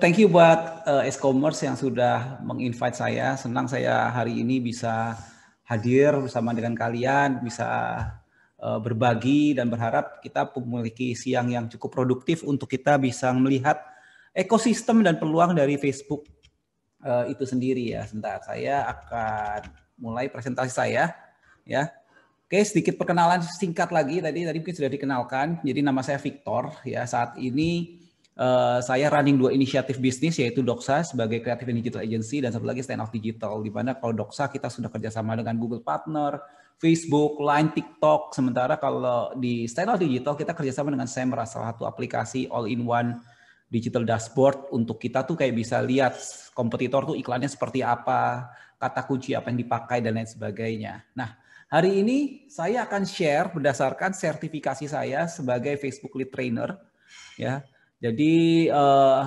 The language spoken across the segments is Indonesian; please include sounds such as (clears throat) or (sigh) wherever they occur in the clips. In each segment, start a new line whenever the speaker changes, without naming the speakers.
thank you buat uh, eh, e-commerce yang sudah menginvite saya. Senang saya hari ini bisa hadir bersama dengan kalian, bisa uh, berbagi dan berharap kita memiliki siang yang cukup produktif untuk kita bisa melihat ekosistem dan peluang dari Facebook uh, itu sendiri ya. Sebentar, saya akan mulai presentasi saya ya. Oke, sedikit perkenalan singkat lagi tadi tadi mungkin sudah dikenalkan. Jadi nama saya Victor ya. Saat ini Eh, saya running dua inisiatif bisnis yaitu Doxa sebagai kreatif Digital Agency dan satu lagi Stand Off Digital di mana kalau Doxa kita sudah kerjasama dengan Google Partner, Facebook, Line, TikTok. Sementara kalau di Stand Off Digital kita kerjasama dengan Semra salah satu aplikasi all-in-one digital dashboard untuk kita tuh kayak bisa lihat kompetitor tuh iklannya seperti apa, kata kunci apa yang dipakai dan lain sebagainya. Nah, hari ini saya akan share berdasarkan sertifikasi saya sebagai Facebook Lead Trainer ya jadi eh,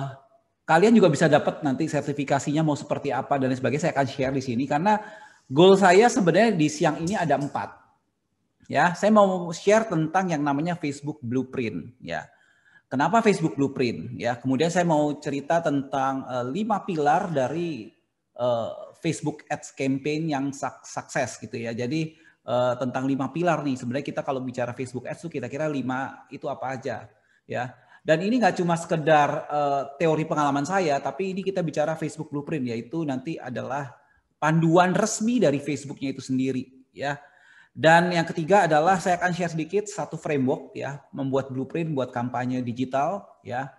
kalian juga bisa dapat nanti sertifikasinya mau seperti apa dan sebagainya. Saya akan share di sini karena goal saya sebenarnya di siang ini ada empat. Ya, saya mau share tentang yang namanya Facebook Blueprint. Ya, kenapa Facebook Blueprint? Ya, kemudian saya mau cerita tentang uh, lima pilar dari uh, Facebook Ads campaign yang sukses gitu ya. Jadi uh, tentang lima pilar nih. Sebenarnya kita kalau bicara Facebook Ads tuh kira kira lima itu apa aja ya. Dan ini nggak cuma sekedar uh, teori pengalaman saya, tapi ini kita bicara Facebook Blueprint, yaitu nanti adalah panduan resmi dari Facebooknya itu sendiri, ya. Dan yang ketiga adalah saya akan share sedikit satu framework ya, membuat blueprint buat kampanye digital ya.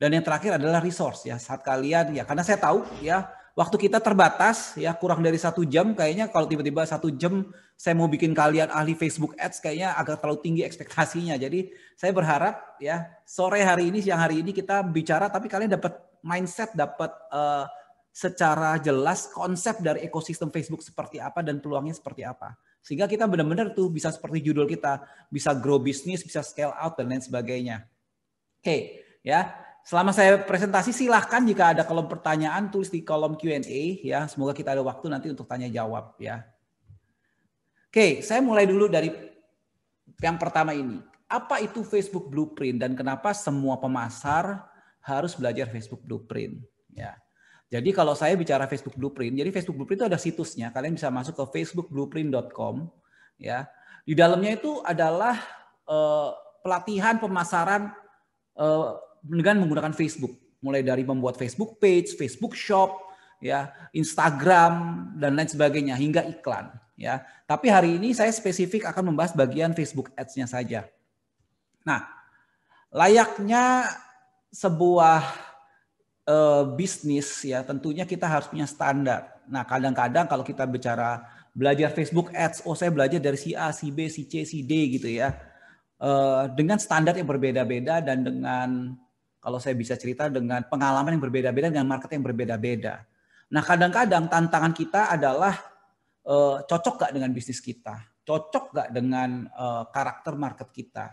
Dan yang terakhir adalah resource ya, saat kalian ya karena saya tahu ya waktu kita terbatas ya kurang dari satu jam kayaknya kalau tiba-tiba satu jam saya mau bikin kalian ahli Facebook Ads kayaknya agak terlalu tinggi ekspektasinya jadi saya berharap ya sore hari ini siang hari ini kita bicara tapi kalian dapat mindset dapat uh, secara jelas konsep dari ekosistem Facebook seperti apa dan peluangnya seperti apa sehingga kita benar-benar tuh bisa seperti judul kita bisa grow bisnis bisa scale out dan lain sebagainya oke okay, ya Selama saya presentasi silahkan jika ada kolom pertanyaan tulis di kolom Q&A ya. Semoga kita ada waktu nanti untuk tanya jawab ya. Oke, saya mulai dulu dari yang pertama ini. Apa itu Facebook Blueprint dan kenapa semua pemasar harus belajar Facebook Blueprint ya. Jadi kalau saya bicara Facebook Blueprint, jadi Facebook Blueprint itu ada situsnya. Kalian bisa masuk ke facebookblueprint.com ya. Di dalamnya itu adalah uh, pelatihan pemasaran eh, dengan menggunakan Facebook, mulai dari membuat Facebook page, Facebook shop, ya, Instagram dan lain sebagainya hingga iklan, ya. Tapi hari ini saya spesifik akan membahas bagian Facebook Ads-nya saja. Nah, layaknya sebuah e, bisnis ya, tentunya kita harus punya standar. Nah, kadang-kadang kalau kita bicara belajar Facebook Ads, oh saya belajar dari si A, si B, si C, si D gitu ya. Eh, dengan standar yang berbeda-beda dan dengan kalau saya bisa cerita dengan pengalaman yang berbeda-beda dengan market yang berbeda-beda. Nah, kadang-kadang tantangan kita adalah uh, cocok gak dengan bisnis kita, cocok gak dengan uh, karakter market kita,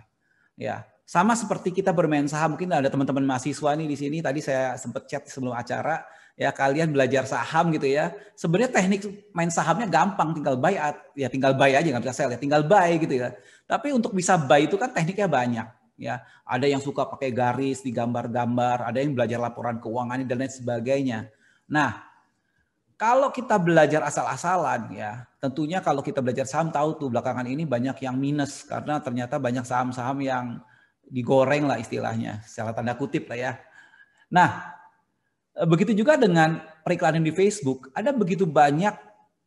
ya. Sama seperti kita bermain saham, mungkin ada teman-teman mahasiswa nih di sini. Tadi saya sempat chat sebelum acara, ya kalian belajar saham gitu ya. Sebenarnya teknik main sahamnya gampang, tinggal buy at, ya tinggal buy aja nggak bisa sell ya, tinggal buy gitu ya. Tapi untuk bisa buy itu kan tekniknya banyak ya ada yang suka pakai garis di gambar gambar ada yang belajar laporan keuangan dan lain sebagainya nah kalau kita belajar asal-asalan ya tentunya kalau kita belajar saham tahu tuh belakangan ini banyak yang minus karena ternyata banyak saham-saham yang digoreng lah istilahnya secara tanda kutip lah ya nah eh, begitu juga dengan periklanan di Facebook ada begitu banyak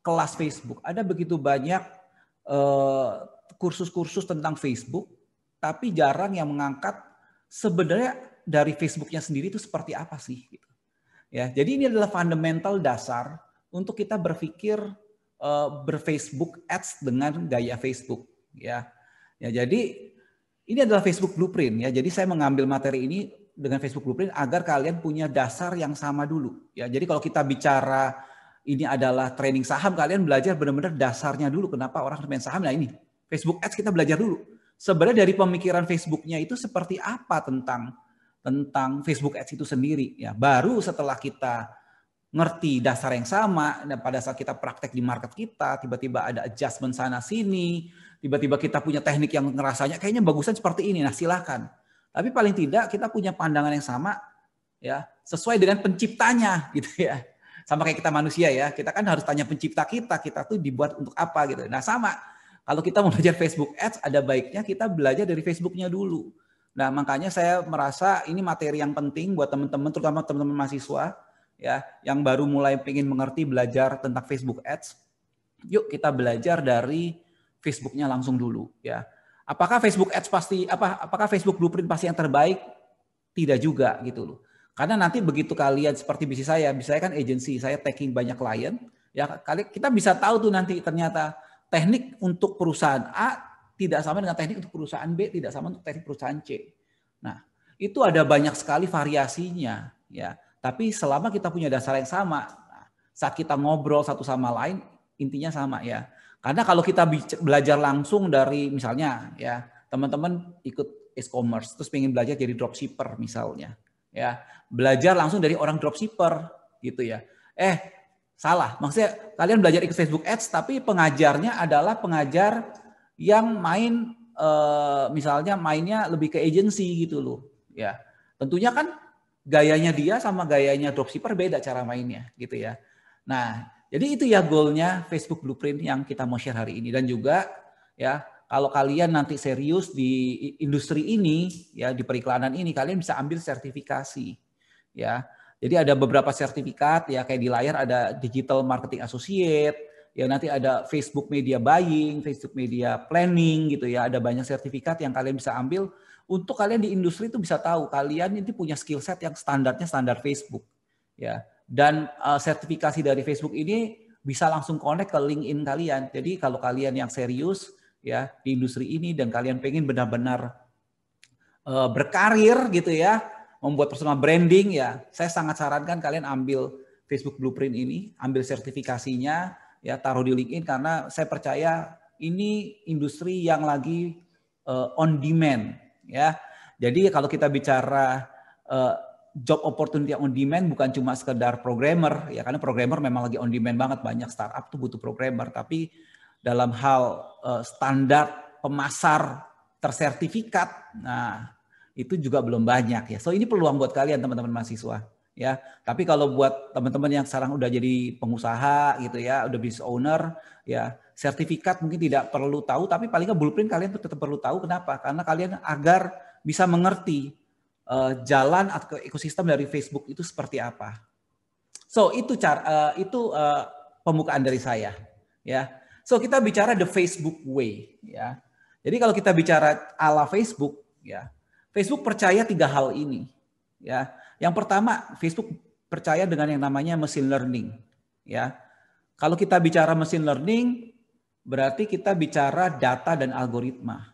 kelas Facebook ada begitu banyak eh, kursus-kursus tentang Facebook tapi jarang yang mengangkat sebenarnya dari Facebooknya sendiri itu seperti apa sih. Gitu. Ya, jadi ini adalah fundamental dasar untuk kita berpikir uh, berFacebook ads dengan gaya Facebook. Ya, ya jadi ini adalah Facebook blueprint ya. Jadi saya mengambil materi ini dengan Facebook blueprint agar kalian punya dasar yang sama dulu. Ya, jadi kalau kita bicara ini adalah training saham, kalian belajar benar-benar dasarnya dulu. Kenapa orang main saham? Nah ini Facebook ads kita belajar dulu sebenarnya dari pemikiran Facebooknya itu seperti apa tentang tentang Facebook Ads itu sendiri ya. Baru setelah kita ngerti dasar yang sama dan pada saat kita praktek di market kita tiba-tiba ada adjustment sana sini tiba-tiba kita punya teknik yang ngerasanya kayaknya bagusan seperti ini nah silahkan tapi paling tidak kita punya pandangan yang sama ya sesuai dengan penciptanya (laughs) gitu ya sama kayak kita manusia ya kita kan harus tanya pencipta kita kita tuh dibuat untuk apa gitu nah sama kalau kita mau belajar Facebook Ads, ada baiknya kita belajar dari Facebooknya dulu. Nah, makanya saya merasa ini materi yang penting buat teman-teman, terutama teman-teman mahasiswa ya, yang baru mulai ingin mengerti belajar tentang Facebook Ads. Yuk kita belajar dari Facebooknya langsung dulu ya. Apakah Facebook Ads pasti apa? Apakah Facebook Blueprint pasti yang terbaik? Tidak juga gitu loh. Karena nanti begitu kalian seperti bisnis saya, bisa saya kan agency, saya taking banyak klien, ya kali kita bisa tahu tuh nanti ternyata teknik untuk perusahaan A tidak sama dengan teknik untuk perusahaan B, tidak sama untuk teknik perusahaan C. Nah, itu ada banyak sekali variasinya ya. Tapi selama kita punya dasar yang sama, nah, saat kita ngobrol satu sama lain intinya sama ya. Karena kalau kita belajar langsung dari misalnya ya, teman-teman ikut e-commerce terus pengen belajar jadi dropshipper misalnya ya. Belajar langsung dari orang dropshipper gitu ya. Eh, Salah. Maksudnya kalian belajar ikut Facebook Ads tapi pengajarnya adalah pengajar yang main eh, misalnya mainnya lebih ke agency gitu loh. Ya. Tentunya kan gayanya dia sama gayanya dropshipper beda cara mainnya gitu ya. Nah, jadi itu ya goalnya Facebook Blueprint yang kita mau share hari ini dan juga ya kalau kalian nanti serius di industri ini ya di periklanan ini kalian bisa ambil sertifikasi ya jadi ada beberapa sertifikat ya kayak di layar ada Digital Marketing Associate, ya nanti ada Facebook Media Buying, Facebook Media Planning gitu ya. Ada banyak sertifikat yang kalian bisa ambil untuk kalian di industri itu bisa tahu kalian ini punya skill set yang standarnya standar Facebook ya. Dan uh, sertifikasi dari Facebook ini bisa langsung connect ke LinkedIn kalian. Jadi kalau kalian yang serius ya di industri ini dan kalian pengen benar-benar uh, berkarir gitu ya, membuat personal branding ya, saya sangat sarankan kalian ambil Facebook Blueprint ini, ambil sertifikasinya, ya taruh di LinkedIn karena saya percaya ini industri yang lagi uh, on demand ya. Jadi kalau kita bicara uh, job opportunity yang on demand bukan cuma sekedar programmer ya karena programmer memang lagi on demand banget banyak startup tuh butuh programmer tapi dalam hal uh, standar pemasar tersertifikat nah itu juga belum banyak ya. So ini peluang buat kalian teman-teman mahasiswa ya. Tapi kalau buat teman-teman yang sekarang udah jadi pengusaha gitu ya, udah business owner ya, sertifikat mungkin tidak perlu tahu tapi paling palingnya blueprint kalian tetap perlu tahu kenapa? Karena kalian agar bisa mengerti uh, jalan atau ekosistem dari Facebook itu seperti apa. So itu cara uh, eh, itu uh, pembukaan dari saya ya. So kita bicara the Facebook way ya. Jadi kalau kita bicara ala Facebook ya, Facebook percaya tiga hal ini. Ya, yang pertama Facebook percaya dengan yang namanya machine learning. Ya, kalau kita bicara machine learning, berarti kita bicara data dan algoritma.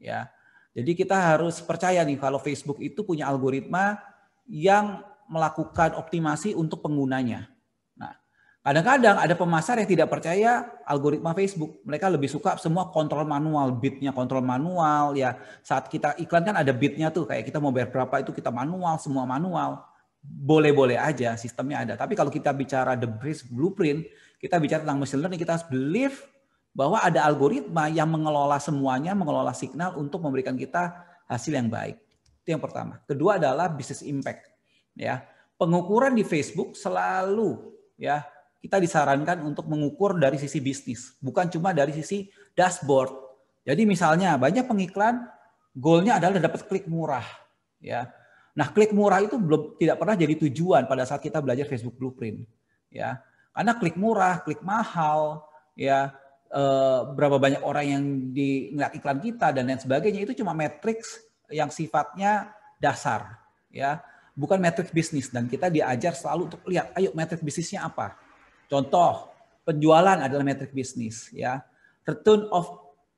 Ya, jadi kita harus percaya nih kalau Facebook itu punya algoritma yang melakukan optimasi untuk penggunanya. Kadang-kadang ada pemasar yang tidak percaya algoritma Facebook. Mereka lebih suka semua kontrol manual, bitnya kontrol manual ya. Saat kita iklan kan ada bitnya tuh kayak kita mau bayar berapa itu kita manual, semua manual. Boleh-boleh aja sistemnya ada. Tapi kalau kita bicara the base blueprint, kita bicara tentang machine learning, kita harus believe bahwa ada algoritma yang mengelola semuanya, mengelola signal untuk memberikan kita hasil yang baik. Itu yang pertama. Kedua adalah business impact. Ya, pengukuran di Facebook selalu ya kita disarankan untuk mengukur dari sisi bisnis, bukan cuma dari sisi dashboard. Jadi misalnya banyak pengiklan goalnya adalah dapat klik murah, ya. Nah, klik murah itu belum tidak pernah jadi tujuan pada saat kita belajar Facebook Blueprint, ya. Karena klik murah, klik mahal, ya e, berapa banyak orang yang di iklan kita dan lain sebagainya itu cuma matriks yang sifatnya dasar, ya. Bukan matriks bisnis dan kita diajar selalu untuk lihat, ayo matriks bisnisnya apa Contoh, penjualan adalah metrik bisnis ya. Return of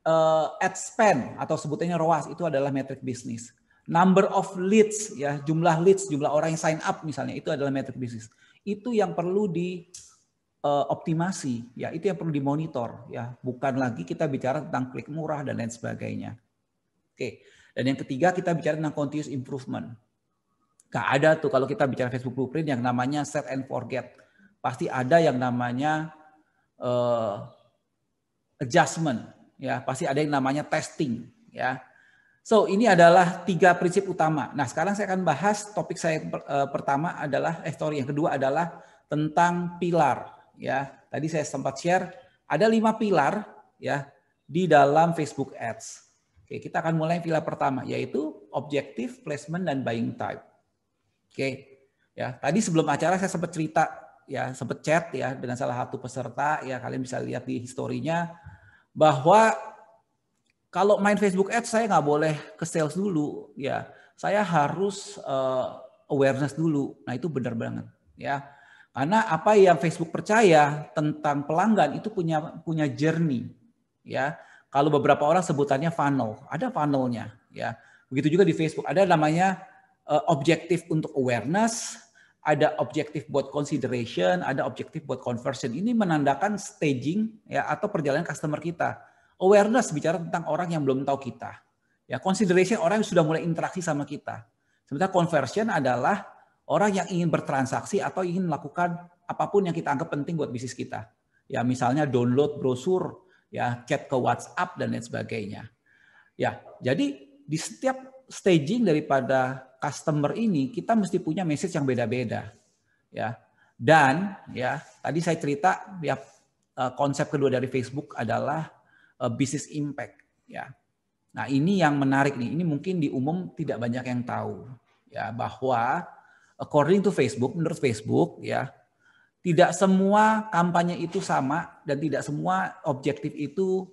uh, ad spend atau sebutannya ROAS itu adalah metrik bisnis. Number of leads ya, jumlah leads, jumlah orang yang sign up misalnya itu adalah metrik bisnis. Itu yang perlu di eh, optimasi ya, itu yang perlu dimonitor ya, bukan lagi kita bicara tentang klik murah dan lain sebagainya. Oke. Dan yang ketiga kita bicara tentang continuous improvement. Gak ada tuh kalau kita bicara Facebook Blueprint yang namanya set and forget pasti ada yang namanya uh, adjustment, ya pasti ada yang namanya testing, ya. So ini adalah tiga prinsip utama. Nah sekarang saya akan bahas topik saya uh, pertama adalah, eh sorry yang kedua adalah tentang pilar, ya. Tadi saya sempat share ada lima pilar, ya di dalam Facebook Ads. Oke, kita akan mulai pilar pertama yaitu objektif, placement dan buying type. Oke. Ya, tadi sebelum acara saya sempat cerita ya sempat chat ya dengan salah satu peserta ya kalian bisa lihat di historinya bahwa kalau main Facebook Ads saya nggak boleh ke sales dulu ya saya harus uh, awareness dulu nah itu benar banget ya karena apa yang Facebook percaya tentang pelanggan itu punya punya journey ya kalau beberapa orang sebutannya funnel ada funnelnya ya begitu juga di Facebook ada namanya uh, objektif untuk awareness ada objektif buat consideration, ada objektif buat conversion. Ini menandakan staging ya atau perjalanan customer kita. Awareness bicara tentang orang yang belum tahu kita. Ya, consideration orang yang sudah mulai interaksi sama kita. Sementara conversion adalah orang yang ingin bertransaksi atau ingin melakukan apapun yang kita anggap penting buat bisnis kita. Ya, misalnya download brosur, ya, chat ke WhatsApp dan lain sebagainya. Ya, jadi di setiap staging daripada customer ini kita mesti punya message yang beda-beda ya dan ya tadi saya cerita ya eh, konsep kedua dari Facebook adalah uh, business impact ya nah ini yang menarik nih ini mungkin di umum tidak banyak yang tahu ya bahwa according to Facebook menurut Facebook ya tidak semua kampanye itu sama dan tidak semua objektif itu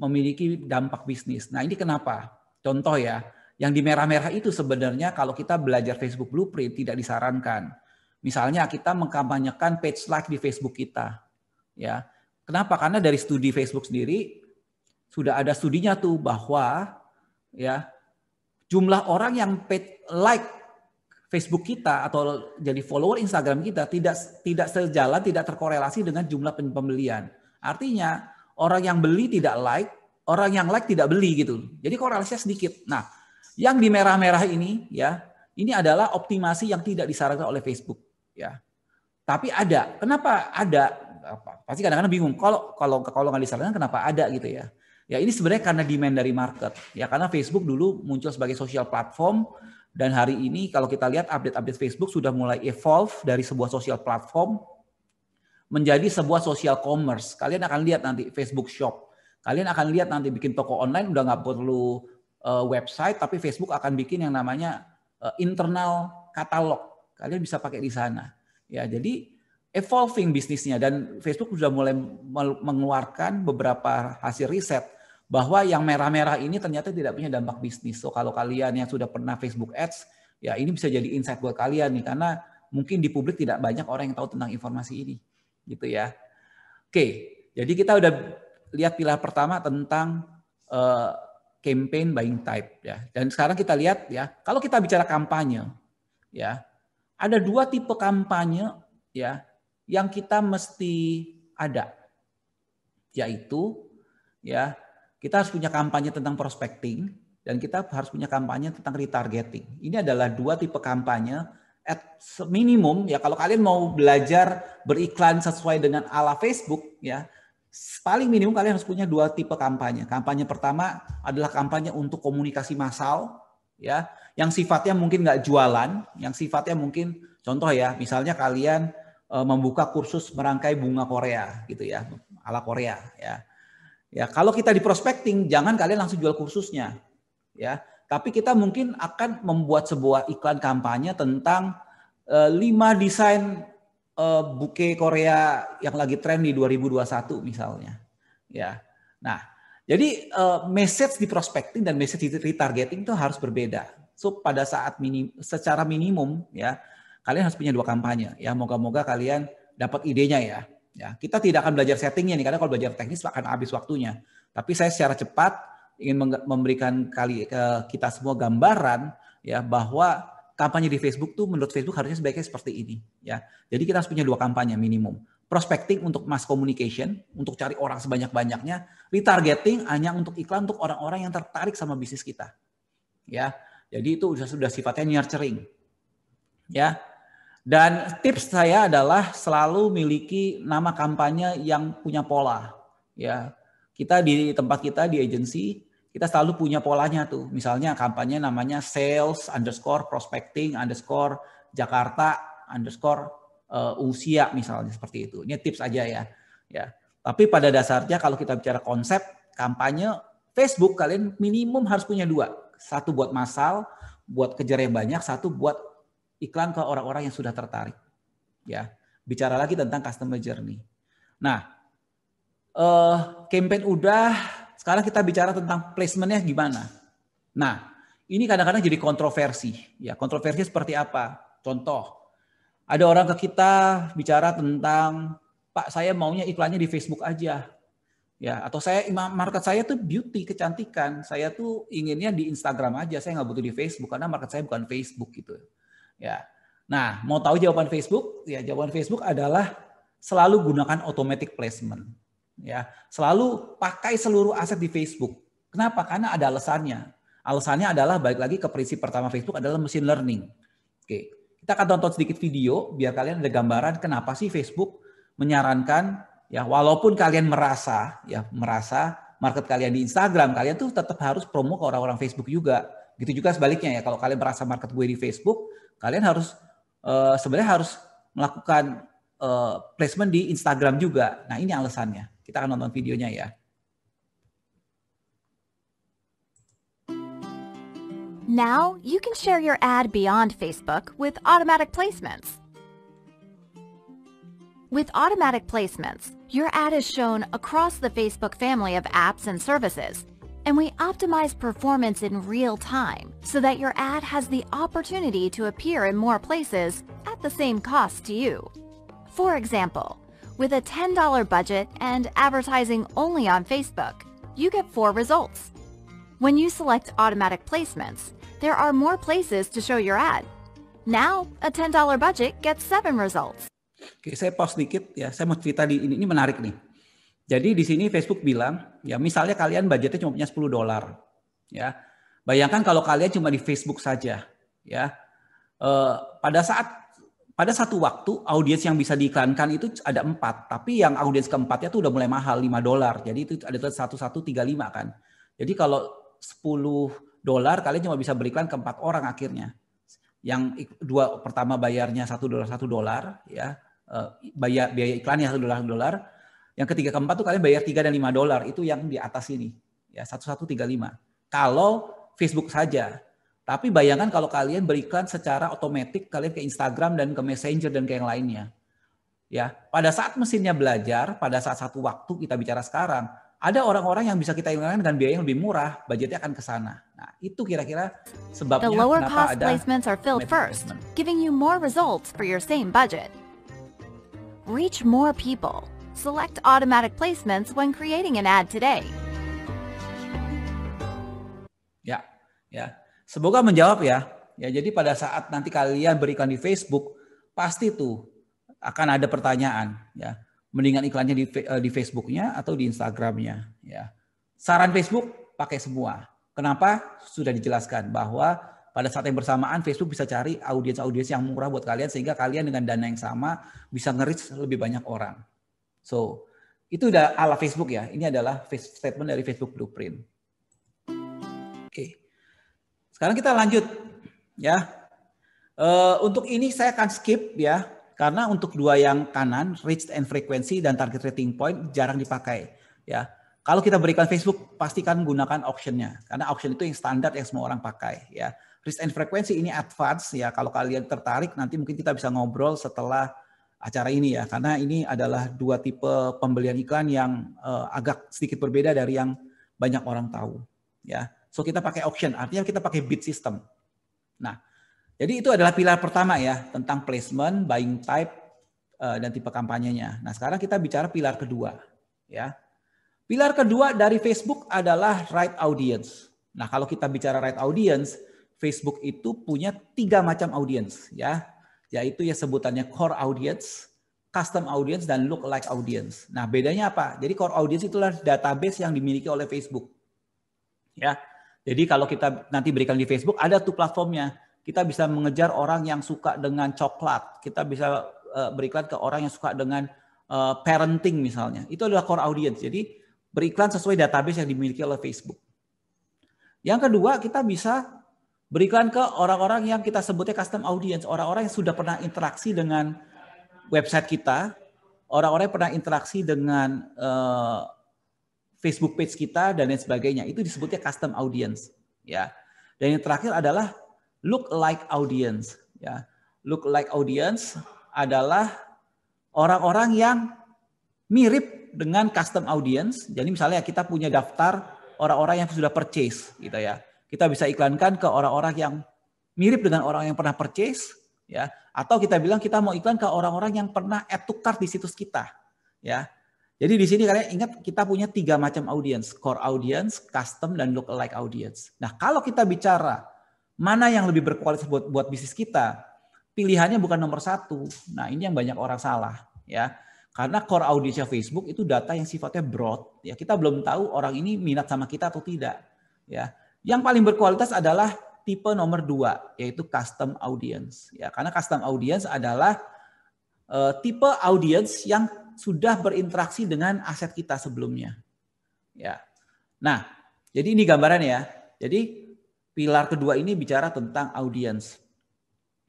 memiliki dampak bisnis nah ini kenapa contoh ya yang di merah-merah itu sebenarnya kalau kita belajar Facebook Blueprint tidak disarankan. Misalnya kita mengkampanyekan page like di Facebook kita. Ya. Kenapa? Karena dari studi Facebook sendiri sudah ada studinya tuh bahwa ya jumlah orang yang page like Facebook kita atau jadi follower Instagram kita tidak tidak sejalan, tidak terkorelasi dengan jumlah pembelian. Artinya orang yang beli tidak like, orang yang like tidak beli gitu. Jadi korelasinya sedikit. Nah, yang di merah-merah ini ya, ini adalah optimasi yang tidak disarankan oleh Facebook ya. Tapi ada. Kenapa ada? Pasti kadang-kadang bingung. Kalau kalau kalau nggak disarankan kenapa ada gitu ya. Ya ini sebenarnya karena demand dari market. Ya karena Facebook dulu muncul sebagai social platform dan hari ini kalau kita lihat update-update Facebook sudah mulai evolve dari sebuah social platform menjadi sebuah social commerce. Kalian akan lihat nanti Facebook Shop. Kalian akan lihat nanti bikin toko online udah nggak perlu Eh, website, tapi Facebook akan bikin yang namanya eh, internal katalog. Kalian bisa pakai di sana. Ya, jadi evolving bisnisnya dan Facebook sudah mulai mengeluarkan beberapa hasil riset bahwa yang merah-merah ini ternyata tidak punya dampak bisnis. So kalau kalian yang sudah pernah Facebook Ads, ya ini bisa jadi insight buat kalian nih karena mungkin di publik tidak banyak orang yang tahu tentang informasi ini. Gitu ya. Oke, jadi kita udah lihat pilar pertama tentang uh, campaign buying type ya. Dan sekarang kita lihat ya, kalau kita bicara kampanye ya, ada dua tipe kampanye ya yang kita mesti ada yaitu ya kita harus punya kampanye tentang prospecting dan kita harus punya kampanye tentang retargeting. Ini adalah dua tipe kampanye at minimum ya kalau kalian mau belajar beriklan sesuai dengan ala Facebook ya paling minimum kalian harus punya dua tipe kampanye. Kampanye pertama adalah kampanye untuk komunikasi massal, ya, yang sifatnya mungkin nggak jualan, yang sifatnya mungkin contoh ya, misalnya kalian e, membuka kursus merangkai bunga Korea, gitu ya, ala Korea, ya. Ya, kalau kita di prospecting, jangan kalian langsung jual kursusnya, ya. Tapi kita mungkin akan membuat sebuah iklan kampanye tentang eh, lima desain uh, eh, buke Korea yang lagi tren di 2021 misalnya. Ya. Nah, jadi uh, message di prospecting dan message di retargeting itu harus berbeda. So pada saat minim, secara minimum ya, kalian harus punya dua kampanye ya. Moga-moga kalian dapat idenya ya. Ya, kita tidak akan belajar settingnya nih karena kalau belajar teknis akan habis waktunya. Tapi saya secara cepat ingin memberikan kali ke kita semua gambaran ya bahwa kampanye di Facebook tuh menurut Facebook harusnya sebaiknya seperti ini ya. Jadi kita harus punya dua kampanye minimum. Prospecting untuk mass communication, untuk cari orang sebanyak-banyaknya, retargeting hanya untuk iklan untuk orang-orang yang tertarik sama bisnis kita. Ya. Jadi itu sudah sudah sifatnya nurturing. Ya. Dan tips saya adalah selalu miliki nama kampanye yang punya pola. Ya. Kita di tempat kita di agensi kita selalu punya polanya tuh. Misalnya kampanye namanya sales underscore prospecting underscore Jakarta underscore eh, usia misalnya seperti itu. Ini tips aja ya. Ya. Tapi pada dasarnya kalau kita bicara konsep kampanye Facebook kalian minimum harus punya dua. Satu buat masal, buat kejar yang banyak, satu buat iklan ke orang-orang yang sudah tertarik. Ya. Bicara lagi tentang customer journey. Nah, uh, campaign udah sekarang kita bicara tentang placementnya gimana. Nah, ini kadang-kadang jadi kontroversi. Ya, kontroversi seperti apa? Contoh, ada orang ke kita bicara tentang Pak, saya maunya iklannya di Facebook aja. Ya, atau saya market saya tuh beauty, kecantikan. Saya tuh inginnya di Instagram aja. Saya nggak butuh di Facebook karena market saya bukan Facebook gitu. Ya. Nah, mau tahu jawaban Facebook? Ya, jawaban Facebook adalah selalu gunakan automatic placement ya selalu pakai seluruh aset di Facebook. Kenapa? Karena ada alasannya. Alasannya adalah balik lagi ke prinsip pertama Facebook adalah machine learning. Oke, kita akan tonton sedikit video biar kalian ada gambaran kenapa sih Facebook menyarankan ya walaupun kalian merasa ya merasa market kalian di Instagram kalian tuh tetap harus promo ke orang-orang Facebook juga. Gitu juga sebaliknya ya kalau kalian merasa market gue di Facebook kalian harus eh, sebenarnya harus melakukan eh, placement di Instagram juga. Nah ini alasannya. Kita akan nonton videonya ya. Now you can share your ad beyond Facebook with automatic placements. With automatic placements, your ad is shown across the Facebook family of apps and services, and we optimize performance in real time so that your ad has the opportunity to appear in more places at the same cost to you. For example, With a $10 budget and advertising only on Facebook, you get four results. When you select automatic placements, there are more places to show your ad. Now, a $10 budget gets seven results. Oke, saya pause sedikit ya. Saya mau cerita di ini, ini menarik nih. Jadi di sini Facebook bilang, ya misalnya kalian budgetnya cuma punya 10 dolar. Ya. Bayangkan kalau kalian cuma di Facebook saja, ya. Uh, pada saat pada satu waktu audiens yang bisa diiklankan itu ada empat, tapi yang audiens keempatnya tuh udah mulai mahal 5 dolar. Jadi itu ada satu satu tiga lima kan. Jadi kalau 10 dolar kalian cuma bisa beriklan ke empat orang akhirnya. Yang dua pertama bayarnya satu dolar satu dolar ya eh, bayar biaya iklannya satu dolar dolar. Yang ketiga keempat tuh kalian bayar tiga dan lima dolar itu yang di atas ini ya satu satu tiga lima. Kalau Facebook saja tapi bayangkan kalau kalian beriklan secara otomatis kalian ke Instagram dan ke Messenger dan ke yang lainnya. Ya, pada saat mesinnya belajar, pada saat satu waktu kita bicara sekarang, ada orang-orang yang bisa kita ingatkan dengan biaya yang lebih murah, budgetnya akan ke sana. Nah, itu kira-kira sebabnya The lower cost ada placements are filled first, giving you more results for your same budget. Reach more people. Select automatic placements when creating an ad today. Ya, ya. Semoga menjawab ya. Ya, jadi pada saat nanti kalian berikan di Facebook, pasti tuh akan ada pertanyaan ya. Mendingan iklannya di eh, di Facebooknya atau di Instagramnya ya. Saran Facebook pakai semua. Kenapa? Sudah dijelaskan bahwa pada saat yang bersamaan Facebook bisa cari audiens-audiens yang murah buat kalian sehingga kalian dengan dana yang sama bisa ngeris lebih banyak orang. So, itu udah ala Facebook ya. Ini adalah statement dari Facebook Blueprint. Sekarang kita lanjut ya. Eh, untuk ini saya akan skip ya karena untuk dua yang kanan reach and frequency dan target rating point jarang dipakai ya. Kalau kita berikan Facebook pastikan gunakan auctionnya karena auction itu yang standar yang semua orang pakai ya. Reach and frequency ini advance ya kalau kalian tertarik nanti mungkin kita bisa ngobrol setelah acara ini ya karena ini adalah dua tipe pembelian iklan yang uh, agak sedikit berbeda dari yang banyak orang tahu ya. So kita pakai auction, artinya kita pakai bid system. Nah, jadi itu adalah pilar pertama ya tentang placement, buying type eh, dan tipe kampanyenya. Nah, sekarang kita bicara pilar kedua ya. Pilar kedua dari Facebook adalah right audience. Nah, kalau kita bicara right audience, Facebook itu punya tiga macam audience ya, yaitu ya sebutannya core audience, custom audience dan look like audience. Nah, bedanya apa? Jadi core audience itulah database yang dimiliki oleh Facebook. Ya. Jadi kalau kita nanti berikan di Facebook, ada tuh platformnya. Kita bisa mengejar orang yang suka dengan coklat. Kita bisa uh, beriklan ke orang yang suka dengan uh, parenting misalnya. Itu adalah core audience. Jadi beriklan sesuai database yang dimiliki oleh Facebook. Yang kedua, kita bisa beriklan ke orang-orang yang kita sebutnya custom audience, orang-orang yang sudah pernah interaksi dengan website kita, orang-orang yang pernah interaksi dengan uh, Facebook page kita dan lain sebagainya. Itu disebutnya custom audience, ya. Dan yang terakhir adalah look like audience, ya. Look like audience adalah orang-orang yang mirip dengan custom audience. Jadi misalnya kita punya daftar orang-orang yang sudah purchase gitu ya. Kita bisa iklankan ke orang-orang yang mirip dengan orang yang pernah purchase ya atau kita bilang kita mau iklan ke orang-orang yang pernah add to cart di situs kita ya jadi di sini kalian ingat kita punya tiga macam audience, core audience, custom, dan lookalike audience. Nah kalau kita bicara mana yang lebih berkualitas buat, buat bisnis kita, pilihannya bukan nomor satu. Nah ini yang banyak orang salah ya. Karena core audience Facebook itu data yang sifatnya broad. Ya kita belum tahu orang ini minat sama kita atau tidak. Ya yang paling berkualitas adalah tipe nomor dua yaitu custom audience. Ya karena custom audience adalah eh, tipe audience yang sudah berinteraksi dengan aset kita sebelumnya. Ya. Nah, jadi ini gambaran ya. Jadi pilar kedua ini bicara tentang audience.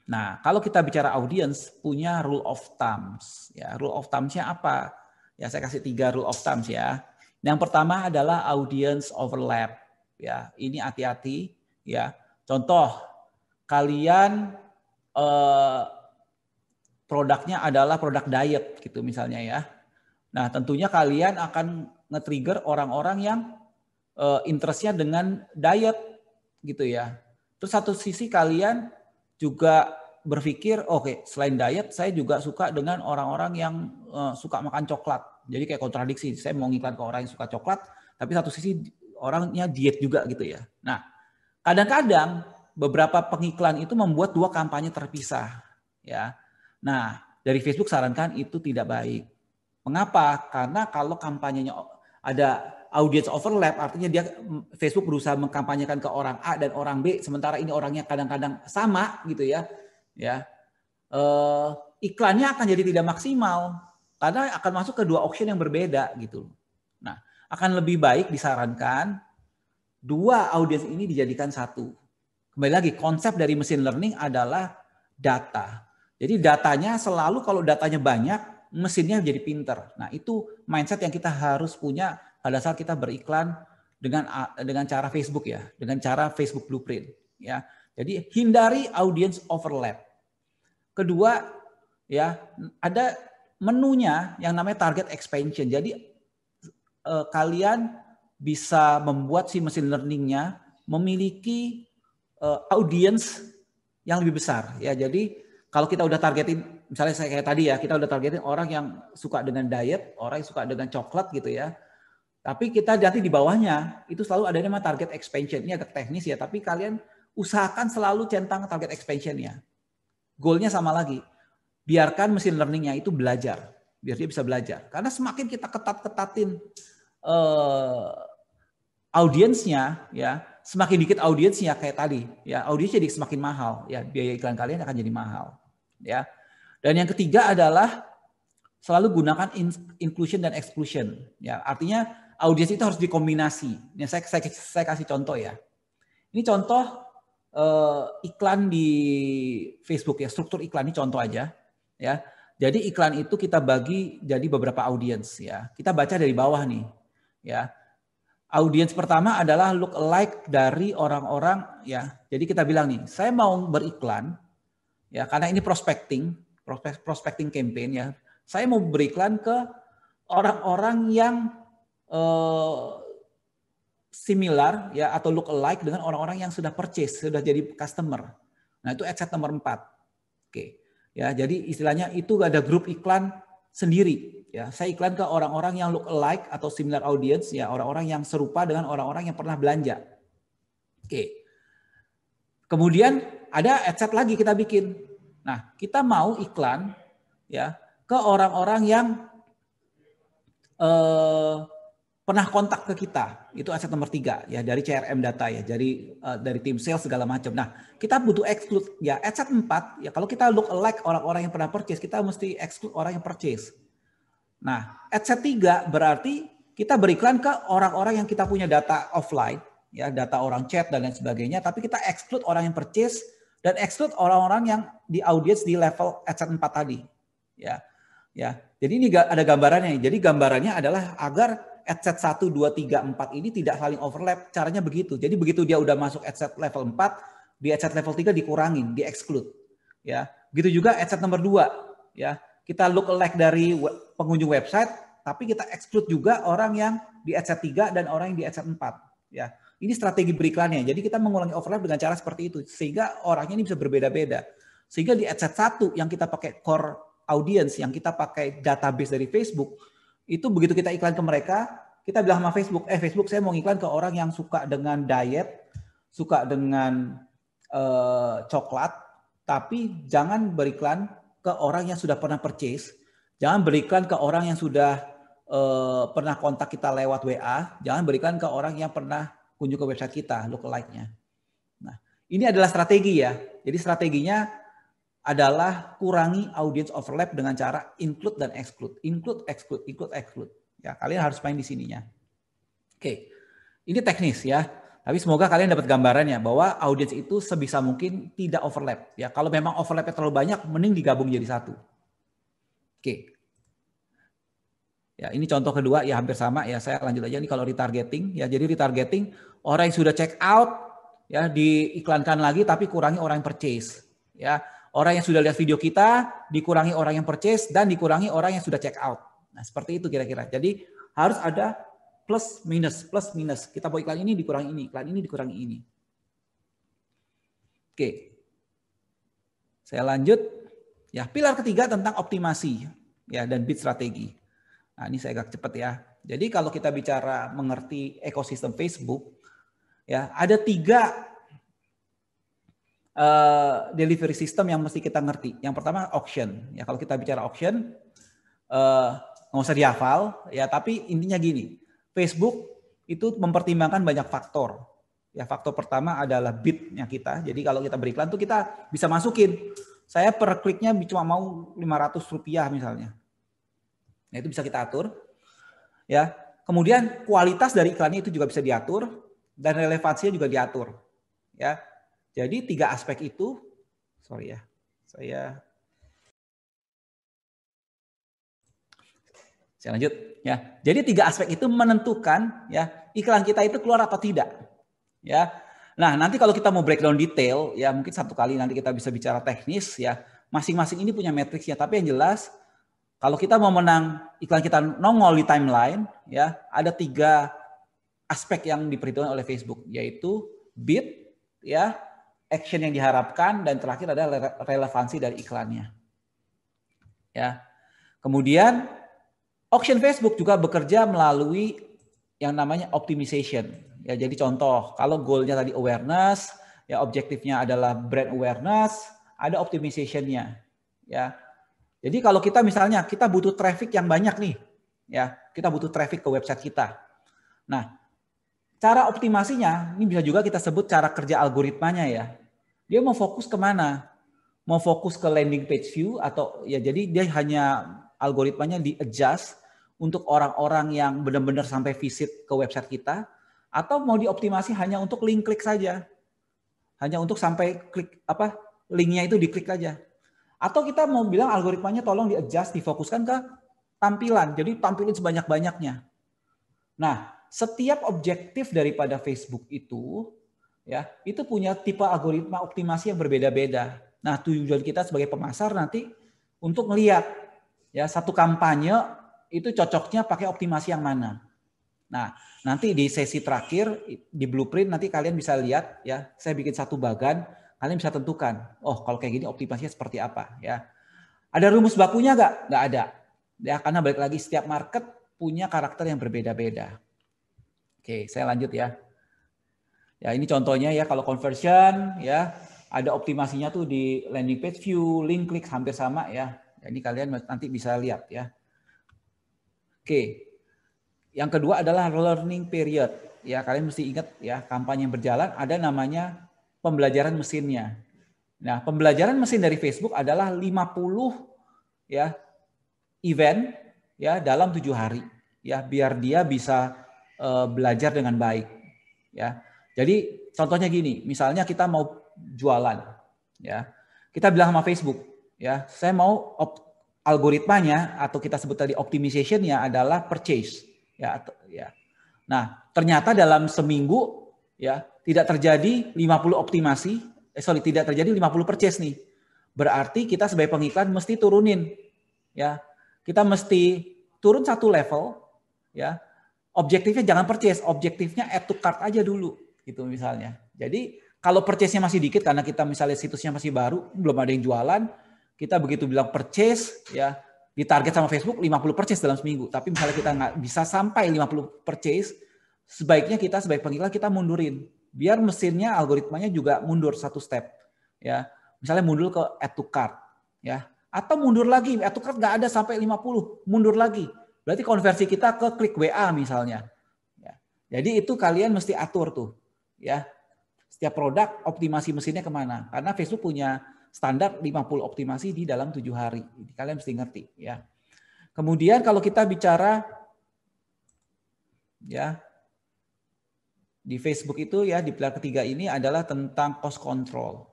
Nah, kalau kita bicara audience punya rule of thumbs. Ya, rule of thumbs-nya apa? Ya, saya kasih tiga rule of thumbs ya. Yang pertama adalah audience overlap. Ya, ini hati-hati ya. Contoh, kalian eh, produknya adalah produk diet gitu misalnya ya. Nah tentunya kalian akan nge-trigger orang-orang yang uh, interestnya dengan diet gitu ya. Terus satu sisi kalian juga berpikir, oke okay, selain diet saya juga suka dengan orang-orang yang uh, suka makan coklat. Jadi kayak kontradiksi, saya mau ngiklan ke orang yang suka coklat, tapi satu sisi orangnya diet juga gitu ya. Nah kadang-kadang beberapa pengiklan itu membuat dua kampanye terpisah ya. Nah, dari Facebook sarankan itu tidak baik. Mengapa? Karena kalau kampanyenya ada audience overlap, artinya dia Facebook berusaha mengkampanyekan ke orang A dan orang B, sementara ini orangnya kadang-kadang sama gitu ya, ya eh, iklannya akan jadi tidak maksimal karena akan masuk ke dua auction yang berbeda gitu. Nah, akan lebih baik disarankan dua audience ini dijadikan satu. Kembali lagi konsep dari machine learning adalah data jadi datanya selalu kalau datanya banyak, mesinnya jadi pinter. Nah itu mindset yang kita harus punya pada saat kita beriklan dengan dengan cara Facebook ya, dengan cara Facebook Blueprint ya. Jadi hindari audience overlap. Kedua ya ada menunya yang namanya target expansion. Jadi eh, kalian bisa membuat si mesin learningnya memiliki eh, audience yang lebih besar ya. Jadi kalau kita udah targetin, misalnya saya kayak tadi ya, kita udah targetin orang yang suka dengan diet, orang yang suka dengan coklat gitu ya. Tapi kita jadi di bawahnya itu selalu ada nama target expansion. Ini agak teknis ya, tapi kalian usahakan selalu centang target expansion expansionnya. Goalnya sama lagi. Biarkan mesin learningnya itu belajar, biar dia bisa belajar. Karena semakin kita ketat-ketatin uh, eh, audiensnya, ya semakin dikit audiensnya kayak tadi, ya audiens jadi semakin mahal, ya biaya iklan kalian akan jadi mahal, ya. Dan yang ketiga adalah selalu gunakan inclusion dan exclusion, ya. Artinya audiens itu harus dikombinasi. Ya, saya, saya saya kasih contoh ya. Ini contoh eh, iklan di Facebook ya, struktur iklan ini contoh aja, ya. Jadi iklan itu kita bagi jadi beberapa audiens ya. Kita baca dari bawah nih, ya audiens pertama adalah look alike dari orang-orang ya. Jadi kita bilang nih, saya mau beriklan ya karena ini prospecting, prospecting campaign ya. Saya mau beriklan ke orang-orang yang uh, similar ya atau look alike dengan orang-orang yang sudah purchase, sudah jadi customer. Nah, itu ad set nomor 4. Oke. Ya, jadi istilahnya itu ada grup iklan sendiri. Ya, saya iklan ke orang-orang yang look alike atau similar audience, ya orang-orang yang serupa dengan orang-orang yang pernah belanja. Oke. Kemudian ada adset lagi kita bikin. Nah, kita mau iklan ya ke orang-orang yang eh, pernah kontak ke kita itu aset nomor tiga ya dari CRM data ya dari uh, dari tim sales segala macam nah kita butuh exclude ya aset empat ya kalau kita look alike orang-orang yang pernah purchase kita mesti exclude orang yang purchase nah aset tiga berarti kita beriklan ke orang-orang yang kita punya data offline ya data orang chat dan lain sebagainya tapi kita exclude orang yang purchase dan exclude orang-orang yang di audience di level aset empat tadi ya ya jadi ini ada gambarannya jadi gambarannya adalah agar adset 1, 2, 3, 4 ini tidak saling overlap. Caranya begitu. Jadi begitu dia udah masuk adset level 4, di adset level 3 dikurangin, di exclude. Ya. Begitu juga adset nomor 2, ya. Kita look alike dari pengunjung website, tapi kita exclude juga orang yang di adset 3 dan orang yang di adset 4, ya. Ini strategi beriklannya. Jadi kita mengulangi overlap dengan cara seperti itu sehingga orangnya ini bisa berbeda-beda. Sehingga di adset 1 yang kita pakai core audience yang kita pakai database dari Facebook itu begitu kita iklan ke mereka, kita bilang sama Facebook, eh Facebook saya mau iklan ke orang yang suka dengan diet, suka dengan uh, coklat, tapi jangan beriklan ke orang yang sudah pernah purchase, jangan beriklan ke orang yang sudah uh, pernah kontak kita lewat WA, jangan berikan ke orang yang pernah kunjung ke website kita, lookalike-nya. Nah, ini adalah strategi ya. Jadi strateginya adalah kurangi audience overlap dengan cara include dan exclude, include, exclude, include, exclude. Ya, kalian harus main di sininya. Oke, ini teknis ya. Tapi semoga kalian dapat gambarannya bahwa audience itu sebisa mungkin tidak overlap. Ya, kalau memang overlapnya terlalu banyak, mending digabung jadi satu. Oke. Ya, ini contoh kedua ya hampir sama ya. Saya lanjut aja ini kalau retargeting ya. Jadi retargeting orang yang sudah check out ya diiklankan lagi tapi kurangi orang yang purchase ya Orang yang sudah lihat video kita, dikurangi orang yang purchase, dan dikurangi orang yang sudah check out. Nah, seperti itu kira-kira. Jadi, harus ada plus minus, plus minus. Kita buat iklan ini dikurangi ini, iklan ini dikurangi ini. Oke. Saya lanjut. Ya, pilar ketiga tentang optimasi ya dan bid strategi. Nah, ini saya agak cepat ya. Jadi kalau kita bicara mengerti ekosistem Facebook, ya ada tiga uh, delivery system yang mesti kita ngerti. Yang pertama auction. Ya kalau kita bicara auction eh, nggak uh, usah dihafal ya, tapi intinya gini. Facebook itu mempertimbangkan banyak faktor. Ya faktor pertama adalah bidnya kita. Jadi kalau kita beriklan tuh kita bisa masukin. Saya per kliknya cuma mau 500 rupiah misalnya. Nah itu bisa kita atur. Ya, kemudian kualitas dari iklannya itu juga bisa diatur dan relevansinya juga diatur. Ya, jadi tiga aspek itu, sorry ya, saya saya lanjut ya. Jadi tiga aspek itu menentukan ya iklan kita itu keluar atau tidak ya. Nah nanti kalau kita mau breakdown detail ya mungkin satu kali nanti kita bisa bicara teknis ya. Masing-masing ini punya matriksnya, tapi yang jelas kalau kita mau menang iklan kita nongol di timeline ya ada tiga aspek yang diperhitungkan oleh Facebook yaitu bid ya action yang diharapkan, dan terakhir ada relevansi dari iklannya. Ya. Kemudian auction Facebook juga bekerja melalui yang namanya optimization. Ya, jadi contoh, kalau goalnya tadi awareness, ya objektifnya adalah brand awareness, ada optimization-nya. Ya. Jadi kalau kita misalnya kita butuh traffic yang banyak nih, ya, kita butuh traffic ke website kita. Nah, Cara optimasinya, ini bisa juga kita sebut cara kerja algoritmanya ya. Dia mau fokus kemana? Mau fokus ke landing page view atau ya jadi dia hanya algoritmanya di adjust untuk orang-orang yang benar-benar sampai visit ke website kita atau mau dioptimasi hanya untuk link klik saja. Hanya untuk sampai klik apa linknya itu diklik aja. Atau kita mau bilang algoritmanya tolong di adjust, difokuskan ke tampilan. Jadi tampilin sebanyak-banyaknya. Nah, setiap objektif daripada Facebook itu ya, itu punya tipe algoritma optimasi yang berbeda-beda. Nah, tujuan kita sebagai pemasar nanti untuk melihat ya satu kampanye itu cocoknya pakai optimasi yang mana. Nah, nanti di sesi terakhir di blueprint nanti kalian bisa lihat ya, saya bikin satu bagan, kalian bisa tentukan. Oh, kalau kayak gini optimasinya seperti apa ya. Ada rumus bakunya nggak? Nggak ada. Ya, karena balik lagi setiap market punya karakter yang berbeda-beda. Oke, saya lanjut ya. Ya, ini contohnya ya kalau conversion ya ada optimasinya tuh di landing page view, link klik hampir sama ya. ya ini kalian nanti bisa lihat ya. Oke. Yang kedua adalah learning period. Ya, kalian mesti ingat ya, kampanye yang berjalan ada namanya pembelajaran mesinnya. Nah, pembelajaran mesin dari Facebook adalah 50 ya event ya dalam tujuh hari ya biar dia bisa Eh, belajar dengan baik ya. Jadi contohnya gini, misalnya kita mau jualan ya. Kita bilang sama Facebook ya, saya mau algoritmanya atau kita sebut tadi optimizationnya adalah purchase ya atau ya. Nah, ternyata dalam seminggu ya tidak terjadi 50 optimasi, eh, sorry tidak terjadi 50 purchase nih. Berarti kita sebagai pengiklan mesti turunin ya. Kita mesti turun satu level ya objektifnya jangan purchase, objektifnya add to cart aja dulu gitu misalnya. Jadi kalau purchase-nya masih dikit karena kita misalnya situsnya masih baru, belum ada yang jualan, kita begitu bilang purchase ya ditarget sama Facebook 50 purchase dalam seminggu. Tapi misalnya kita nggak bisa sampai 50 purchase, sebaiknya kita sebaik pengiklan kita mundurin. Biar mesinnya, algoritmanya juga mundur satu step. ya Misalnya mundur ke add to cart. Ya. Atau mundur lagi, add to cart nggak ada sampai 50, mundur lagi Berarti konversi kita ke klik WA misalnya. Ya. Jadi itu kalian mesti atur tuh. ya Setiap produk optimasi mesinnya kemana. Karena Facebook punya standar 50 optimasi di dalam tujuh hari. Kalian mesti ngerti. ya Kemudian kalau kita bicara ya di Facebook itu ya di pilar ketiga ini adalah tentang cost control.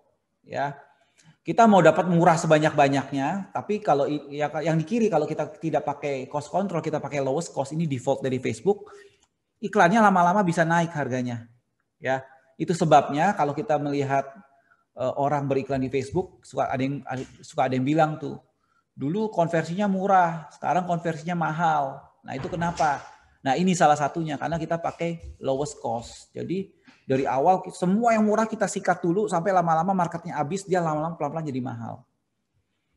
Ya, kita mau dapat murah sebanyak-banyaknya, tapi kalau ya, yang di kiri kalau kita tidak pakai cost control, kita pakai lowest cost ini default dari Facebook, iklannya lama-lama bisa naik harganya. Ya, itu sebabnya kalau kita melihat uh, orang beriklan di Facebook, suka ada yang suka ada yang bilang tuh, dulu konversinya murah, sekarang konversinya mahal. Nah, itu kenapa? Nah, ini salah satunya karena kita pakai lowest cost. Jadi dari awal semua yang murah kita sikat dulu sampai lama-lama marketnya habis dia lama-lama pelan-pelan jadi mahal.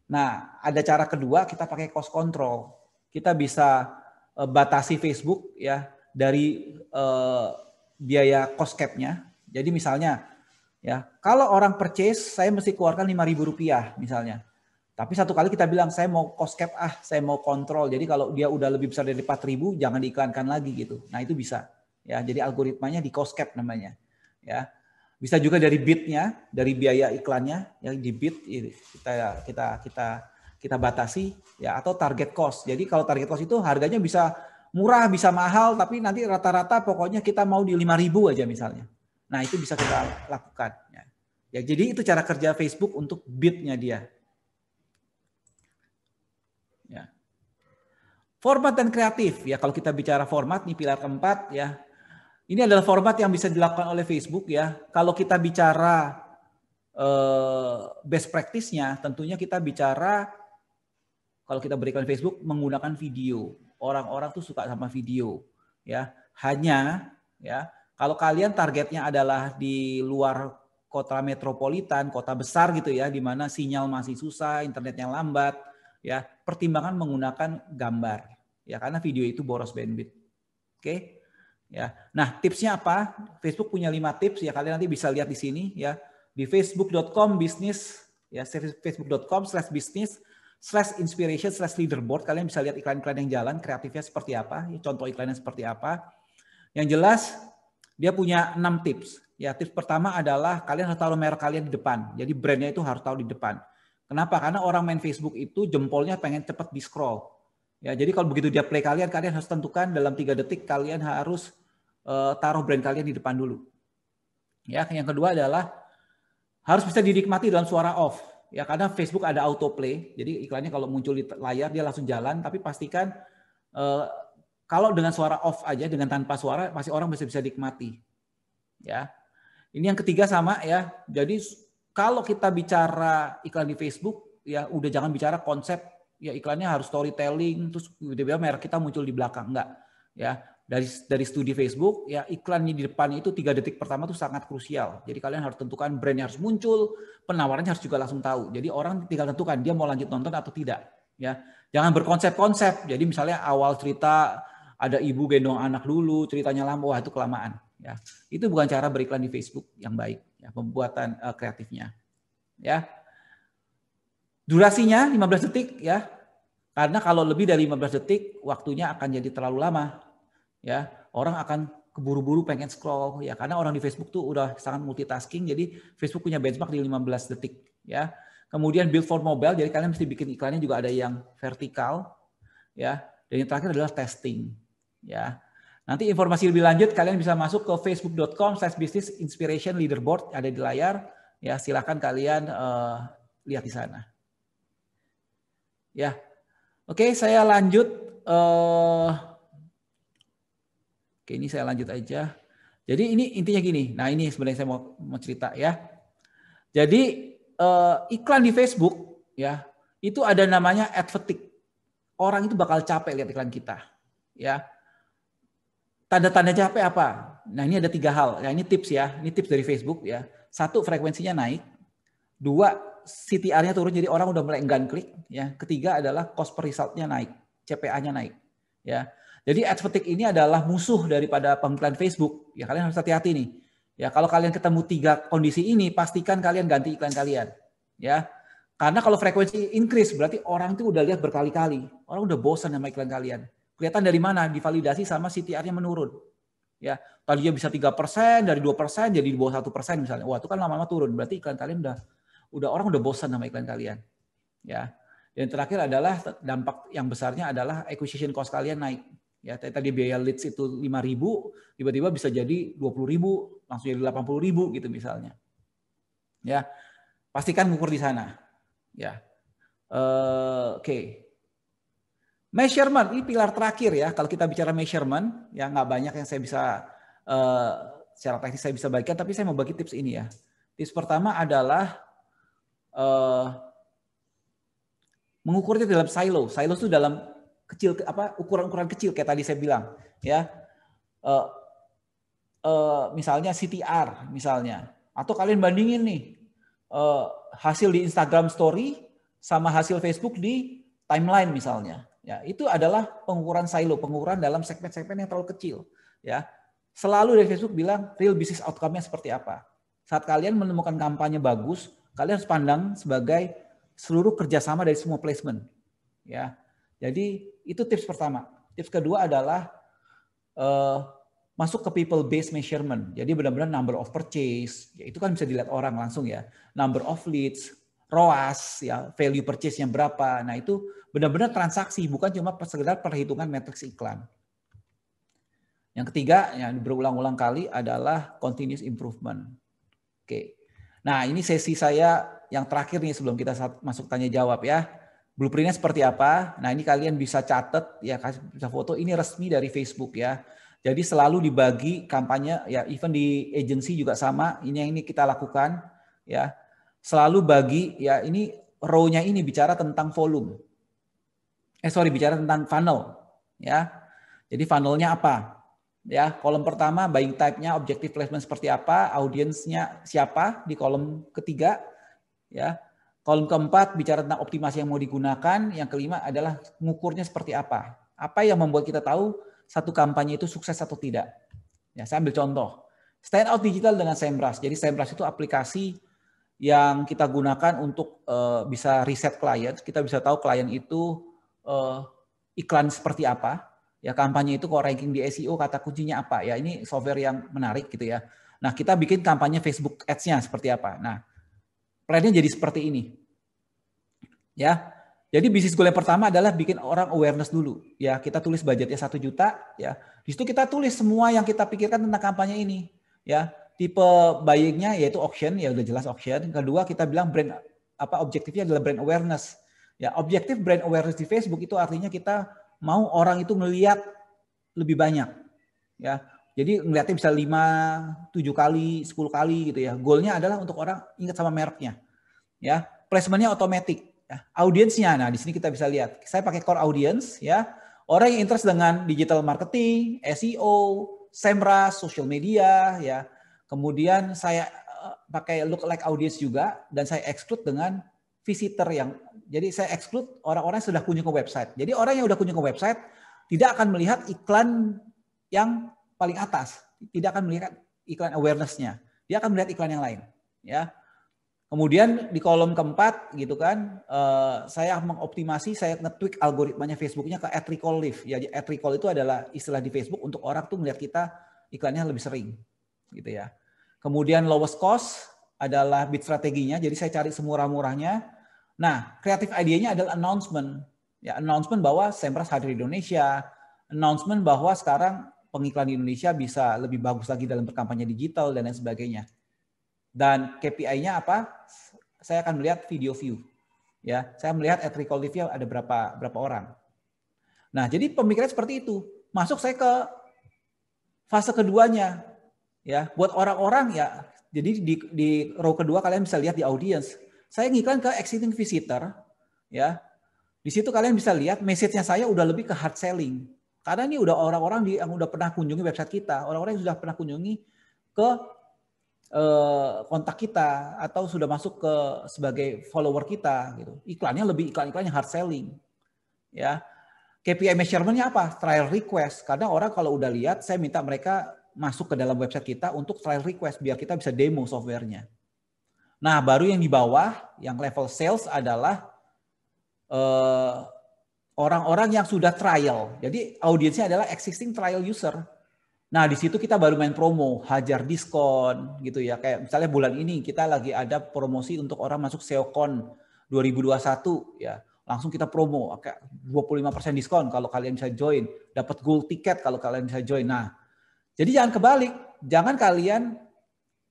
Nah, ada cara kedua kita pakai cost control. Kita bisa e, batasi Facebook ya dari eh, biaya cost cap-nya. Jadi misalnya ya, kalau orang purchase saya mesti keluarkan Rp5.000 misalnya. Tapi satu kali kita bilang saya mau cost cap ah, saya mau kontrol. Jadi kalau dia udah lebih besar dari empat 4000 jangan diiklankan lagi gitu. Nah, itu bisa ya jadi algoritmanya di cost cap namanya ya bisa juga dari bitnya dari biaya iklannya yang di bit kita kita kita kita batasi ya atau target cost jadi kalau target cost itu harganya bisa murah bisa mahal tapi nanti rata-rata pokoknya kita mau di 5000 aja misalnya nah itu bisa kita lakukan ya, ya jadi itu cara kerja Facebook untuk bitnya dia ya format dan kreatif ya kalau kita bicara format nih pilar keempat ya ini adalah format yang bisa dilakukan oleh Facebook ya. Kalau kita bicara eh, best practice-nya, tentunya kita bicara kalau kita berikan Facebook menggunakan video. Orang-orang tuh suka sama video ya. Hanya ya, kalau kalian targetnya adalah di luar kota metropolitan, kota besar gitu ya, di mana sinyal masih susah, internetnya lambat, ya, pertimbangan menggunakan gambar. Ya, karena video itu boros bandwidth. Oke. Ya. Nah, tipsnya apa? Facebook punya lima tips ya kalian nanti bisa lihat di sini ya di facebook.com bisnis ya facebook.com slash bisnis slash inspiration slash leaderboard kalian bisa lihat iklan-iklan yang jalan kreatifnya seperti apa ya, contoh iklannya seperti apa yang jelas dia punya enam tips ya tips pertama adalah kalian harus taruh merek kalian di depan jadi brandnya itu harus tahu di depan kenapa karena orang main Facebook itu jempolnya pengen cepat di scroll Ya, jadi kalau begitu dia play kalian, kalian harus tentukan dalam tiga detik kalian harus uh, taruh brand kalian di depan dulu. Ya, yang kedua adalah harus bisa dinikmati dalam suara off. Ya, karena Facebook ada autoplay, jadi iklannya kalau muncul di layar dia langsung jalan, tapi pastikan uh, kalau dengan suara off aja, dengan tanpa suara masih orang bisa bisa nikmati. Ya, ini yang ketiga sama ya. Jadi kalau kita bicara iklan di Facebook, ya udah jangan bicara konsep ya iklannya harus storytelling terus tiba-tiba merek kita muncul di belakang enggak ya dari dari studi Facebook ya iklannya di depan itu tiga detik pertama itu sangat krusial. Jadi kalian harus tentukan brandnya harus muncul, penawarannya harus juga langsung tahu. Jadi orang tinggal tentukan dia mau lanjut nonton atau tidak. Ya, jangan berkonsep-konsep. Jadi misalnya awal cerita ada ibu gendong anak dulu, ceritanya lama, wah itu kelamaan. Ya, itu bukan cara beriklan di Facebook yang baik. Ya, pembuatan uh, kreatifnya. Ya, durasinya 15 detik ya karena kalau lebih dari 15 detik waktunya akan jadi terlalu lama. Ya, orang akan keburu-buru pengen scroll ya karena orang di Facebook tuh udah sangat multitasking jadi Facebook punya benchmark di 15 detik ya. Kemudian build for mobile jadi kalian mesti bikin iklannya juga ada yang vertikal ya. Dan yang terakhir adalah testing ya. Nanti informasi lebih lanjut kalian bisa masuk ke facebook.com slash business inspiration leaderboard ada di layar. Ya silahkan kalian uh, lihat di sana. Ya Oke, saya lanjut. Uh, oke, ini saya lanjut aja. Jadi ini intinya gini. Nah ini sebenarnya saya mau, mau cerita ya. Jadi uh, iklan di Facebook ya itu ada namanya advertik. Orang itu bakal capek lihat iklan kita. Ya, tanda-tanda capek apa? Nah ini ada tiga hal. Ya ini tips ya. Ini tips dari Facebook ya. Satu frekuensinya naik. Dua CTR-nya turun jadi orang udah mulai enggan klik ya. Ketiga adalah cost per result-nya naik, CPA-nya naik ya. Jadi advertik ini adalah musuh daripada pengiklan Facebook. Ya kalian harus hati-hati nih. Ya kalau kalian ketemu tiga kondisi ini pastikan kalian ganti iklan kalian ya. Karena kalau frekuensi increase berarti orang itu udah lihat berkali-kali. Orang udah bosan sama iklan kalian. Kelihatan dari mana? Divalidasi sama CTR-nya menurun. Ya, tadinya bisa 3% dari 2% jadi di bawah 1% misalnya. Wah, itu kan lama-lama turun. Berarti iklan kalian udah udah orang udah bosan sama iklan kalian. Ya. Dan terakhir adalah dampak yang besarnya adalah acquisition cost kalian naik. Ya, tadi biaya leads itu 5.000, tiba-tiba bisa jadi 20.000, langsung jadi 80.000 gitu misalnya. Ya. Pastikan ngukur di sana. Ya. Uh, Oke. Okay. Measurement, ini pilar terakhir ya. Kalau kita bicara measurement, ya nggak banyak yang saya bisa uh, secara teknis saya bisa bagikan, tapi saya mau bagi tips ini ya. Tips pertama adalah uh, mengukurnya dalam silo. Silo itu dalam kecil apa ukuran-ukuran kecil kayak tadi saya bilang ya. Uh, uh, misalnya CTR misalnya atau kalian bandingin nih uh, hasil di Instagram story sama hasil Facebook di timeline misalnya. Ya, itu adalah pengukuran silo, pengukuran dalam segmen-segmen yang terlalu kecil, ya. Selalu dari Facebook bilang real business outcome-nya seperti apa. Saat kalian menemukan kampanye bagus, Kalian harus pandang sebagai seluruh kerjasama dari semua placement. Ya, jadi itu tips pertama. Tips kedua adalah uh, masuk ke people based measurement. Jadi benar-benar number of purchase, ya, itu kan bisa dilihat orang langsung ya. Number of leads, ROAS, ya value purchase yang berapa. Nah itu benar-benar transaksi, bukan cuma sekedar perhitungan matriks iklan. Yang ketiga yang berulang-ulang kali adalah continuous improvement. Oke, Nah, ini sesi saya yang terakhir nih sebelum kita masuk tanya jawab ya. Blueprintnya seperti apa? Nah, ini kalian bisa catat ya, bisa foto. Ini resmi dari Facebook ya. Jadi selalu dibagi kampanye ya, even di agensi juga sama. Ini yang ini kita lakukan ya. Selalu bagi ya ini row ini bicara tentang volume. Eh sorry, bicara tentang funnel ya. Jadi funnelnya apa? ya kolom pertama buying type-nya objective placement seperti apa, audiensnya siapa di kolom ketiga, ya kolom keempat bicara tentang optimasi yang mau digunakan, yang kelima adalah ngukurnya seperti apa, apa yang membuat kita tahu satu kampanye itu sukses atau tidak. Ya, saya ambil contoh, stand out digital dengan Sembras. Jadi Sembras itu aplikasi yang kita gunakan untuk uh, bisa riset klien, kita bisa tahu klien itu uh, iklan seperti apa, ya kampanye itu kok ranking di SEO kata kuncinya apa ya ini software yang menarik gitu ya nah kita bikin kampanye Facebook Ads-nya seperti apa nah plannya jadi seperti ini ya jadi bisnis goal yang pertama adalah bikin orang awareness dulu ya kita tulis budgetnya satu juta ya di situ kita tulis semua yang kita pikirkan tentang kampanye ini ya tipe buyingnya yaitu auction ya udah jelas auction kedua kita bilang brand apa objektifnya adalah brand awareness ya objektif brand awareness di Facebook itu artinya kita mau orang itu ngeliat lebih banyak ya jadi ngeliatnya bisa lima tujuh kali, sepuluh kali gitu ya. Goalnya adalah untuk orang ingat sama mereknya. Ya, placementnya otomatis. Ya. Audiensnya, nah di sini kita bisa lihat. Saya pakai core audience ya. Orang yang interest dengan digital marketing, SEO, SEMRA, social media ya. Kemudian saya eh, pakai look like audience juga dan saya exclude dengan visitor yang jadi saya exclude orang-orang yang sudah kunjung ke website. Jadi orang yang sudah kunjung ke website tidak akan melihat iklan yang paling atas, tidak akan melihat iklan awareness-nya. Dia akan melihat iklan yang lain, ya. Kemudian di kolom keempat gitu kan, eh, saya mengoptimasi, saya nge-tweak algoritmanya Facebooknya ke ad recall lift. Ya, ad recall itu adalah istilah di Facebook untuk orang tuh melihat kita iklannya lebih sering, gitu ya. Kemudian lowest cost adalah bid strateginya, jadi saya cari semurah-murahnya Nah, kreatif idenya adalah announcement. Ya, announcement bahwa Sempras hadir di Indonesia, announcement bahwa sekarang pengiklan di Indonesia bisa lebih bagus lagi dalam berkampanye digital dan lain sebagainya. Dan KPI-nya apa? Saya akan melihat video view. Ya, saya melihat at recall view ada berapa berapa orang. Nah, jadi pemikiran seperti itu. Masuk saya ke fase keduanya. Ya, buat orang-orang ya. Jadi di, di row kedua kalian bisa lihat di audience. Saya ngiklan ke existing visitor, ya. Di situ kalian bisa lihat message-nya saya udah lebih ke hard selling. Karena ini udah orang-orang yang udah pernah kunjungi website kita, orang-orang yang sudah pernah kunjungi ke eh, kontak kita atau sudah masuk ke sebagai follower kita gitu. Iklannya lebih iklan iklannya hard selling. Ya. KPI measurementnya apa? Trial request. Karena orang kalau udah lihat, saya minta mereka masuk ke dalam website kita untuk trial request biar kita bisa demo softwarenya. Nah, baru yang di bawah, yang level sales adalah orang eh, orang-orang yang sudah trial. Jadi audiensnya adalah existing trial user. Nah, di situ kita baru main promo, hajar diskon gitu ya. Kayak misalnya bulan ini kita lagi ada promosi untuk orang masuk SEOcon 2021 ya. Langsung kita promo kayak 25% diskon kalau kalian bisa join, dapat gold ticket kalau kalian bisa join. Nah, jadi jangan kebalik, jangan kalian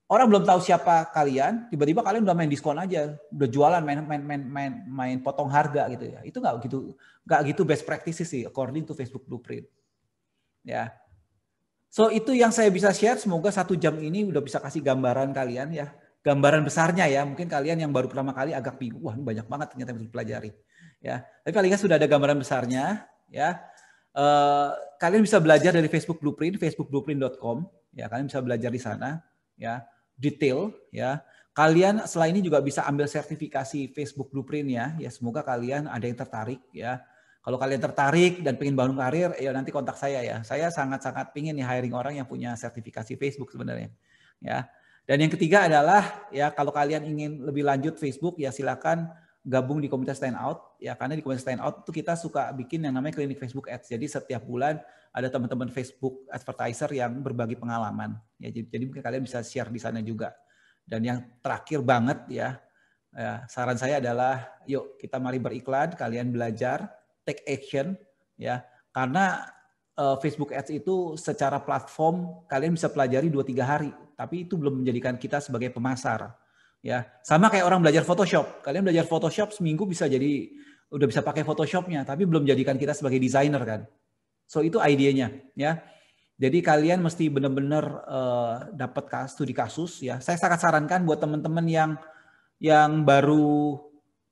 orang belum tahu siapa kalian, tiba-tiba kalian udah main diskon aja, udah jualan, main main main main main potong harga gitu ya. Itu nggak gitu, nggak gitu best practices sih, according to Facebook Blueprint. Ya. So itu yang saya bisa share. Semoga satu jam ini udah bisa kasih gambaran kalian ya, gambaran besarnya ya. Mungkin kalian yang baru pertama kali agak bingung, wah ini banyak banget ternyata yang pelajari. Ya, tapi paling nggak sudah ada gambaran besarnya ya. Uh, kalian bisa belajar dari Facebook Blueprint, facebookblueprint.com ya. Kalian bisa belajar di sana ya detail ya. Kalian setelah ini juga bisa ambil sertifikasi Facebook Blueprint ya. Ya semoga kalian ada yang tertarik ya. Kalau kalian tertarik dan pengen bangun karir, ya nanti kontak saya ya. Saya sangat-sangat pingin nih hiring orang yang punya sertifikasi Facebook sebenarnya. Ya. Dan yang ketiga adalah ya kalau kalian ingin lebih lanjut Facebook ya silakan gabung di komunitas stand out ya karena di komunitas stand out itu kita suka bikin yang namanya klinik Facebook Ads. Jadi setiap bulan ada teman-teman Facebook advertiser yang berbagi pengalaman. Ya jadi, jadi mungkin kalian bisa share di sana juga. Dan yang terakhir banget ya, ya saran saya adalah yuk kita mari beriklan, kalian belajar, take action ya. Karena uh, Facebook Ads itu secara platform kalian bisa pelajari 2 3 hari, tapi itu belum menjadikan kita sebagai pemasar. Ya, sama kayak orang belajar Photoshop. Kalian belajar Photoshop seminggu bisa jadi udah bisa pakai Photoshopnya, tapi belum jadikan kita sebagai desainer kan. So itu idenya, ya. Jadi kalian mesti benar-benar uh, dapat kas, studi kasus ya. Saya sangat sarankan buat teman-teman yang yang baru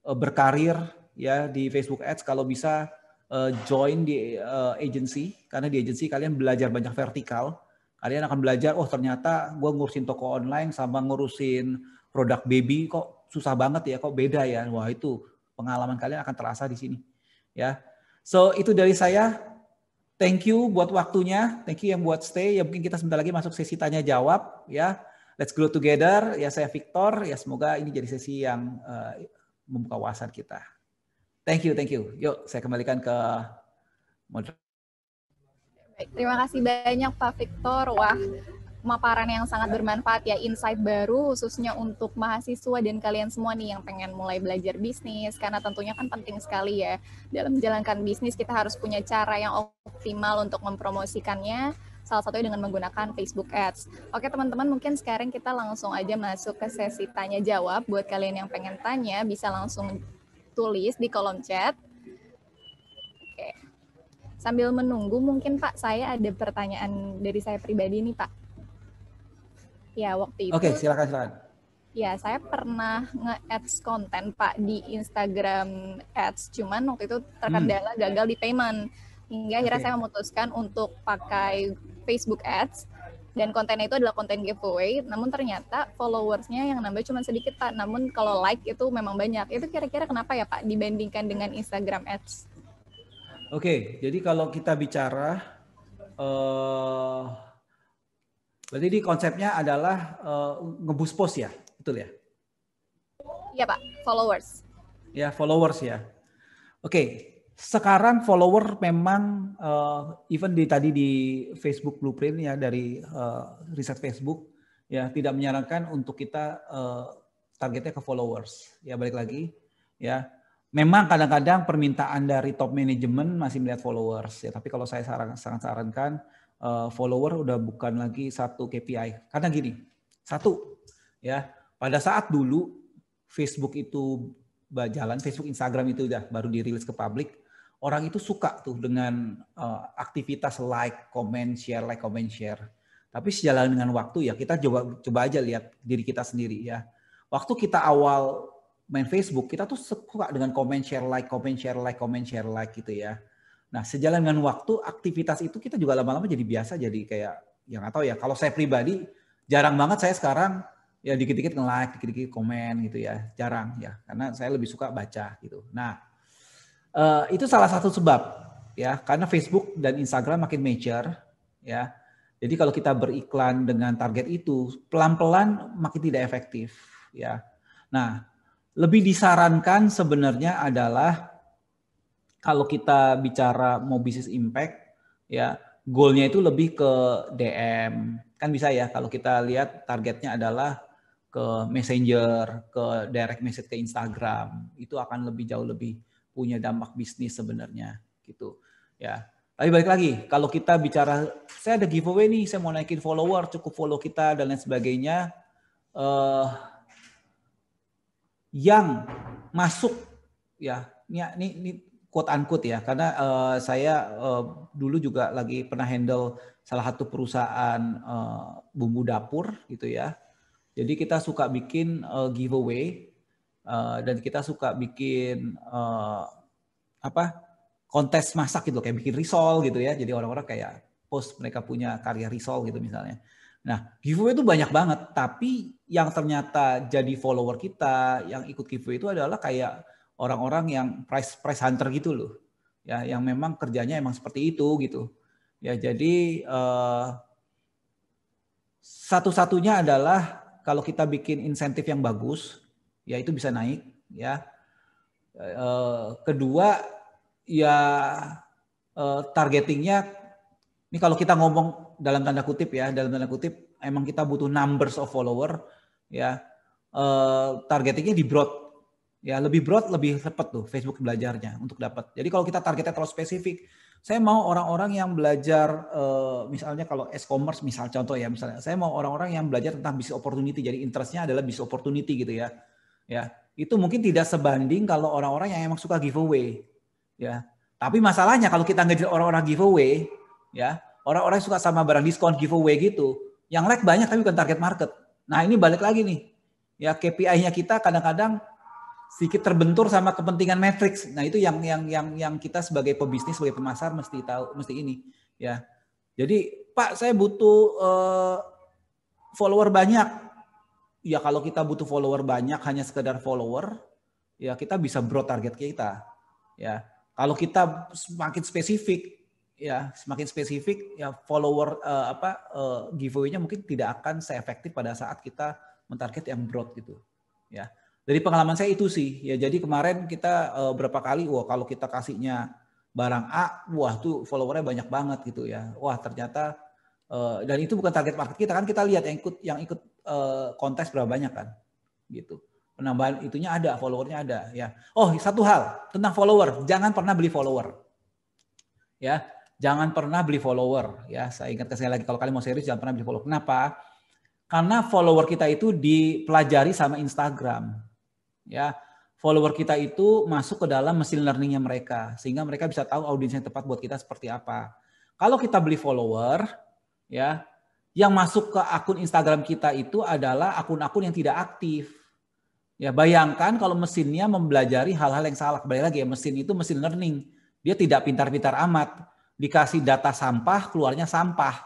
uh, berkarir ya di Facebook Ads kalau bisa uh, join di uh, agency karena di agency kalian belajar banyak vertikal. Kalian akan belajar oh ternyata gue ngurusin toko online sama ngurusin produk baby kok susah banget ya, kok beda ya. Wah itu pengalaman kalian akan terasa di sini. Ya, so itu dari saya. Thank you buat waktunya, thank you yang buat stay. Ya mungkin kita sebentar lagi masuk sesi tanya jawab ya. Let's grow together. Ya saya Victor. Ya semoga ini jadi sesi yang uh, membuka wawasan kita. Thank you, thank you. Yuk saya kembalikan ke moderator.
terima kasih banyak Pak Victor. Wah, pemaparan yang sangat bermanfaat ya insight baru khususnya untuk mahasiswa dan kalian semua nih yang pengen mulai belajar bisnis karena tentunya kan penting sekali ya dalam menjalankan bisnis kita harus punya cara yang optimal untuk mempromosikannya salah satunya dengan menggunakan Facebook Ads. Oke teman-teman, mungkin sekarang kita langsung aja masuk ke sesi tanya jawab. Buat kalian yang pengen tanya, bisa langsung tulis di kolom chat. Oke. Sambil menunggu, mungkin Pak, saya ada pertanyaan dari saya pribadi nih Pak. Ya, waktu
itu.
Oke, okay, silakan silakan.
Ya, saya pernah nge-ads konten Pak di Instagram ads, cuman waktu itu terkendala hmm. gagal di payment. Hingga akhirnya okay. saya memutuskan untuk pakai Facebook ads dan kontennya itu adalah konten giveaway. Namun ternyata followersnya yang nambah cuma sedikit Pak. Namun kalau like itu memang banyak. Itu kira-kira kenapa ya Pak dibandingkan dengan Instagram ads?
Oke, okay, jadi kalau kita bicara uh, Berarti ini konsepnya adalah uh, ngebus post ya, betul ya?
Iya Pak, followers.
Ya, followers ya. Oke, okay. sekarang follower memang uh, even di tadi di Facebook Blueprint ya dari uh, riset Facebook ya tidak menyarankan untuk kita uh, targetnya ke followers. Ya balik lagi ya. Memang kadang-kadang permintaan dari top management masih melihat followers ya, tapi kalau saya saran, sangat sarankan uh, follower udah bukan lagi satu KPI. Karena gini, satu ya pada saat dulu Facebook itu jalan, Facebook, Instagram itu udah baru dirilis ke publik, orang itu suka tuh dengan uh, aktivitas like, comment, share, like, comment, share. Tapi sejalan dengan waktu ya kita coba coba aja lihat diri kita sendiri ya. Waktu kita awal main Facebook kita tuh suka dengan comment, share, like, comment, share, like, comment, share, like gitu ya Nah, sejalan dengan waktu, aktivitas itu kita juga lama-lama jadi biasa, jadi kayak yang tahu ya. Kalau saya pribadi, jarang banget saya sekarang ya dikit-dikit nge-like, dikit-dikit komen gitu ya, jarang ya, karena saya lebih suka baca gitu. Nah, uh, itu salah satu sebab ya, karena Facebook dan Instagram makin mature ya. Jadi kalau kita beriklan dengan target itu, pelan-pelan makin tidak efektif ya. Nah, lebih disarankan sebenarnya adalah kalau kita bicara mau bisnis impact ya goalnya itu lebih ke DM kan bisa ya kalau kita lihat targetnya adalah ke messenger ke direct message ke Instagram itu akan lebih jauh lebih punya dampak bisnis sebenarnya gitu ya tapi balik lagi kalau kita bicara saya ada giveaway nih saya mau naikin follower cukup follow kita dan lain sebagainya uh, yang masuk ya ini, ini quote unquote ya karena uh, saya uh, dulu juga lagi pernah handle salah satu perusahaan uh, bumbu dapur gitu ya. Jadi kita suka bikin uh, giveaway uh, dan kita suka bikin uh, apa kontes masak gitu kayak bikin risol gitu ya. Jadi orang-orang kayak post mereka punya karya risol gitu misalnya. Nah, giveaway itu banyak banget, tapi yang ternyata jadi follower kita, yang ikut giveaway itu adalah kayak orang-orang yang price price hunter gitu loh ya yang memang kerjanya emang seperti itu gitu ya jadi uh, satu-satunya adalah kalau kita bikin insentif yang bagus ya itu bisa naik ya uh, kedua ya uh, targetingnya ini kalau kita ngomong dalam tanda kutip ya dalam tanda kutip emang kita butuh numbers of follower ya targetingnya di broad Ya lebih broad, lebih cepat tuh Facebook belajarnya untuk dapat. Jadi kalau kita targetnya terlalu spesifik, saya mau orang-orang yang belajar eh, misalnya kalau e-commerce misal contoh ya misalnya, saya mau orang-orang yang belajar tentang bisnis opportunity. Jadi interestnya adalah bisnis opportunity gitu ya. Ya, itu mungkin tidak sebanding kalau orang-orang yang emang suka giveaway. Ya. Tapi masalahnya kalau kita ngejar orang-orang giveaway, ya, orang-orang suka sama barang diskon giveaway gitu, yang like banyak tapi bukan target market. Nah, ini balik lagi nih. Ya KPI-nya kita kadang-kadang sedikit terbentur sama kepentingan matrix. Nah, itu yang yang yang yang kita sebagai pebisnis, sebagai pemasar mesti tahu, mesti ini, ya. Jadi, Pak, saya butuh uh, follower banyak. Ya, kalau kita butuh follower banyak hanya sekedar follower, ya kita bisa broad target kita. Ya. Kalau kita semakin spesifik, ya semakin spesifik ya follower uh, apa uh, giveaway-nya mungkin tidak akan seefektif pada saat kita mentarget yang broad gitu. Ya dari pengalaman saya itu sih ya jadi kemarin kita uh, berapa kali wah kalau kita kasihnya barang A wah tuh followernya banyak banget gitu ya wah ternyata uh, dan itu bukan target market kita kan kita lihat yang ikut yang ikut uh, kontes berapa banyak kan gitu penambahan itunya ada, followernya ada ya. Oh, satu hal tentang follower, jangan pernah beli follower. Ya, jangan pernah beli follower ya. Saya ingatkan saya lagi kalau kalian mau serius jangan pernah beli follower. Kenapa? Karena follower kita itu dipelajari sama Instagram ya follower kita itu masuk ke dalam mesin learningnya mereka sehingga mereka bisa tahu yang tepat buat kita seperti apa. Kalau kita beli follower, ya, yang masuk ke akun Instagram kita itu adalah akun-akun yang tidak aktif. Ya, bayangkan kalau mesinnya mempelajari hal-hal yang salah. Kembali lagi ya, mesin itu mesin learning. Dia tidak pintar-pintar amat. Dikasih data sampah, keluarnya sampah.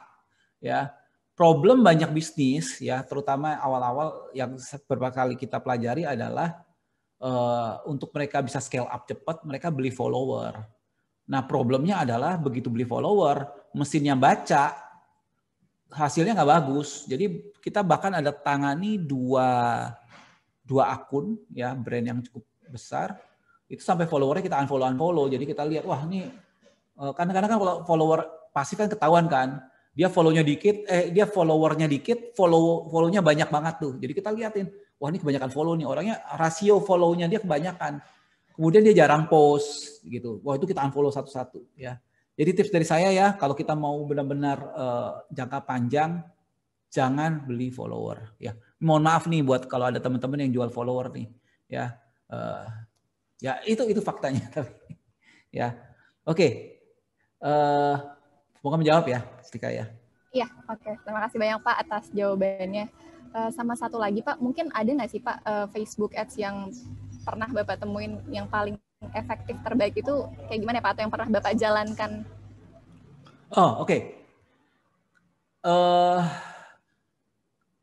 Ya, problem banyak bisnis ya, terutama awal-awal yang beberapa kali kita pelajari adalah Eh, untuk mereka bisa scale up cepat, mereka beli follower. Nah problemnya adalah begitu beli follower, mesinnya baca, hasilnya nggak bagus. Jadi kita bahkan ada tangani dua, dua akun, ya brand yang cukup besar, itu sampai followernya kita unfollow unfollow jadi kita lihat wah ini karena eh, kadang kan follower pasti kan ketahuan kan dia follownya dikit eh dia followernya dikit follow follownya banyak banget tuh jadi kita liatin wah ini kebanyakan follow nih orangnya rasio follow-nya dia kebanyakan kemudian dia jarang post gitu wah itu kita unfollow satu-satu ya jadi tips dari saya ya kalau kita mau benar-benar uh, jangka panjang jangan beli follower ya mohon maaf nih buat kalau ada teman-teman yang jual follower nih ya uh, ya itu itu faktanya (laughs) tapi ya oke okay. uh, eh, semoga menjawab ya Stika ya
iya oke okay. terima kasih banyak Pak atas jawabannya Eh, sama satu lagi Pak, mungkin ada nggak sih Pak uh, Facebook Ads yang pernah Bapak temuin yang paling efektif terbaik itu kayak gimana ya Pak atau yang pernah Bapak jalankan?
Oh oke. Okay. Uh, eh,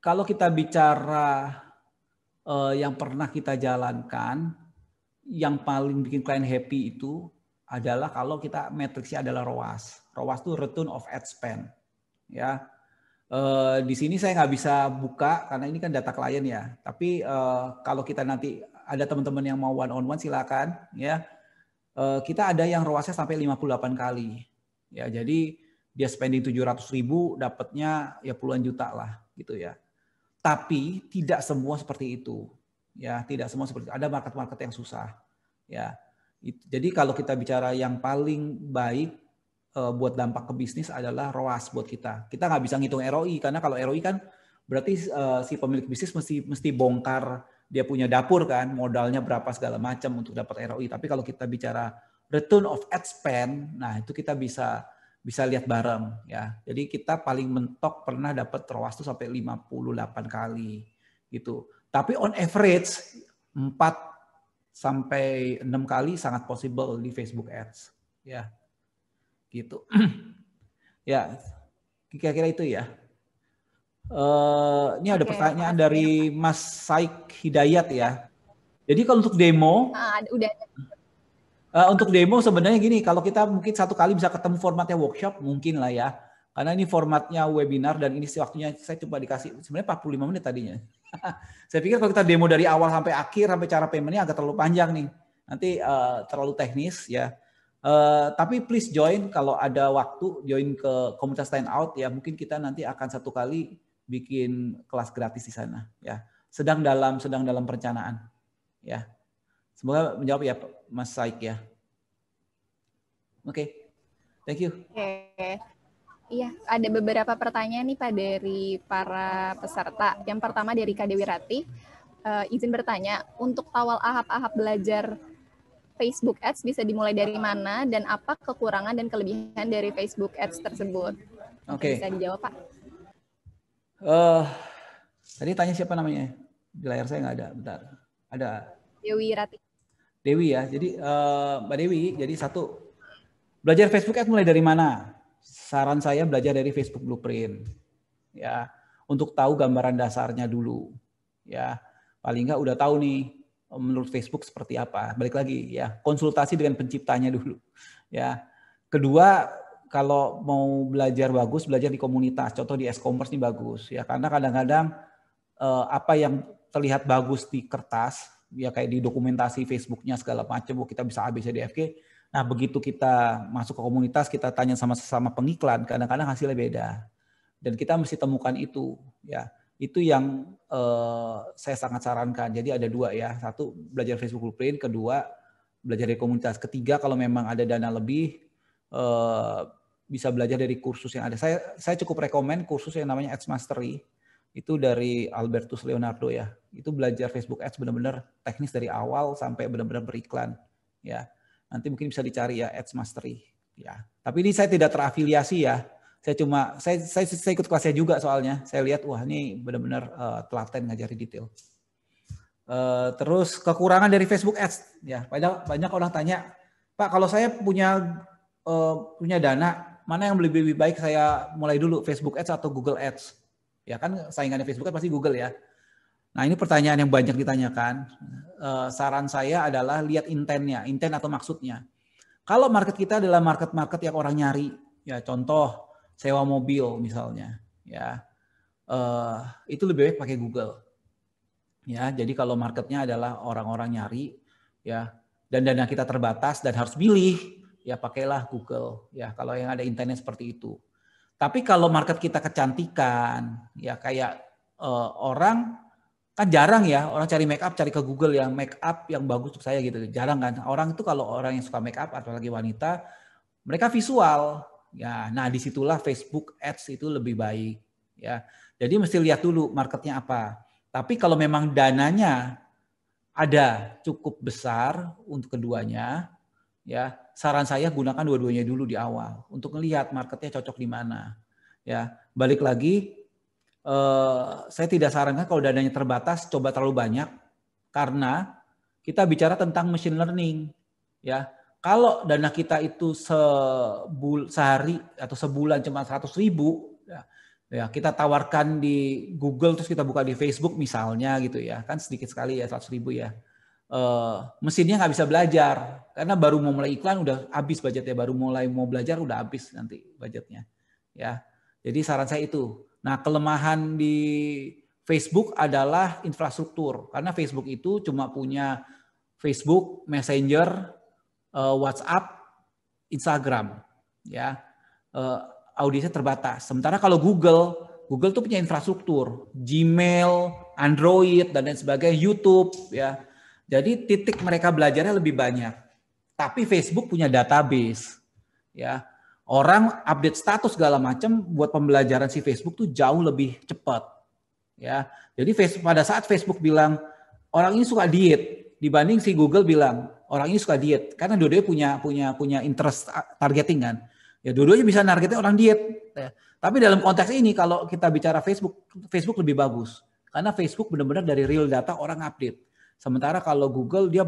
kalau kita bicara uh, yang pernah kita jalankan, yang paling bikin klien happy itu adalah kalau kita matriksnya adalah ROAS. ROAS itu return of ad spend. Ya, Eh, di sini saya nggak bisa buka karena ini kan data klien ya. Tapi eh, kalau kita nanti ada teman-teman yang mau one on one silakan ya. Eh, kita ada yang ruasnya sampai 58 kali. Ya, jadi dia spending 700 ribu dapatnya ya puluhan juta lah gitu ya. Tapi tidak semua seperti itu. Ya, tidak semua seperti itu. Ada market-market yang susah. Ya. Jadi kalau kita bicara yang paling baik Eh, buat dampak ke bisnis adalah ROAS buat kita. Kita nggak bisa ngitung ROI karena kalau ROI kan berarti eh, si pemilik bisnis mesti mesti bongkar dia punya dapur kan, modalnya berapa segala macam untuk dapat ROI. Tapi kalau kita bicara return of ad spend, nah itu kita bisa bisa lihat bareng ya. Jadi kita paling mentok pernah dapat ROAS itu sampai 58 kali gitu. Tapi on average 4 sampai 6 kali sangat possible di Facebook Ads ya gitu (clears throat) ya kira-kira itu ya uh, ini ada okay, pertanyaan dari Mas Saik Hidayat ya jadi kalau untuk demo uh, udah uh, untuk demo sebenarnya gini kalau kita mungkin satu kali bisa ketemu formatnya workshop mungkin lah ya karena ini formatnya webinar dan ini waktunya saya coba dikasih sebenarnya 45 menit tadinya (laughs) saya pikir kalau kita demo dari awal sampai akhir sampai cara paymentnya agak terlalu panjang nih nanti uh, terlalu teknis ya Eh, tapi please join kalau ada waktu join ke komunitas stand out ya mungkin kita nanti akan satu kali bikin kelas gratis di sana ya. Sedang dalam sedang dalam perencanaan ya. Semoga menjawab ya Mas Saik ya. Oke. Okay. Thank you.
Oke. Okay. Iya, ada beberapa pertanyaan nih Pak dari para peserta. Yang pertama dari Kadewirati Uh, eh, izin bertanya, untuk awal ahap-ahap belajar Facebook Ads bisa dimulai dari mana dan apa kekurangan dan kelebihan dari Facebook Ads tersebut? Oke. Okay. Bisa dijawab Pak?
Uh, tadi tanya siapa namanya? Di layar saya nggak ada. Bentar. Ada. Dewi Ratih. Dewi ya. Jadi uh, Mbak Dewi. Jadi satu belajar Facebook Ads mulai dari mana? Saran saya belajar dari Facebook Blueprint. Ya, untuk tahu gambaran dasarnya dulu. Ya, paling nggak udah tahu nih menurut Facebook seperti apa. Balik lagi ya, konsultasi dengan penciptanya dulu. Ya. Kedua, kalau mau belajar bagus, belajar di komunitas. Contoh di e-commerce ini bagus ya, karena kadang-kadang eh, apa yang terlihat bagus di kertas, ya kayak di dokumentasi Facebooknya segala macam, oh, kita bisa di FK. Nah begitu kita masuk ke komunitas, kita tanya sama sama pengiklan, kadang-kadang hasilnya beda. Dan kita mesti temukan itu ya itu yang eh, saya sangat sarankan. Jadi ada dua ya, satu belajar Facebook Blueprint, kedua belajar dari komunitas, ketiga kalau memang ada dana lebih eh, bisa belajar dari kursus yang ada. Saya saya cukup rekomend kursus yang namanya Ads Mastery itu dari Albertus Leonardo ya. Itu belajar Facebook Ads benar-benar teknis dari awal sampai benar-benar beriklan ya. Nanti mungkin bisa dicari ya Ads Mastery ya. Tapi ini saya tidak terafiliasi ya saya cuma saya, saya saya ikut kelasnya juga soalnya saya lihat wah ini benar-benar uh, telaten ngajarin detail uh, terus kekurangan dari Facebook Ads ya banyak banyak orang tanya Pak kalau saya punya uh, punya dana mana yang lebih, lebih baik saya mulai dulu Facebook Ads atau Google Ads ya kan saingannya Facebook Ads pasti Google ya Nah ini pertanyaan yang banyak ditanyakan. Uh, saran saya adalah lihat intennya, intent atau maksudnya. Kalau market kita adalah market-market yang orang nyari, ya contoh sewa mobil misalnya, ya eh, itu lebih baik pakai Google. Ya, jadi kalau marketnya adalah orang-orang nyari, ya dan dana kita terbatas dan harus pilih ya pakailah Google. Ya kalau yang ada internet seperti itu. Tapi kalau market kita kecantikan, ya kayak uh, orang kan jarang ya orang cari make up cari ke Google yang make up yang bagus untuk saya gitu jarang kan orang itu kalau orang yang suka make up apalagi wanita mereka visual Ya, nah disitulah Facebook Ads itu lebih baik. Ya, jadi mesti lihat dulu marketnya apa. Tapi kalau memang dananya ada cukup besar untuk keduanya, ya saran saya gunakan dua-duanya dulu di awal untuk melihat marketnya cocok di mana. Ya, balik lagi, eh, saya tidak sarankan kalau dananya terbatas coba terlalu banyak karena kita bicara tentang machine learning, ya kalau dana kita itu sebul, sehari atau sebulan cuma 100 ribu, ya, ya kita tawarkan di Google terus kita buka di Facebook misalnya gitu ya, kan sedikit sekali ya 100 ribu ya. Uh, mesinnya nggak bisa belajar karena baru mau mulai iklan udah habis budgetnya, baru mulai mau belajar udah habis nanti budgetnya, ya. Jadi saran saya itu. Nah kelemahan di Facebook adalah infrastruktur karena Facebook itu cuma punya Facebook Messenger uh, WhatsApp, Instagram, ya uh, audiensnya terbatas. Sementara kalau Google, Google tuh punya infrastruktur, Gmail, Android dan lain sebagainya, YouTube, ya. Jadi titik mereka belajarnya lebih banyak. Tapi Facebook punya database, ya. Orang update status segala macam buat pembelajaran si Facebook tuh jauh lebih cepat, ya. Jadi pada saat Facebook bilang orang ini suka diet, dibanding si Google bilang orang ini suka diet karena dua-duanya punya punya punya interest ah, targeting kan ya dua-duanya bisa nargetin orang diet ya. tapi dalam konteks ini kalau kita bicara Facebook Facebook lebih bagus karena Facebook benar-benar dari real data orang update sementara kalau Google dia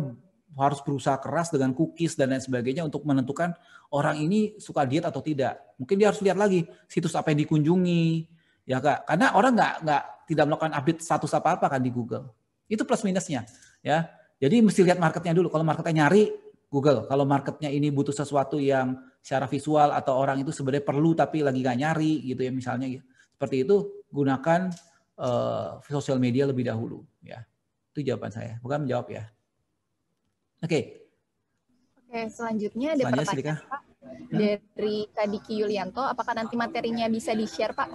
harus berusaha keras dengan cookies dan lain sebagainya untuk menentukan orang ini suka diet atau tidak mungkin dia harus lihat lagi situs apa yang dikunjungi ya kak karena orang nggak nggak tidak melakukan update status apa apa kan di Google itu plus minusnya ya jadi mesti lihat marketnya dulu. Kalau marketnya nyari, Google. Kalau marketnya ini butuh sesuatu yang secara visual atau orang itu sebenarnya perlu tapi lagi nggak nyari gitu ya misalnya. Ya. Seperti itu gunakan uh, sosial media lebih dahulu. Ya, itu jawaban saya. Bukan menjawab ya. Oke. Okay.
Oke, selanjutnya ada selanjutnya, pertanyaan Pak, dari Kadiki Yulianto. Apakah nanti materinya bisa di-share Pak?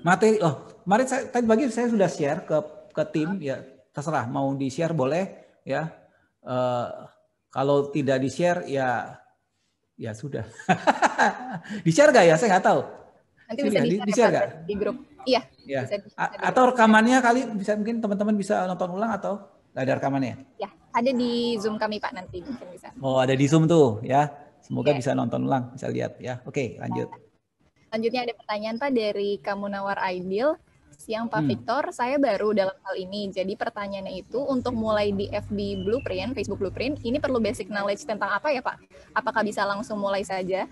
Materi, oh, mari saya, tadi pagi saya sudah share ke ke tim ya terserah mau di share boleh ya e, kalau tidak di share ya ya sudah (laughs) di share gak ya saya nggak tahu
nanti bisa di, di share gak? di grup iya ya. bisa,
bisa atau rekamannya kali bisa mungkin teman-teman bisa nonton ulang atau nggak ada rekamannya
ya ada di zoom kami pak nanti mungkin bisa
oh ada di zoom tuh ya semoga ya. bisa nonton ulang bisa lihat ya oke lanjut lanjut
Selanjutnya ada pertanyaan Pak dari Kamunawar Aidil. Siang Pak hmm. Victor, saya baru dalam hal ini. Jadi pertanyaannya itu untuk mulai di FB Blueprint, Facebook Blueprint, ini perlu basic knowledge tentang apa ya Pak? Apakah bisa langsung mulai saja?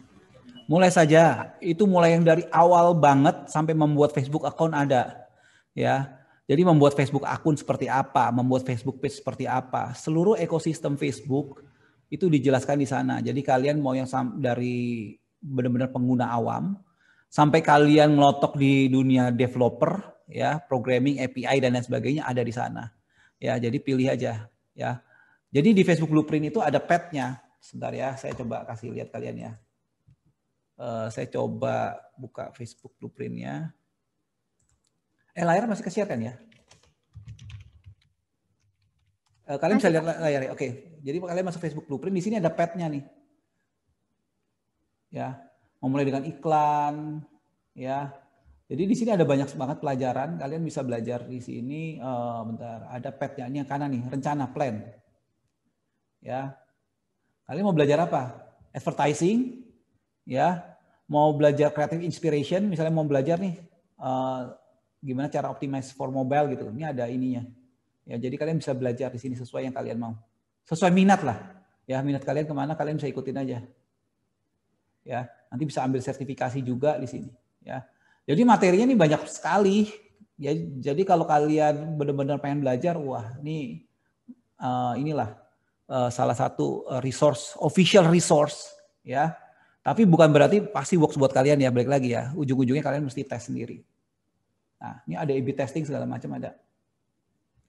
Mulai saja. Itu mulai yang dari awal banget sampai membuat Facebook account ada. Ya. Jadi membuat Facebook akun seperti apa, membuat Facebook page seperti apa, seluruh ekosistem Facebook itu dijelaskan di sana. Jadi kalian mau yang dari benar-benar pengguna awam sampai kalian ngelotok di dunia developer ya programming API dan lain sebagainya ada di sana ya jadi pilih aja ya jadi di Facebook Blueprint itu ada petnya sebentar ya saya coba kasih lihat kalian ya uh, saya coba buka Facebook Blueprintnya eh layar masih kesiar kan ya uh, kalian masih. bisa lihat layar ya oke jadi kalian masuk Facebook Blueprint di sini ada petnya nih ya memulai dengan iklan, ya. Jadi di sini ada banyak banget pelajaran. Kalian bisa belajar di sini. Uh, bentar, ada petnya ini yang kanan nih, rencana plan. Ya, kalian mau belajar apa? Advertising, ya. Mau belajar creative inspiration, misalnya mau belajar nih uh, gimana cara optimize for mobile gitu. Ini ada ininya. Ya, jadi kalian bisa belajar di sini sesuai yang kalian mau, sesuai minat lah. Ya, minat kalian kemana kalian bisa ikutin aja ya. Nanti bisa ambil sertifikasi juga di sini, ya. Jadi materinya ini banyak sekali. Ya, jadi kalau kalian benar-benar pengen belajar, wah, ini uh, inilah uh, salah satu eh, resource official resource, ya. Tapi bukan berarti pasti works buat kalian ya, balik lagi ya. Ujung-ujungnya kalian mesti tes sendiri. Nah, ini ada A/B testing segala macam ada.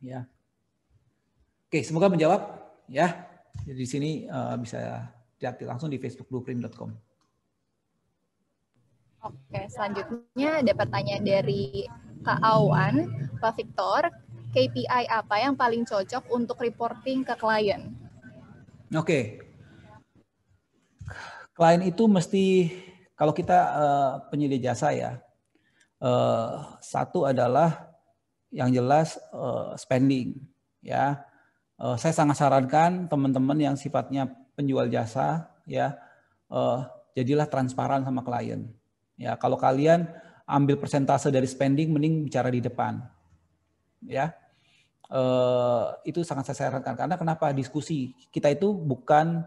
Ya. Oke, semoga menjawab ya. Jadi di sini uh, bisa lihat langsung di facebookblueprint.com.
Oke, selanjutnya ada pertanyaan dari Kak Awan, Pak Victor, KPI apa yang paling cocok untuk reporting ke klien?
Oke, klien itu mesti kalau kita uh, penyedia jasa ya, uh, satu adalah yang jelas uh, spending, ya. Uh, saya sangat sarankan teman-teman yang sifatnya penjual jasa, ya, uh, jadilah transparan sama klien Ya, kalau kalian ambil persentase dari spending, mending bicara di depan. Ya, eh, itu sangat saya sarankan karena kenapa diskusi kita itu bukan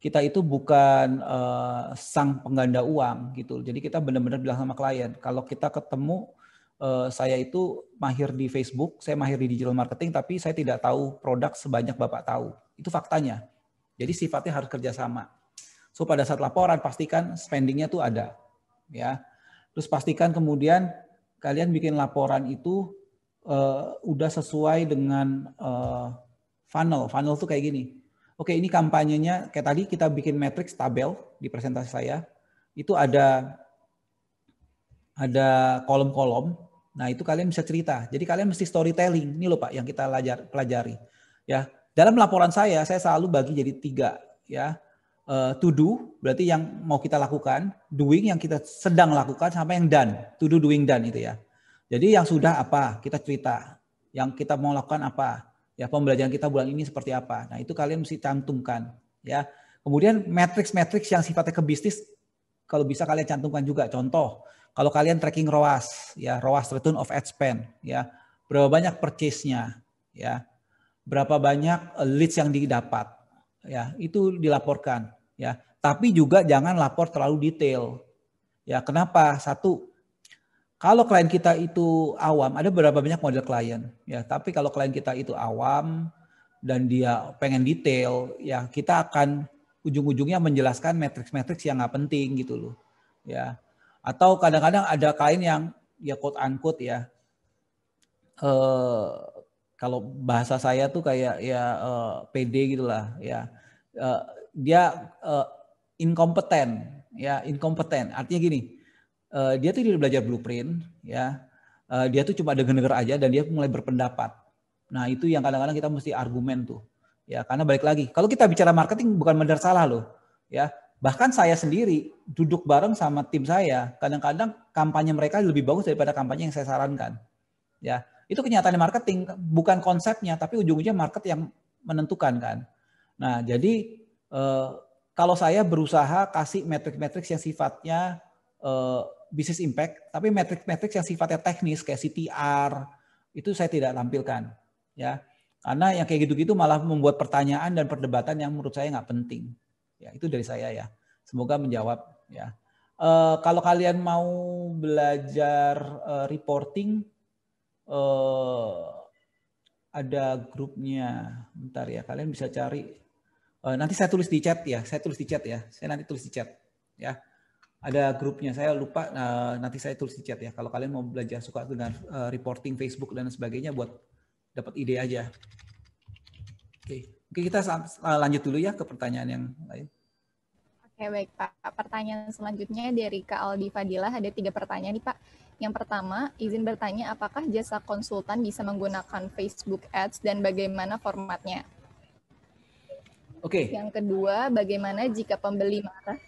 kita itu bukan eh, sang pengganda uang gitu. Jadi kita benar-benar bilang sama klien kalau kita ketemu eh, saya itu mahir di Facebook, saya mahir di digital marketing, tapi saya tidak tahu produk sebanyak bapak tahu. Itu faktanya. Jadi sifatnya harus kerjasama. So pada saat laporan pastikan spendingnya tuh ada ya. Terus pastikan kemudian kalian bikin laporan itu uh, udah sesuai dengan uh, funnel. Funnel tuh kayak gini. Oke, ini kampanyenya kayak tadi kita bikin matriks tabel di presentasi saya. Itu ada ada kolom-kolom. Nah, itu kalian bisa cerita. Jadi kalian mesti storytelling. Ini loh Pak yang kita pelajari. Ya, dalam laporan saya saya selalu bagi jadi tiga ya uh, to do berarti yang mau kita lakukan, doing yang kita sedang lakukan sampai yang done, to do doing done itu ya. Jadi yang sudah apa kita cerita, yang kita mau lakukan apa, ya pembelajaran kita bulan ini seperti apa. Nah itu kalian mesti cantumkan ya. Kemudian matriks-matriks yang sifatnya ke bisnis kalau bisa kalian cantumkan juga. Contoh, kalau kalian tracking ROAS, ya ROAS return of ad spend, ya berapa banyak purchase-nya, ya berapa banyak leads yang didapat, ya itu dilaporkan ya. Tapi juga jangan lapor terlalu detail. Ya, kenapa? Satu, kalau klien kita itu awam, ada berapa banyak model klien, ya. Tapi kalau klien kita itu awam dan dia pengen detail, ya kita akan ujung-ujungnya menjelaskan matriks-matriks yang nggak penting gitu loh, ya. Atau kadang-kadang ada klien yang ya quote unquote ya, uh, kalau bahasa saya tuh kayak ya uh, eh, PD gitulah, ya. Uh, dia uh, eh, inkompeten ya incompetent artinya gini uh, dia tuh tidak belajar blueprint ya uh, dia tuh cuma denger-denger aja dan dia mulai berpendapat nah itu yang kadang-kadang kita mesti argumen tuh ya karena balik lagi kalau kita bicara marketing bukan benar salah loh ya bahkan saya sendiri duduk bareng sama tim saya kadang-kadang kampanye mereka lebih bagus daripada kampanye yang saya sarankan ya itu kenyataan marketing bukan konsepnya tapi ujung-ujungnya market yang menentukan kan nah jadi Eh, kalau saya berusaha kasih metrik-metrik yang sifatnya eh, bisnis impact, tapi metrik-metrik yang sifatnya teknis kayak CTR itu saya tidak tampilkan, ya. Karena yang kayak gitu-gitu malah membuat pertanyaan dan perdebatan yang menurut saya nggak penting. Ya, itu dari saya ya. Semoga menjawab ya. E, kalau kalian mau belajar e, reporting, e, ada grupnya. Bentar ya, kalian bisa cari Eh, nanti saya tulis di chat ya, saya tulis di chat ya, saya nanti tulis di chat ya. Ada grupnya, saya lupa eh, nanti saya tulis di chat ya. Kalau kalian mau belajar suka dengan eh, reporting Facebook dan sebagainya buat dapat ide aja. Oke, oke kita lanjut dulu ya ke pertanyaan yang lain.
Oke baik Pak, pertanyaan selanjutnya dari Kak Aldi ada tiga pertanyaan nih Pak. Yang pertama, izin bertanya apakah jasa konsultan bisa menggunakan Facebook Ads dan bagaimana formatnya? Oke. Okay. Yang kedua, bagaimana jika pembeli marah?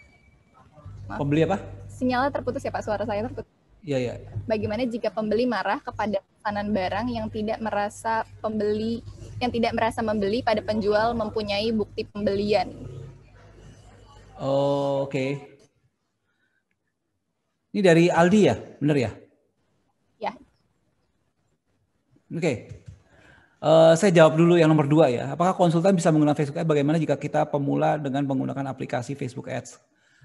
Maaf. Pembeli apa? Sinyalnya terputus ya Pak, suara saya terputus. Iya, iya. Bagaimana jika pembeli marah kepada pesanan barang yang tidak merasa pembeli yang tidak merasa membeli pada penjual mempunyai bukti pembelian?
Oh, oke. Okay. Ini dari Aldi ya, benar ya? Ya. Oke. Okay. Eh, saya jawab dulu yang nomor dua ya. Apakah konsultan bisa menggunakan Facebook Ads bagaimana jika kita pemula dengan menggunakan aplikasi Facebook Ads?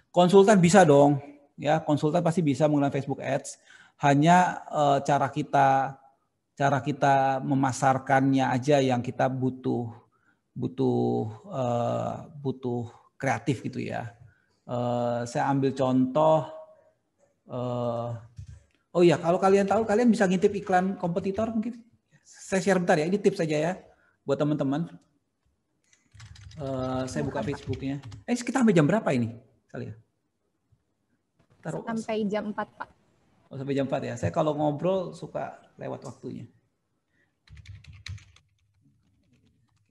Konsultan bisa dong, ya konsultan pasti bisa menggunakan Facebook Ads. Hanya uh, cara kita cara kita memasarkannya aja yang kita butuh butuh uh, butuh kreatif gitu ya. Uh, saya ambil contoh. Uh, oh ya, kalau kalian tahu kalian bisa ngintip iklan kompetitor mungkin saya share bentar ya, ini tips aja ya buat teman-teman. Uh, saya buka Facebooknya. Eh kita sampai jam berapa ini? Kali ya? Taruh.
Sampai jam 4 Pak.
Oh, sampai jam 4 ya. Saya kalau ngobrol suka lewat waktunya.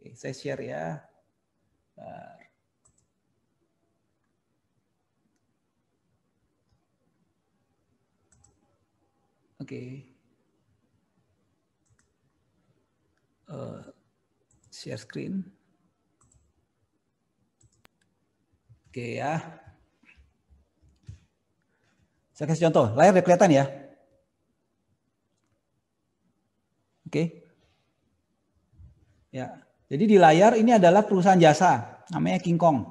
Oke, saya share ya. Oke. uh, share screen. Oke okay, ya. Saya kasih contoh, layar udah kelihatan ya. Oke. Okay. Ya. Jadi di layar ini adalah perusahaan jasa namanya King Kong.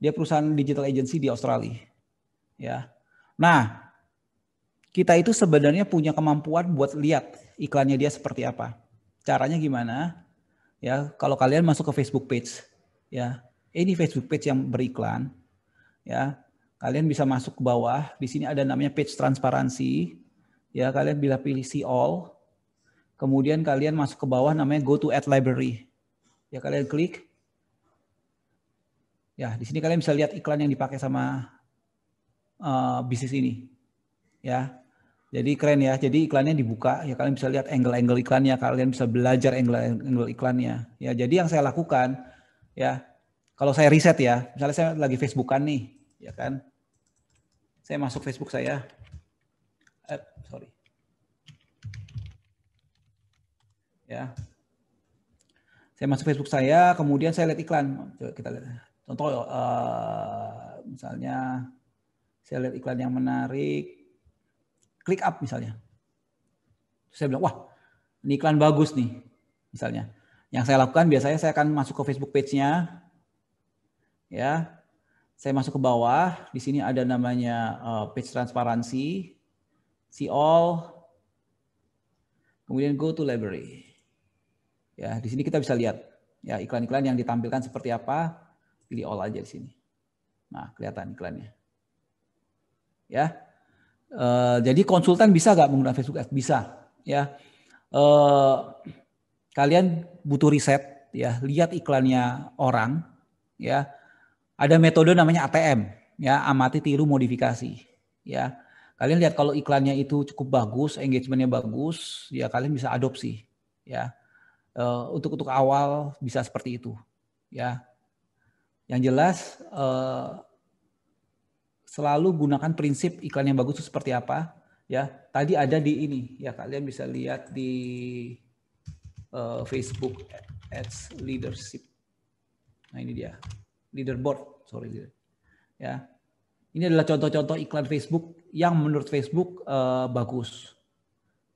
Dia perusahaan digital agency di Australia. Ya. Nah, kita itu sebenarnya punya kemampuan buat lihat iklannya dia seperti apa. Caranya gimana? Ya, kalau kalian masuk ke Facebook page, ya, ini Facebook page yang beriklan, ya, kalian bisa masuk ke bawah. Di sini ada namanya page transparansi, ya, kalian bila pilih see all. Kemudian kalian masuk ke bawah namanya go to ad library. Ya, kalian klik. Ya, di sini kalian bisa lihat iklan yang dipakai sama uh, bisnis ini. Ya, jadi keren ya. Jadi iklannya dibuka ya kalian bisa lihat angle-angle iklannya, kalian bisa belajar angle-angle iklannya. Ya, jadi yang saya lakukan ya kalau saya riset ya, misalnya saya lagi Facebookan nih, ya kan? Saya masuk Facebook saya. Eh, sorry. Ya. Saya masuk Facebook saya, kemudian saya lihat iklan. Coba kita lihat. Contoh uh, misalnya saya lihat iklan yang menarik Klik up misalnya. saya bilang, wah ini iklan bagus nih misalnya. Yang saya lakukan biasanya saya akan masuk ke Facebook page-nya. Ya. Saya masuk ke bawah, di sini ada namanya uh, page transparansi, see all, kemudian go to library. Ya, di sini kita bisa lihat ya iklan-iklan yang ditampilkan seperti apa, pilih all aja di sini. Nah, kelihatan iklannya. Ya. Eh, jadi konsultan bisa nggak menggunakan Facebook Ads? Bisa, ya. Uh, kalian butuh riset, ya. Lihat iklannya orang, ya. Ada metode namanya ATM, ya. Amati, tiru, modifikasi, ya. Kalian lihat kalau iklannya itu cukup bagus, engagementnya bagus, ya kalian bisa adopsi, ya. Uh, untuk untuk awal bisa seperti itu, ya. Yang jelas. Uh, selalu gunakan prinsip iklan yang bagus itu seperti apa ya tadi ada di ini ya kalian bisa lihat di uh, Facebook ads leadership nah ini dia leaderboard sorry leader. ya ini adalah contoh-contoh iklan Facebook yang menurut Facebook uh, bagus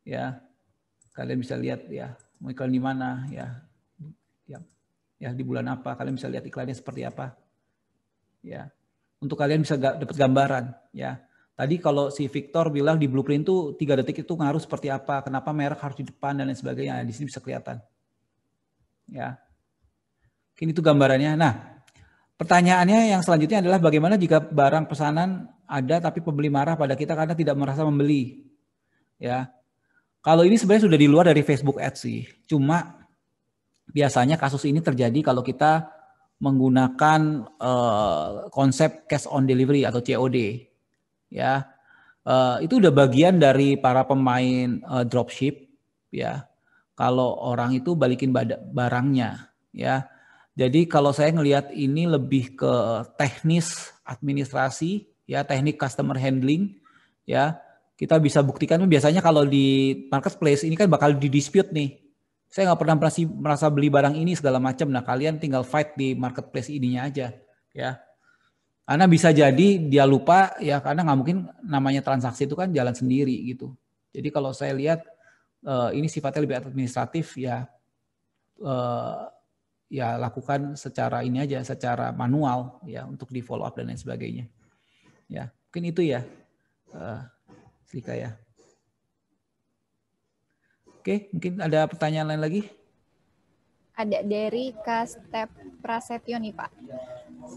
ya kalian bisa lihat ya mau iklan di mana ya ya ya di bulan apa kalian bisa lihat iklannya seperti apa ya untuk kalian bisa ga, dapat gambaran ya. Tadi kalau si Victor bilang di blueprint tuh tiga detik itu ngaruh seperti apa, kenapa merek harus di depan dan lain sebagainya. Nah, di sini bisa kelihatan. Ya. Ini tuh gambarannya. Nah, pertanyaannya yang selanjutnya adalah bagaimana jika barang pesanan ada tapi pembeli marah pada kita karena tidak merasa membeli. Ya. Kalau ini sebenarnya sudah di luar dari Facebook Ads sih. Cuma biasanya kasus ini terjadi kalau kita menggunakan uh, konsep cash on delivery atau COD ya uh, itu udah bagian dari para pemain uh, dropship ya kalau orang itu balikin barangnya ya jadi kalau saya ngelihat ini lebih ke teknis administrasi ya teknik customer handling ya kita bisa buktikan biasanya kalau di marketplace ini kan bakal didispute nih saya nggak pernah merasa, merasa beli barang ini segala macam. Nah, kalian tinggal fight di marketplace ininya aja, ya. Karena bisa jadi dia lupa, ya, karena nggak mungkin namanya transaksi itu kan jalan sendiri gitu. Jadi kalau saya lihat eh, ini sifatnya lebih administratif, ya, eh, ya lakukan secara ini aja, secara manual, ya, untuk di follow up dan lain sebagainya. Ya, mungkin itu ya, uh, Slika ya. Oke, mungkin ada pertanyaan lain lagi?
Ada dari Kastep Prasetyo nih Pak.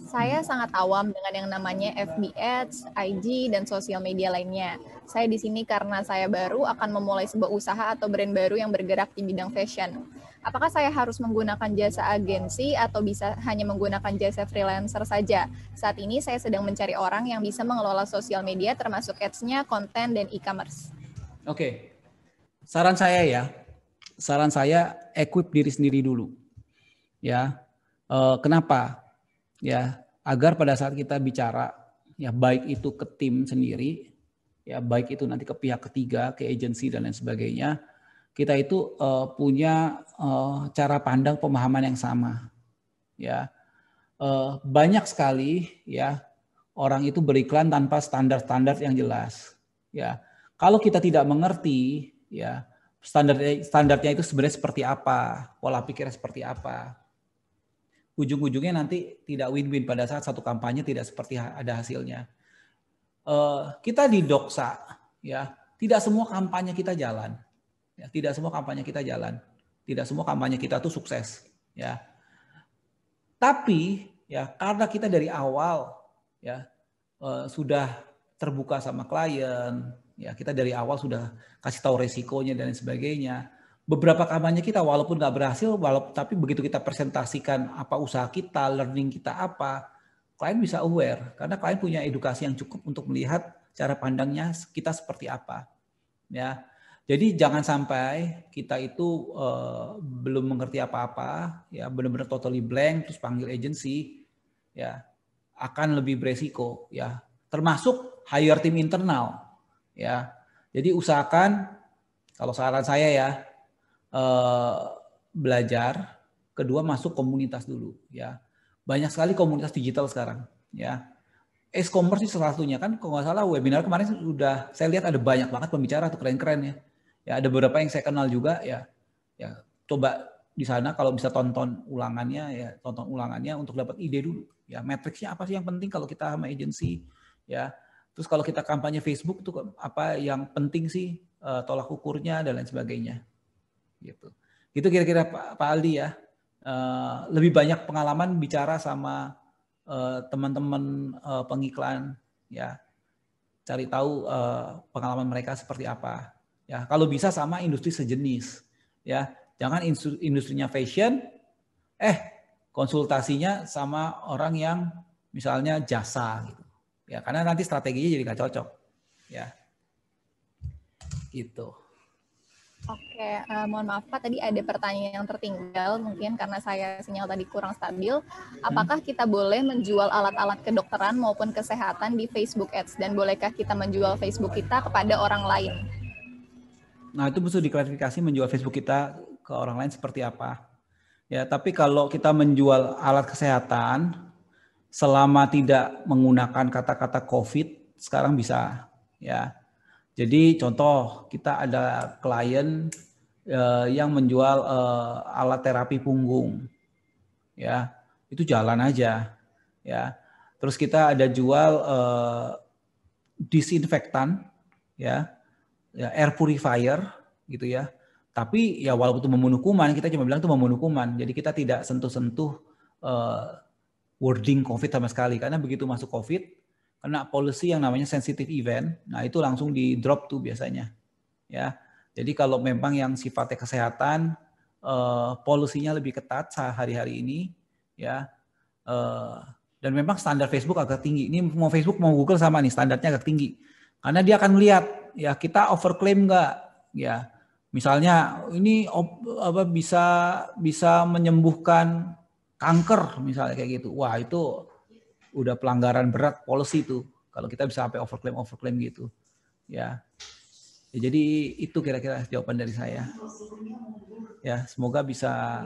Saya sangat awam dengan yang namanya FB Ads, IG, dan sosial media lainnya. Saya di sini karena saya baru akan memulai sebuah usaha atau brand baru yang bergerak di bidang fashion. Apakah saya harus menggunakan jasa agensi atau bisa hanya menggunakan jasa freelancer saja? Saat ini saya sedang mencari orang yang bisa mengelola sosial media termasuk ads-nya, konten, dan e-commerce.
Oke, saran saya ya, saran saya equip diri sendiri dulu. Ya. E, kenapa? Ya, agar pada saat kita bicara ya baik itu ke tim sendiri, ya baik itu nanti ke pihak ketiga, ke agensi dan lain sebagainya, kita itu e, punya e, cara pandang pemahaman yang sama. Ya. e, banyak sekali ya orang itu beriklan tanpa standar-standar yang jelas. Ya. Kalau kita tidak mengerti ya standar standarnya itu sebenarnya seperti apa, pola pikirnya seperti apa. Ujung-ujungnya nanti tidak win-win pada saat satu kampanye tidak seperti ada hasilnya. Uh, kita di doksa, ya tidak semua kampanye kita jalan, ya, tidak semua kampanye kita jalan, tidak semua kampanye kita tuh sukses, ya. Tapi ya karena kita dari awal ya uh, sudah terbuka sama klien, Ya, kita dari awal sudah kasih tahu resikonya dan sebagainya. Beberapa kampanye kita walaupun nggak berhasil, walaupun tapi begitu kita presentasikan apa usaha kita, learning kita apa, klien bisa aware karena klien punya edukasi yang cukup untuk melihat cara pandangnya kita seperti apa. Ya, jadi jangan sampai kita itu uh, belum mengerti apa-apa, ya benar-benar totally blank terus panggil agensi, ya akan lebih beresiko, ya. Termasuk hire tim internal, ya. Jadi usahakan kalau saran saya ya eh, belajar, kedua masuk komunitas dulu ya. Banyak sekali komunitas digital sekarang ya. E-commerce itu salah satunya kan kalau nggak salah webinar kemarin sudah saya lihat ada banyak banget pembicara tuh keren-keren ya. Ya ada beberapa yang saya kenal juga ya. Ya coba di sana kalau bisa tonton ulangannya ya tonton ulangannya untuk dapat ide dulu ya matriksnya apa sih yang penting kalau kita sama agensi ya Terus kalau kita kampanye Facebook tuh apa yang penting sih uh, tolak ukurnya dan lain sebagainya. Gitu. Itu kira-kira Pak, Pak Aldi ya. Uh, lebih banyak pengalaman bicara sama teman eh, teman-teman uh, pengiklan ya. Cari tahu uh, pengalaman mereka seperti apa. Ya, kalau bisa sama industri sejenis ya. Jangan industrinya fashion eh konsultasinya sama orang yang misalnya jasa gitu ya karena nanti strateginya jadi nggak cocok ya gitu
oke
uh, mohon maaf pak tadi ada pertanyaan yang tertinggal mungkin karena saya sinyal tadi kurang stabil hmm. apakah kita boleh menjual alat-alat kedokteran maupun kesehatan di Facebook Ads dan bolehkah kita menjual Facebook kita kepada orang lain
nah itu butuh diklarifikasi menjual Facebook kita ke orang lain seperti apa ya tapi kalau kita menjual alat kesehatan selama tidak menggunakan kata-kata COVID sekarang bisa ya. Jadi contoh kita ada klien eh, yang menjual eh, alat terapi punggung ya itu jalan aja ya. Terus kita ada jual eh, disinfektan ya, ya air purifier gitu ya. Tapi ya walaupun itu membunuh kuman, kita cuma bilang itu membunuh kuman. Jadi kita tidak sentuh-sentuh eh, wording COVID sama sekali. Karena begitu masuk COVID, kena policy yang namanya sensitive event, nah itu langsung di drop tuh biasanya. Ya, jadi kalau memang yang sifatnya kesehatan, eh, polusinya lebih ketat sehari-hari ini, ya. Eh, dan memang standar Facebook agak tinggi. Ini mau Facebook mau Google sama nih standarnya agak tinggi. Karena dia akan melihat ya kita overclaim nggak, ya. Misalnya ini op, apa bisa bisa menyembuhkan kanker misalnya kayak gitu. Wah itu udah pelanggaran berat policy itu. Kalau kita bisa sampai overclaim overclaim gitu, ya. ya jadi itu kira-kira jawaban dari saya. Ya semoga bisa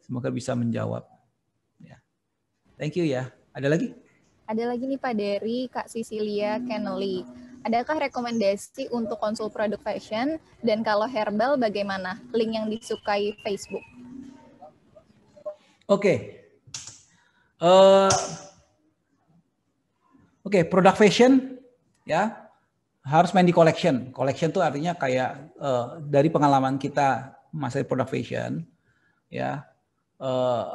semoga bisa menjawab. Ya. Thank you ya. Ada lagi?
Ada lagi nih Pak Dery Kak Sisilia Kennelly. Adakah rekomendasi untuk konsul produk fashion dan kalau herbal bagaimana? Link yang disukai Facebook.
Oke. Okay. Uh, eh, Oke, okay, product fashion ya harus main di collection. Collection tuh artinya kayak uh, dari pengalaman kita masa produk fashion ya. Uh,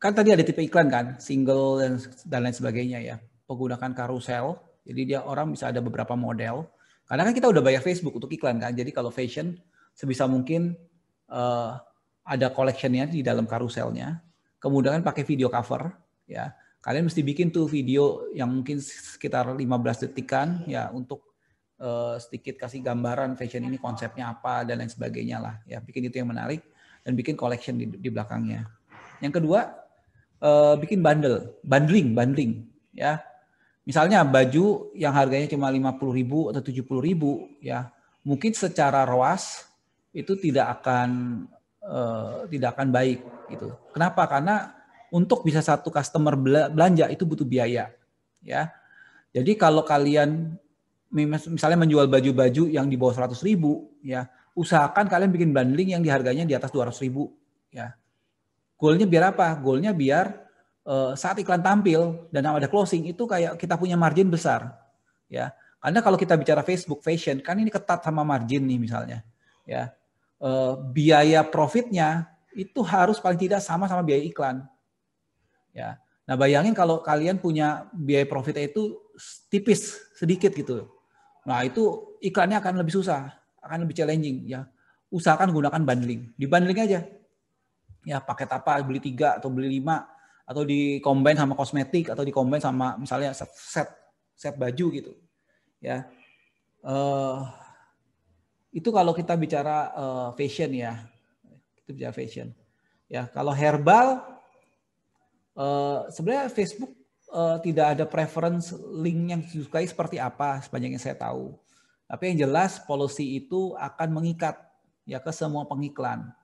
kan tadi ada tipe iklan kan, single dan dan lain sebagainya ya. Menggunakan carousel Jadi dia orang bisa ada beberapa model. Karena kan kita udah bayar Facebook untuk iklan kan. Jadi kalau fashion sebisa mungkin uh, ada collectionnya di dalam karuselnya, kemudian pakai video cover, ya. Kalian mesti bikin tuh video yang mungkin sekitar 15 detikan ya untuk uh, sedikit kasih gambaran fashion ini konsepnya apa dan lain sebagainya lah ya bikin itu yang menarik dan bikin collection di, di belakangnya. Yang kedua uh, bikin bundle, bundling, bundling ya. Misalnya baju yang harganya cuma ribu atau ribu, ya. Mungkin secara ruas itu tidak akan Eh, tidak akan baik gitu. Kenapa? Karena untuk bisa satu customer belanja itu butuh biaya, ya. Jadi kalau kalian misalnya menjual baju-baju yang di bawah 100 ribu, ya, usahakan kalian bikin bundling yang di harganya di atas 200 ribu, ya. Goalnya biar apa? Goalnya biar uh, saat iklan tampil dan ada closing itu kayak kita punya margin besar, ya. Karena kalau kita bicara Facebook fashion, kan ini ketat sama margin nih misalnya, ya eh, biaya profitnya itu harus paling tidak sama sama biaya iklan. Ya. Nah, bayangin kalau kalian punya biaya profitnya itu tipis sedikit gitu. Nah, itu iklannya akan lebih susah, akan lebih challenging ya. Usahakan gunakan bundling. Di bundling aja. Ya, paket apa beli tiga atau beli lima atau di combine sama kosmetik atau di combine sama misalnya set set, set baju gitu. Ya. Uh, itu kalau kita bicara uh, fashion ya. itu bicara fashion. Ya, kalau herbal uh, sebenarnya Facebook uh, tidak ada preference link yang disukai seperti apa sepanjang yang saya tahu. Tapi yang jelas policy itu akan mengikat ya ke semua pengiklan.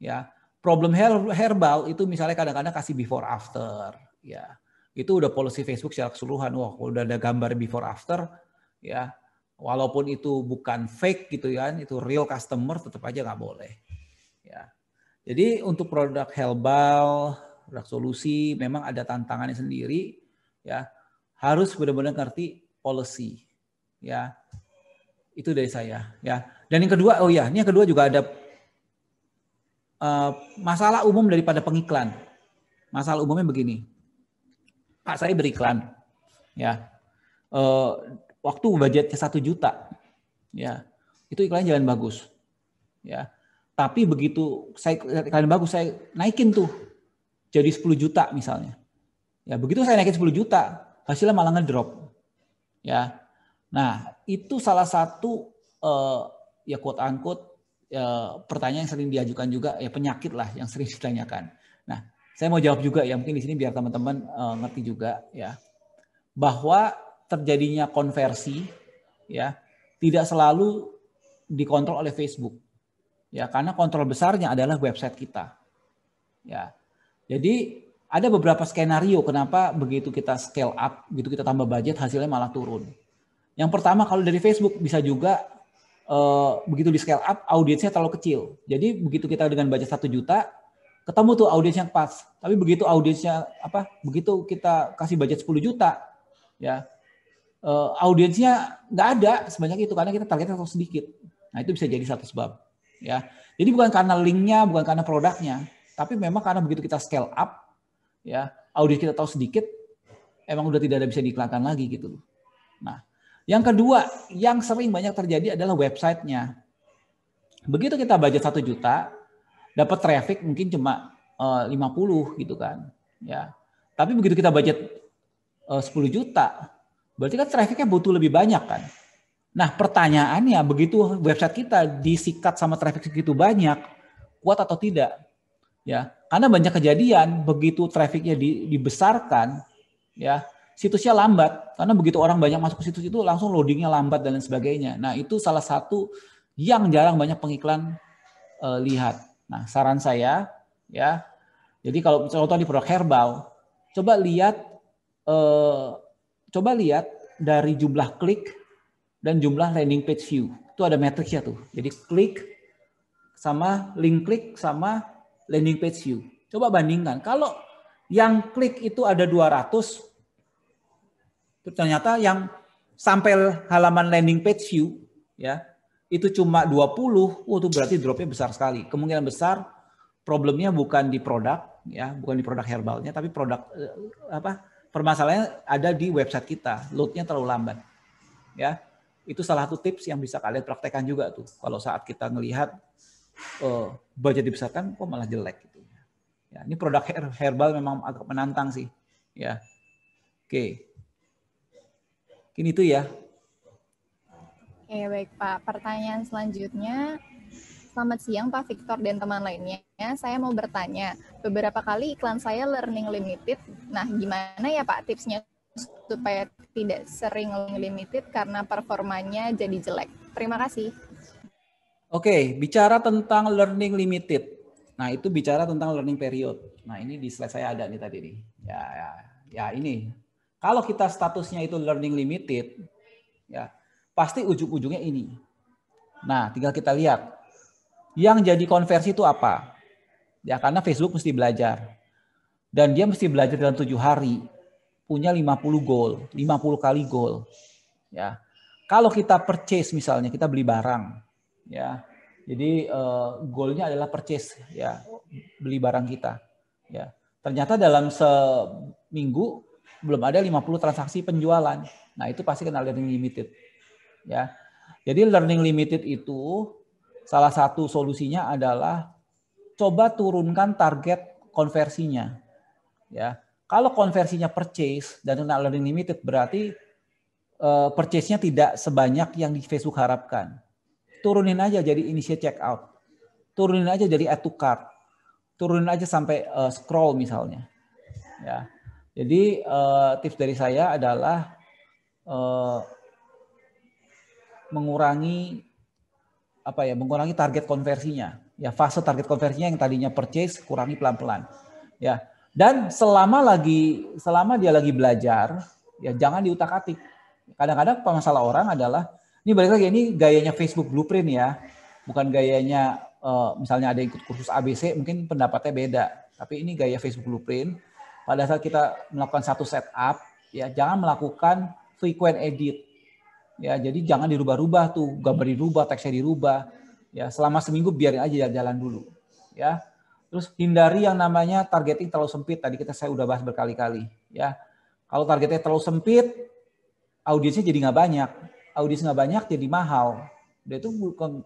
Ya, problem herbal itu misalnya kadang-kadang kasih before after ya. Itu udah policy Facebook secara keseluruhan. Wah, udah ada gambar before after ya walaupun itu bukan fake gitu ya, itu real customer tetap aja nggak boleh. Ya. Jadi untuk produk herbal, produk solusi memang ada tantangannya sendiri ya. Harus benar-benar ngerti policy ya. Itu dari saya ya. Dan yang kedua, oh ya, ini yang kedua juga ada uh, masalah umum daripada pengiklan. Masalah umumnya begini. Pak saya beriklan ya. Uh, waktu budgetnya satu juta, ya itu iklan jalan bagus, ya. Tapi begitu saya iklan bagus saya naikin tuh jadi 10 juta misalnya. Ya, begitu saya naikin 10 juta, hasilnya malah ngedrop. Ya. Nah, itu salah satu uh, ya quote angkut ya, uh, pertanyaan yang sering diajukan juga ya penyakit lah yang sering (laughs) ditanyakan. Nah, saya mau jawab juga ya mungkin di sini biar teman-teman uh, ngerti juga ya bahwa terjadinya konversi ya tidak selalu dikontrol oleh Facebook. Ya, karena kontrol besarnya adalah website kita. Ya. Jadi ada beberapa skenario kenapa begitu kita scale up, begitu kita tambah budget hasilnya malah turun. Yang pertama kalau dari Facebook bisa juga eh, begitu di scale up audiensnya terlalu kecil. Jadi begitu kita dengan budget satu juta ketemu tuh audiens yang pas. Tapi begitu audiensnya apa? Begitu kita kasih budget 10 juta ya uh, audiensnya nggak ada sebanyak itu karena kita targetnya terlalu sedikit. Nah itu bisa jadi satu sebab. Ya, jadi bukan karena linknya, bukan karena produknya, tapi memang karena begitu kita scale up, ya audiens kita tahu sedikit, emang udah tidak ada bisa diiklankan lagi gitu. Nah, yang kedua yang sering banyak terjadi adalah websitenya. Begitu kita budget satu juta, dapat traffic mungkin cuma eh, uh, 50 gitu kan, ya. Tapi begitu kita budget eh, uh, 10 juta, Berarti kan trafficnya butuh lebih banyak kan? Nah pertanyaannya begitu website kita disikat sama traffic segitu banyak, kuat atau tidak? Ya, karena banyak kejadian begitu trafficnya dibesarkan, ya situsnya lambat karena begitu orang banyak masuk ke situs itu langsung loadingnya lambat dan lain sebagainya. Nah itu salah satu yang jarang banyak pengiklan uh, lihat. Nah saran saya ya, jadi kalau contoh di produk herbal, coba lihat uh, Coba lihat dari jumlah klik dan jumlah landing page view. Itu ada ya tuh. Jadi klik sama link klik sama landing page view. Coba bandingkan. Kalau yang klik itu ada 200, ternyata yang sampai halaman landing page view ya itu cuma 20, oh, itu berarti dropnya besar sekali. Kemungkinan besar problemnya bukan di produk ya, bukan di produk herbalnya tapi produk eh, apa permasalahannya ada di website kita, loadnya terlalu lambat. Ya, itu salah satu tips yang bisa kalian praktekkan juga tuh. Kalau saat kita melihat uh, eh, budget dibesarkan, kok malah jelek gitu. Ya, ini produk herbal memang agak menantang sih. Ya, oke. Ini tuh ya.
Oke baik Pak. Pertanyaan selanjutnya Selamat siang Pak Victor dan teman lainnya. Saya mau bertanya, beberapa kali iklan saya learning limited. Nah, gimana ya Pak tipsnya supaya tidak sering learning limited karena performanya jadi jelek? Terima kasih.
Oke, bicara tentang learning limited. Nah, itu bicara tentang learning period. Nah, ini di slide saya ada nih tadi nih. Ya, ya, ya ini. Kalau kita statusnya itu learning limited, ya pasti ujung-ujungnya ini. Nah, tinggal kita lihat yang jadi konversi itu apa? Ya karena Facebook mesti belajar. Dan dia mesti belajar dalam tujuh hari. Punya 50 goal, 50 kali goal. Ya. Kalau kita purchase misalnya, kita beli barang. Ya. Jadi uh, eh, goalnya adalah purchase ya, beli barang kita. Ya. Ternyata dalam seminggu belum ada 50 transaksi penjualan. Nah, itu pasti kena learning limited. Ya. Jadi learning limited itu Salah satu solusinya adalah coba turunkan target konversinya. Ya, kalau konversinya purchase dan not learning limited berarti uh, purchase-nya tidak sebanyak yang di Facebook harapkan. Turunin aja jadi initial check out. Turunin aja jadi add to cart. Turunin aja sampai uh, scroll misalnya. Ya. Jadi uh, tips dari saya adalah uh, mengurangi apa ya mengurangi target konversinya ya fase target konversinya yang tadinya purchase kurangi pelan-pelan ya dan selama lagi selama dia lagi belajar ya jangan diutak-atik kadang-kadang masalah orang adalah ini balik lagi ini gayanya Facebook Blueprint ya bukan gayanya eh, misalnya ada yang ikut kursus ABC mungkin pendapatnya beda tapi ini gaya Facebook Blueprint pada saat kita melakukan satu setup ya jangan melakukan frequent edit Ya, jadi jangan dirubah-rubah tuh, gambar dirubah, teksnya dirubah. Ya, selama seminggu biarin aja jalan dulu. Ya. Terus hindari yang namanya targeting terlalu sempit. Tadi kita saya udah bahas berkali-kali, ya. Kalau targetnya terlalu sempit, audiensnya jadi nggak banyak. Audiens nggak banyak jadi mahal. Dia itu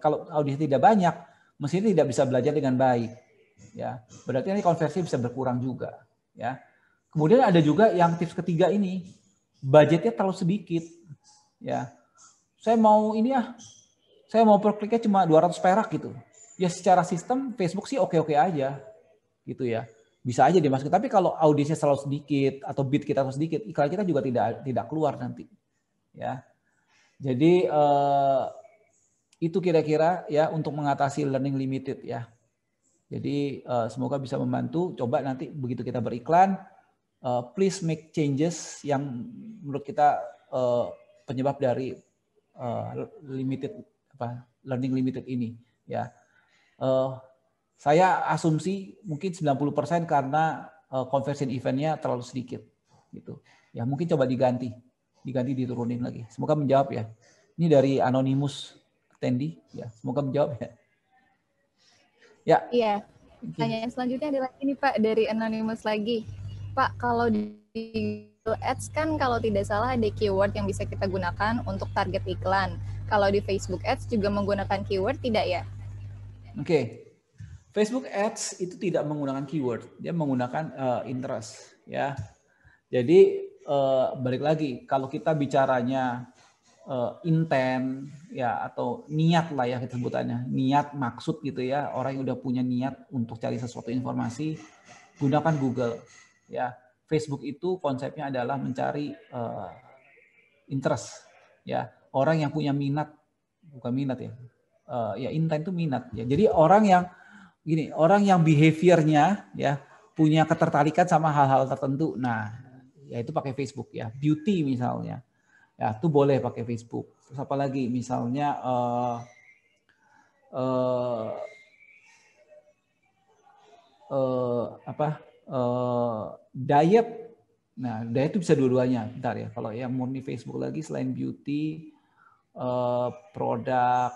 kalau audiens tidak banyak, mesin tidak bisa belajar dengan baik. Ya, berarti ini konversi bisa berkurang juga. Ya. Kemudian ada juga yang tips ketiga ini, budgetnya terlalu sedikit. Ya, saya mau ini ya, saya mau per kliknya cuma 200 perak gitu. Ya secara sistem Facebook sih oke-oke aja gitu ya. Bisa aja dimasukin. Tapi kalau audiensnya selalu sedikit atau bit kita selalu sedikit, iklan kita juga tidak tidak keluar nanti. Ya. Jadi eh, itu kira-kira ya untuk mengatasi learning limited ya. Jadi eh, semoga bisa membantu. Coba nanti begitu kita beriklan, eh, please make changes yang menurut kita eh, penyebab dari Eh, limited apa learning limited ini ya. Uh, saya asumsi mungkin 90% karena uh, conversion eventnya terlalu sedikit gitu. Ya mungkin coba diganti, diganti diturunin lagi. Semoga menjawab ya. Ini dari anonymous Tendi ya. Semoga menjawab ya. Ya.
Iya. Pertanyaan selanjutnya adalah ini Pak dari anonymous lagi. Pak kalau di Ads kan kalau tidak salah ada keyword yang bisa kita gunakan untuk target iklan. Kalau di Facebook Ads juga menggunakan keyword tidak
ya?
Oke. Okay. Facebook Ads itu tidak menggunakan keyword, dia menggunakan uh, interest ya. Jadi uh, balik lagi kalau kita bicaranya uh, intent ya atau niat lah ya kita sebutannya, niat maksud gitu ya. Orang yang udah punya niat untuk cari sesuatu informasi gunakan Google ya Facebook itu konsepnya adalah mencari uh, interest ya orang yang punya minat bukan minat ya uh, ya intent itu minat ya jadi orang yang gini orang yang behaviornya ya punya ketertarikan sama hal-hal tertentu nah ya itu pakai Facebook ya beauty misalnya ya itu boleh pakai Facebook terus apa lagi misalnya uh, uh, uh, apa uh, diet. Nah, diet itu bisa dua-duanya. Bentar ya, kalau yang murni Facebook lagi selain beauty, uh, produk,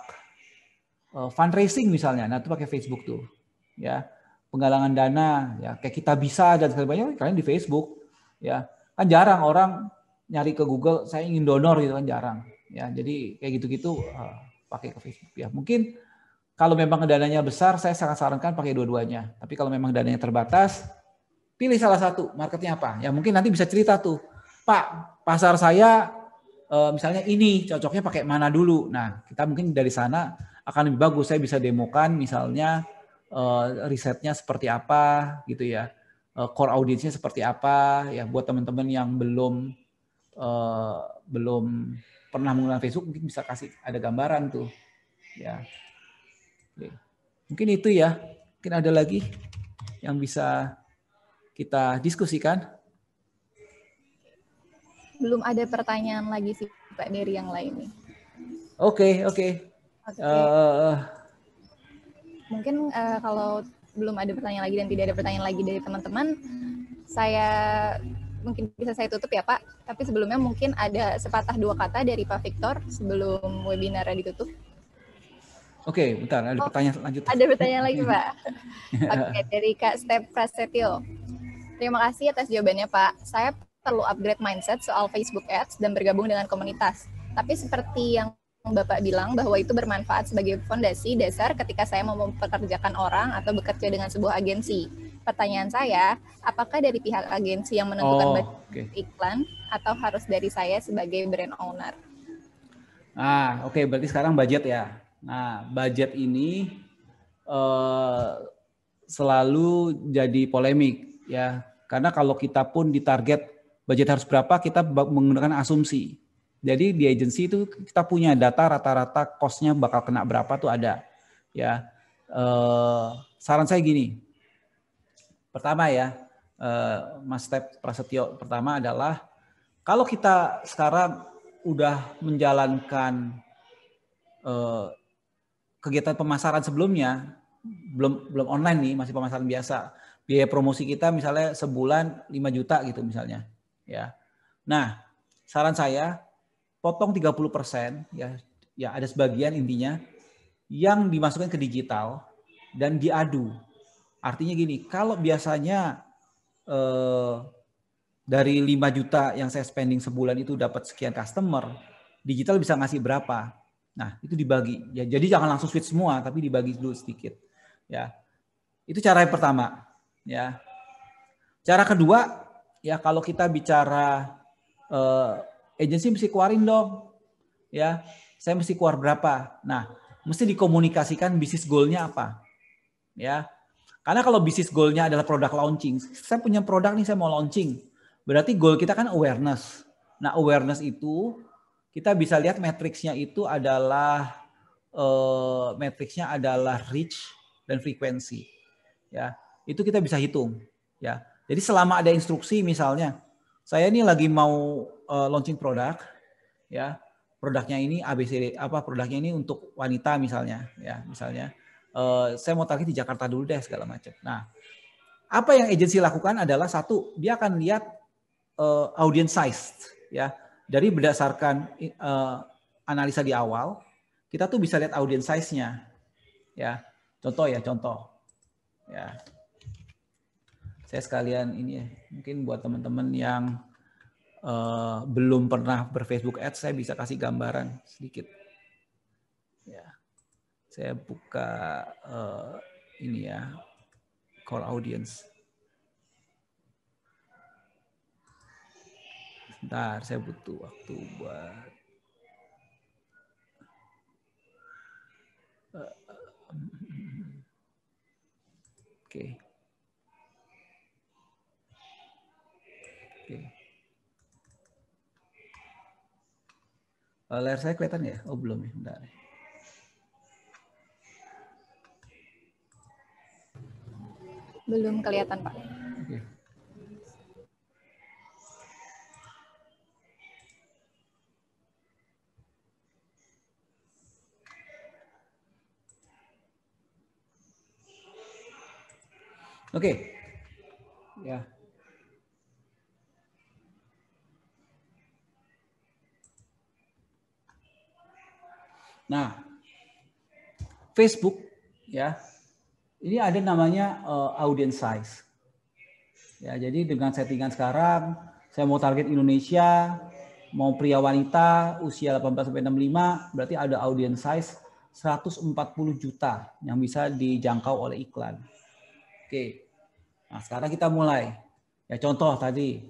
uh, fundraising misalnya. Nah, itu pakai Facebook tuh. Ya, penggalangan dana, ya kayak kita bisa dan sebagainya kalian di Facebook. Ya, kan jarang orang nyari ke Google, saya ingin donor gitu kan jarang. Ya, jadi kayak gitu-gitu uh, pakai ke Facebook ya. Mungkin kalau memang dananya besar, saya sangat sarankan pakai dua-duanya. Tapi kalau memang dananya terbatas, Pilih salah satu, marketnya apa. Ya mungkin nanti bisa cerita tuh, Pak, pasar saya eh, misalnya ini cocoknya pakai mana dulu. Nah, kita mungkin dari sana akan lebih bagus. Saya bisa demokan misalnya eh, risetnya seperti apa gitu ya. Eh, core audiensnya seperti apa ya buat teman-teman yang belum belum pernah menggunakan Facebook mungkin bisa kasih ada gambaran tuh. Ya. Mungkin itu ya. Mungkin ada lagi yang bisa kita diskusikan?
Belum ada pertanyaan lagi sih Pak dari yang lain nih.
Oke, oke. Eh,
mungkin uh, kalau belum ada pertanyaan lagi dan tidak ada pertanyaan lagi dari teman-teman, saya mungkin bisa saya tutup ya Pak. Tapi sebelumnya mungkin ada sepatah dua kata dari Pak Victor sebelum webinar ditutup.
Oke, bentar. Ada oh, pertanyaan lanjut. Ada pertanyaan lagi Pak. (laughs) Oke,
dari Kak Step Prasetyo. Terima kasih atas jawabannya, Pak. Saya perlu upgrade mindset soal Facebook Ads dan bergabung dengan komunitas. Tapi seperti yang Bapak bilang bahwa itu bermanfaat sebagai fondasi dasar ketika saya mau mempekerjakan orang atau bekerja dengan sebuah agensi. Pertanyaan saya, apakah dari pihak agensi yang menentukan oh, okay. iklan atau harus dari saya sebagai brand owner?
Ah, oke, okay, berarti sekarang budget ya. Nah, budget ini uh, selalu jadi polemik ya karena kalau kita pun ditarget budget harus berapa, kita menggunakan asumsi. Jadi di agensi itu kita punya data rata-rata kosnya bakal kena berapa tuh ada. Ya, eh, saran saya gini. Pertama ya, eh, Mas Step Prasetyo pertama adalah kalau kita sekarang udah menjalankan eh, kegiatan pemasaran sebelumnya belum belum online nih masih pemasaran biasa biaya promosi kita misalnya sebulan 5 juta gitu misalnya ya. Nah, saran saya potong 30% ya ya ada sebagian intinya yang dimasukkan ke digital dan diadu. Artinya gini, kalau biasanya eh, dari 5 juta yang saya spending sebulan itu dapat sekian customer, digital bisa ngasih berapa? Nah, itu dibagi. Ya, jadi jangan langsung switch semua, tapi dibagi dulu sedikit. Ya. Itu cara yang pertama ya. Cara kedua, ya kalau kita bicara eh, agensi mesti keluarin dong. Ya, saya mesti keluar berapa. Nah, mesti dikomunikasikan bisnis goalnya apa. Ya. Karena kalau bisnis goalnya adalah produk launching, saya punya produk nih saya mau launching. Berarti goal kita kan awareness. Nah, awareness itu kita bisa lihat matriksnya itu adalah eh, matriksnya adalah reach dan frekuensi. Ya itu kita bisa hitung ya. Jadi selama ada instruksi misalnya, saya ini lagi mau uh, launching produk ya. Produknya ini abcd apa produknya ini untuk wanita misalnya ya, misalnya uh, saya mau target di Jakarta dulu deh segala macam. Nah, apa yang agensi lakukan adalah satu, dia akan lihat uh, audience size ya. Dari berdasarkan uh, analisa di awal, kita tuh bisa lihat audience size-nya. Ya. Contoh ya, contoh. Ya saya sekalian ini ya, mungkin buat teman-teman yang uh, belum pernah berFacebook Ads, saya bisa kasih gambaran sedikit. Ya, saya buka uh, ini ya, call audience. Bentar, saya butuh waktu buat
eh, hmm, hmm, hmm, Oke. Okay.
Eh, layar saya kelihatan ya? Oh belum ya, bentar.
Belum kelihatan Pak. Oke.
Okay. Oke. Okay. Ya. Nah, Facebook ya. Ini ada namanya uh, audience size. Ya, jadi dengan settingan sekarang saya mau target Indonesia, mau pria wanita usia 18 sampai 65, berarti ada audience size 140 juta yang bisa dijangkau oleh iklan. Oke. Nah, sekarang kita mulai. Ya contoh tadi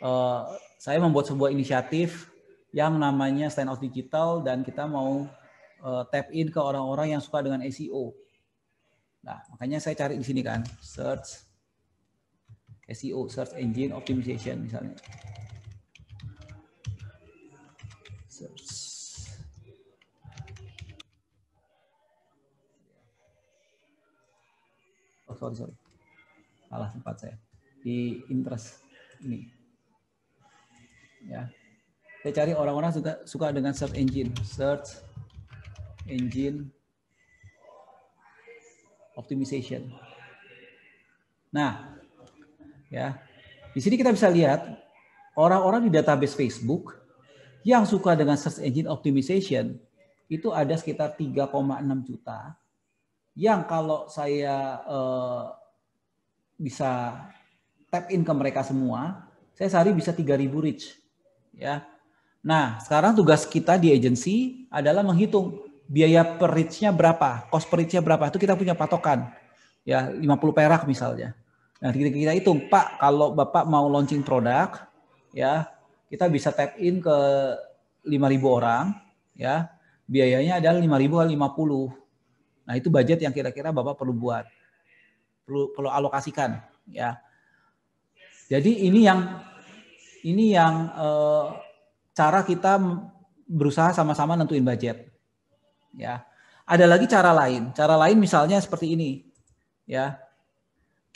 uh, saya membuat sebuah inisiatif yang namanya stand out digital dan kita mau uh, tap in ke orang-orang yang suka dengan SEO. Nah, makanya saya cari di sini kan, search SEO, search engine optimization misalnya. Search. Oh, sorry, sorry. Salah tempat saya. Di interest ini. Ya. Saya cari orang-orang suka, suka dengan search engine, search engine optimization. Nah, ya. Di sini kita bisa lihat orang-orang di database Facebook yang suka dengan search engine optimization itu ada sekitar 3,6 juta yang kalau saya eh, bisa tap in ke mereka semua, saya sehari bisa 3000 reach. Ya. Nah, sekarang tugas kita di agensi adalah menghitung biaya per reach-nya berapa, cost per reach-nya berapa, itu kita punya patokan. Ya, 50 perak misalnya. Nah, kita, kita hitung, Pak, kalau Bapak mau launching produk, ya, kita bisa tap in ke 5.000 orang, ya. Biayanya adalah 5.000 kali 50. Nah, itu budget yang kira-kira Bapak perlu buat. Perlu perlu alokasikan, ya. Jadi ini yang ini yang eh, cara kita berusaha sama-sama nentuin budget ya. Ada lagi cara lain. Cara lain misalnya seperti ini. Ya.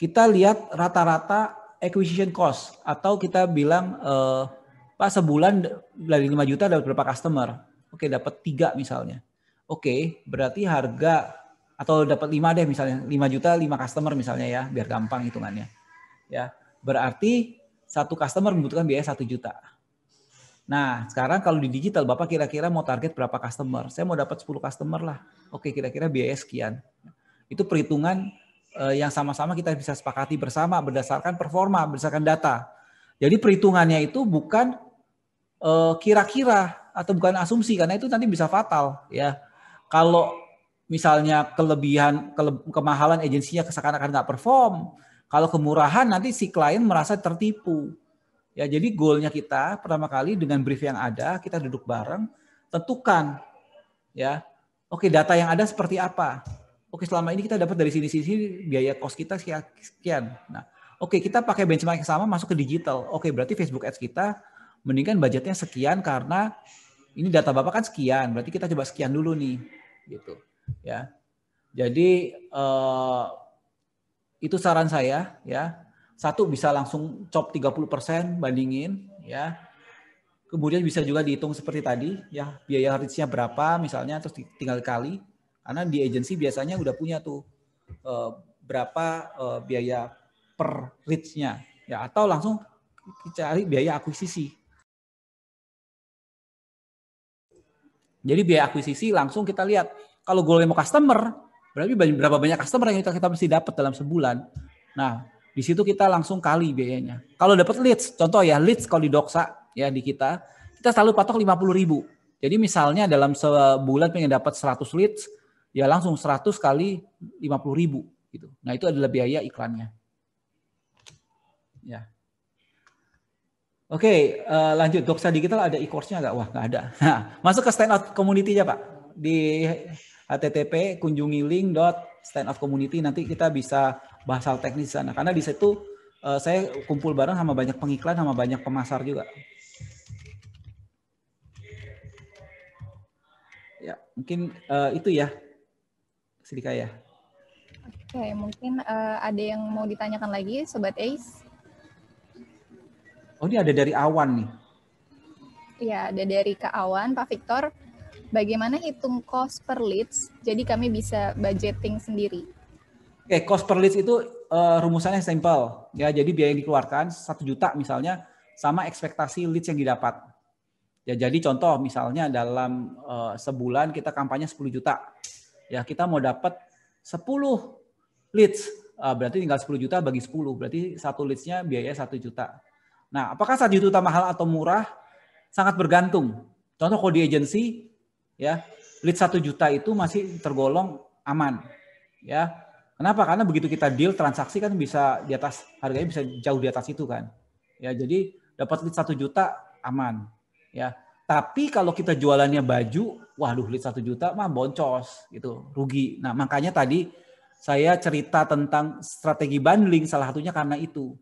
Kita lihat rata-rata acquisition cost atau kita bilang eh, Pak sebulan dari 5 juta dapat berapa customer? Oke, dapat tiga misalnya. Oke, berarti harga atau dapat lima deh misalnya, 5 juta 5 customer misalnya ya, biar gampang hitungannya. Ya, berarti satu customer membutuhkan biaya satu juta. Nah, sekarang kalau di digital, Bapak kira-kira mau target berapa customer? Saya mau dapat 10 customer lah. Oke, kira-kira biaya sekian. Itu perhitungan eh, yang sama-sama kita bisa sepakati bersama berdasarkan performa, berdasarkan data. Jadi perhitungannya itu bukan eh, kira-kira atau bukan asumsi karena itu nanti bisa fatal ya. Kalau misalnya kelebihan kele, kemahalan agensinya seakan-akan nggak perform, kalau kemurahan nanti si klien merasa tertipu Ya, jadi goalnya kita pertama kali dengan brief yang ada, kita duduk bareng, tentukan ya. Oke, data yang ada seperti apa? Oke, selama ini kita dapat dari sini-sini biaya kos kita sekian. Nah, oke kita pakai benchmark yang sama masuk ke digital. Oke, berarti Facebook Ads kita mendingan budgetnya sekian karena ini data Bapak kan sekian, berarti kita coba sekian dulu nih gitu. Ya. Jadi eh, itu saran saya ya satu bisa langsung cop 30% bandingin ya. Kemudian bisa juga dihitung seperti tadi ya, biaya reach berapa misalnya terus tinggal kali. Karena di agensi biasanya udah punya tuh eh, berapa eh, biaya per reach ya atau langsung cari biaya akuisisi. Jadi biaya akuisisi langsung kita lihat kalau goalnya mau customer, berarti berapa banyak customer yang kita, kita mesti dapat dalam sebulan. Nah, di situ kita langsung kali biayanya. Kalau dapat leads, contoh ya leads kalau di Doksa ya di kita, kita selalu patok 50 ribu. Jadi misalnya dalam sebulan pengen dapat 100 leads, ya langsung 100 kali 50 ribu gitu. Nah itu adalah biaya iklannya. Ya. Oke, okay, uh, eh, lanjut doksa digital ada e-course-nya nggak? Wah, nggak ada. Nah, masuk ke stand out community-nya Pak di http kunjungi link.standoutcommunity nanti kita bisa bahas hal teknis sana karena di situ uh, saya kumpul bareng sama banyak pengiklan sama banyak pemasar juga. Ya, mungkin uh, itu ya. Sedika ya.
Oke, mungkin uh, ada yang mau ditanyakan lagi sobat Ace?
Oh, ini ada dari Awan nih.
ya ada dari Kak Awan, Pak Victor. Bagaimana hitung cost per leads? Jadi kami bisa budgeting sendiri
okay, cost per leads itu uh, rumusannya simple ya. Jadi biaya yang dikeluarkan satu juta misalnya sama ekspektasi leads yang didapat. Ya, jadi contoh misalnya dalam uh, sebulan kita kampanye 10 juta. Ya, kita mau dapat 10 leads. Uh, berarti tinggal 10 juta bagi 10. Berarti satu leadsnya biaya satu juta. Nah, apakah satu juta mahal atau murah? Sangat bergantung. Contoh kalau di agency ya, lead satu juta itu masih tergolong aman. Ya. Kenapa? Karena begitu kita deal transaksi kan bisa di atas harganya bisa jauh di atas itu kan. Ya, jadi dapat lead 1 juta aman. Ya. Tapi kalau kita jualannya baju, waduh lead 1 juta mah boncos gitu, rugi. Nah, makanya tadi saya cerita tentang strategi bundling salah satunya karena itu.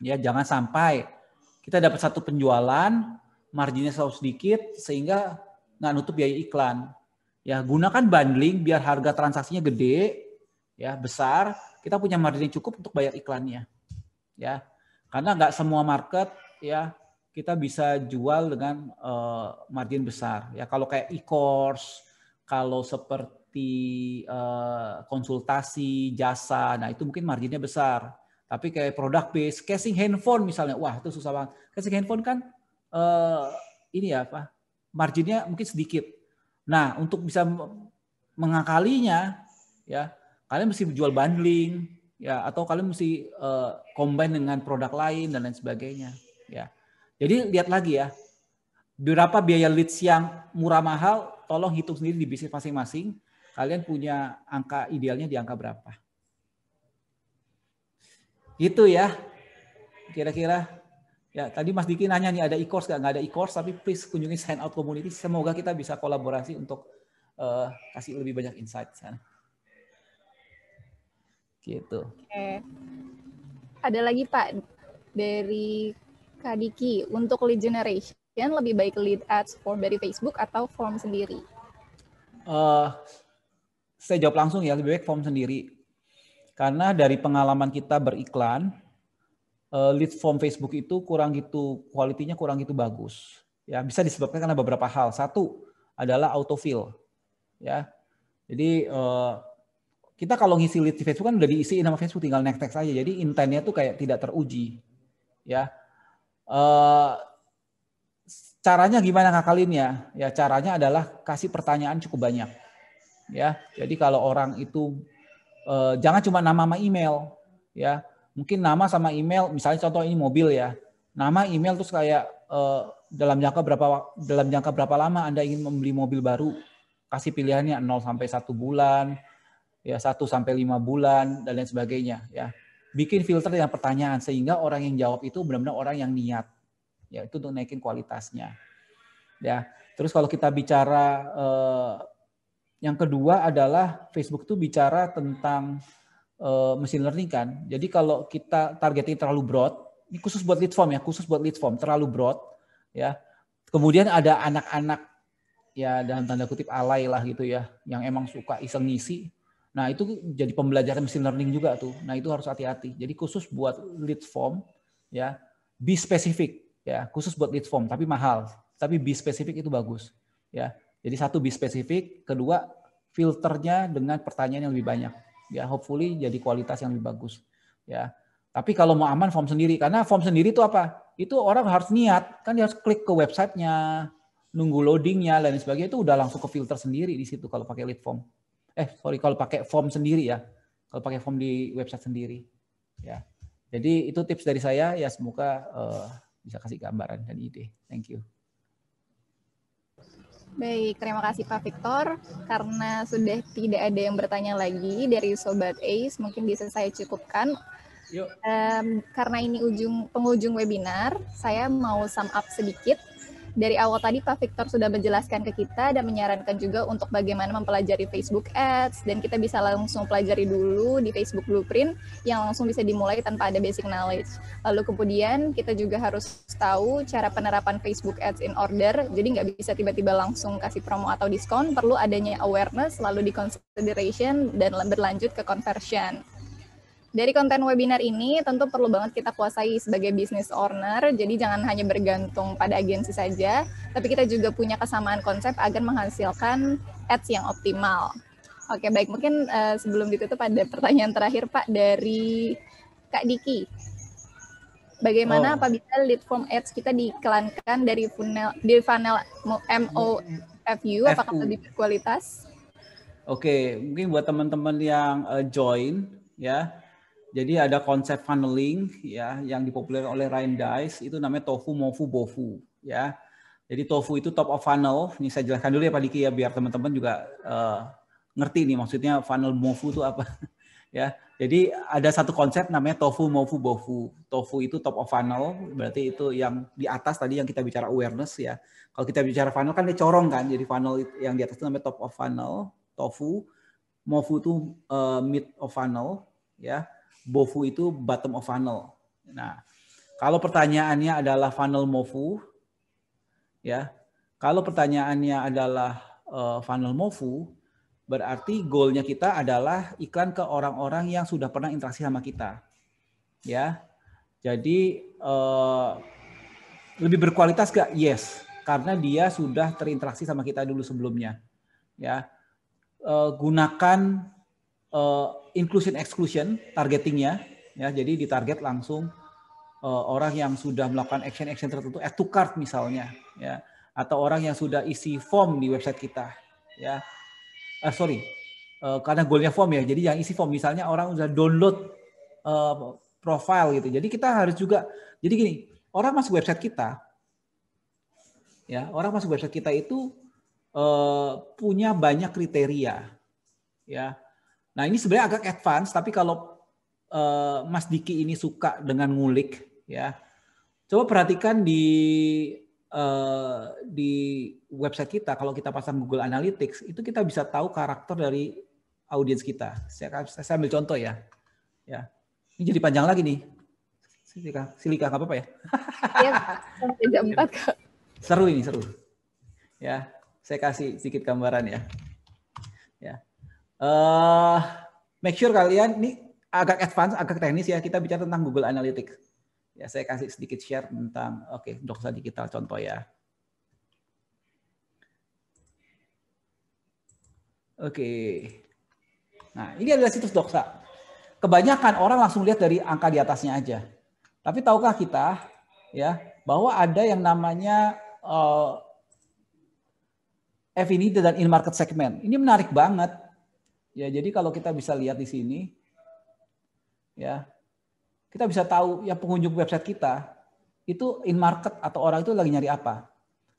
Ya, jangan sampai kita dapat satu penjualan marginnya selalu sedikit sehingga nggak nutup biaya iklan. Ya, gunakan bundling biar harga transaksinya gede, ya besar, kita punya margin yang cukup untuk bayar iklannya, ya. Karena nggak semua market ya kita bisa jual dengan uh, margin besar. Ya kalau kayak e-course, kalau seperti uh, konsultasi, jasa, nah itu mungkin marginnya besar. Tapi kayak produk base, casing handphone misalnya, wah itu susah banget. Casing handphone kan uh, ini ya apa? Marginnya mungkin sedikit. Nah untuk bisa mengakalinya, ya kalian mesti jual bundling ya atau kalian mesti uh, combine dengan produk lain dan lain sebagainya ya jadi lihat lagi ya berapa biaya leads yang murah mahal tolong hitung sendiri di bisnis masing-masing kalian punya angka idealnya di angka berapa Gitu ya kira-kira ya tadi Mas Diki nanya nih ada e-course gak? nggak ada e-course tapi please kunjungi sign out community semoga kita bisa kolaborasi untuk uh, kasih lebih banyak insight sana Gitu.
Oke. Ada lagi Pak dari Kadiki untuk lead generation lebih baik lead ads form dari Facebook atau form sendiri?
Uh, saya jawab langsung ya lebih baik form sendiri karena dari pengalaman kita beriklan uh, lead form Facebook itu kurang gitu kualitinya kurang gitu bagus ya bisa disebabkan karena beberapa hal satu adalah autofill ya jadi uh, kita kalau ngisi lead di Facebook kan udah diisi nama Facebook tinggal next text aja. Jadi intentnya tuh kayak tidak teruji. Ya. Uh, caranya gimana ngakalinnya? Ya ya caranya adalah kasih pertanyaan cukup banyak. Ya. Jadi kalau orang itu uh, jangan cuma nama sama email, ya. Mungkin nama sama email, misalnya contoh ini mobil ya. Nama email terus kayak uh, dalam jangka berapa dalam jangka berapa lama Anda ingin membeli mobil baru? Kasih pilihannya 0 sampai satu bulan, ya satu sampai lima bulan dan lain sebagainya ya. Bikin filter dengan pertanyaan sehingga orang yang jawab itu benar-benar orang yang niat. Ya, itu untuk naikin kualitasnya. Ya. Terus kalau kita bicara eh, yang kedua adalah Facebook tuh bicara tentang eh, machine learning kan. Jadi kalau kita targeting terlalu broad, ini khusus buat lead form ya, khusus buat lead form terlalu broad ya. Kemudian ada anak-anak ya dalam tanda kutip alay lah gitu ya, yang emang suka iseng ngisi Nah, itu jadi pembelajaran machine learning juga tuh. Nah, itu harus hati-hati. Jadi khusus buat lead form ya, be specific ya, khusus buat lead form tapi mahal. Tapi be specific itu bagus ya. Jadi satu be specific, kedua filternya dengan pertanyaan yang lebih banyak. Ya, hopefully jadi kualitas yang lebih bagus ya. Tapi kalau mau aman form sendiri karena form sendiri itu apa? Itu orang harus niat, kan dia harus klik ke websitenya, nunggu loadingnya dan sebagainya itu udah langsung ke filter sendiri di situ kalau pakai lead form eh sorry kalau pakai form sendiri ya kalau pakai form di website sendiri ya jadi itu tips dari saya ya semoga uh, bisa kasih gambaran dan ide thank you
Baik, terima kasih Pak Victor. Karena sudah tidak ada yang bertanya lagi dari Sobat Ace, mungkin bisa saya cukupkan. Um, karena ini ujung penghujung webinar, saya mau sum up sedikit dari awal tadi Pak Victor sudah menjelaskan ke kita dan menyarankan juga untuk bagaimana mempelajari Facebook Ads dan kita bisa langsung pelajari dulu di Facebook Blueprint yang langsung bisa dimulai tanpa ada basic knowledge. Lalu kemudian kita juga harus tahu cara penerapan Facebook Ads in order, jadi nggak bisa tiba-tiba langsung kasih promo atau diskon, perlu adanya awareness, lalu di consideration, dan berlanjut ke conversion dari konten webinar ini tentu perlu banget kita kuasai sebagai business owner. Jadi jangan hanya bergantung pada agensi saja, tapi kita juga punya kesamaan konsep agar menghasilkan ads yang optimal. Oke, baik mungkin uh, sebelum ditutup ada pertanyaan terakhir Pak dari Kak Diki. Bagaimana oh. apabila lead form ads kita diiklankan dari funnel di funnel MOFU apakah lebih berkualitas?
Oke, mungkin buat teman-teman yang uh, join ya jadi ada konsep funneling ya yang dipopuler oleh Ryan Dice itu namanya tofu mofu bofu ya. Jadi tofu itu top of funnel. Ini saya jelaskan dulu ya Pak Diki ya biar teman-teman juga uh, ngerti nih maksudnya funnel mofu itu apa (laughs) ya. Jadi ada satu konsep namanya tofu mofu bofu. Tofu itu top of funnel berarti itu yang di atas tadi yang kita bicara awareness ya. Kalau kita bicara funnel kan dia corong kan. Jadi funnel yang di atas itu namanya top of funnel, tofu. Mofu itu uh, mid of funnel ya BOFU itu bottom of funnel. Nah, kalau pertanyaannya adalah funnel MOFU, ya, kalau pertanyaannya adalah uh, funnel MOFU, berarti goalnya kita adalah iklan ke orang-orang yang sudah pernah interaksi sama kita, ya. Jadi uh, lebih berkualitas gak? Yes, karena dia sudah terinteraksi sama kita dulu sebelumnya, ya. Uh, gunakan uh, inclusion exclusion targetingnya ya jadi ditarget langsung uh, orang yang sudah melakukan action action tertentu add eh, to cart misalnya ya atau orang yang sudah isi form di website kita ya uh, sorry uh, karena goalnya form ya jadi yang isi form misalnya orang sudah download uh, profile gitu jadi kita harus juga jadi gini orang masuk website kita ya orang masuk website kita itu uh, punya banyak kriteria ya Nah ini sebenarnya agak advance, tapi kalau eh, Mas Diki ini suka dengan ngulik, ya coba perhatikan di eh, di website kita kalau kita pasang Google Analytics itu kita bisa tahu karakter dari audiens kita. Saya, saya ambil contoh ya, ya ini jadi panjang lagi nih. Silika, silika nggak apa-apa ya? Iya, seru ini seru. Ya, saya kasih sedikit gambaran ya. Ya, Uh, make sure kalian ini agak advance, agak teknis ya. Kita bicara tentang Google Analytics. Ya, saya kasih sedikit share tentang oke, okay, Digital contoh ya. Oke. Okay. Nah, ini adalah situs doksa. Kebanyakan orang langsung lihat dari angka di atasnya aja. Tapi tahukah kita ya bahwa ada yang namanya uh, affinity dan in market segment. Ini menarik banget Ya, jadi kalau kita bisa lihat di sini, ya, kita bisa tahu ya pengunjung website kita itu in market atau orang itu lagi nyari apa.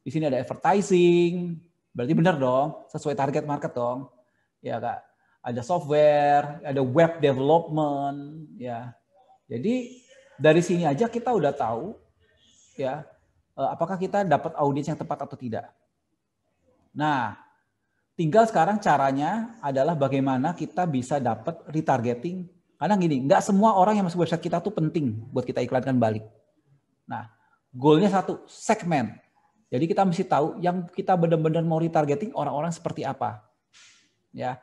Di sini ada advertising, berarti benar dong, sesuai target market dong. Ya, Kak. Ada software, ada web development, ya. Jadi dari sini aja kita udah tahu ya eh, apakah kita dapat audiens yang tepat atau tidak. Nah, Tinggal sekarang caranya adalah bagaimana kita bisa dapat retargeting. Karena gini, nggak semua orang yang masuk website kita tuh penting buat kita iklankan balik. Nah, goalnya satu, segmen. Jadi kita mesti tahu yang kita benar-benar mau retargeting orang-orang seperti apa. Ya.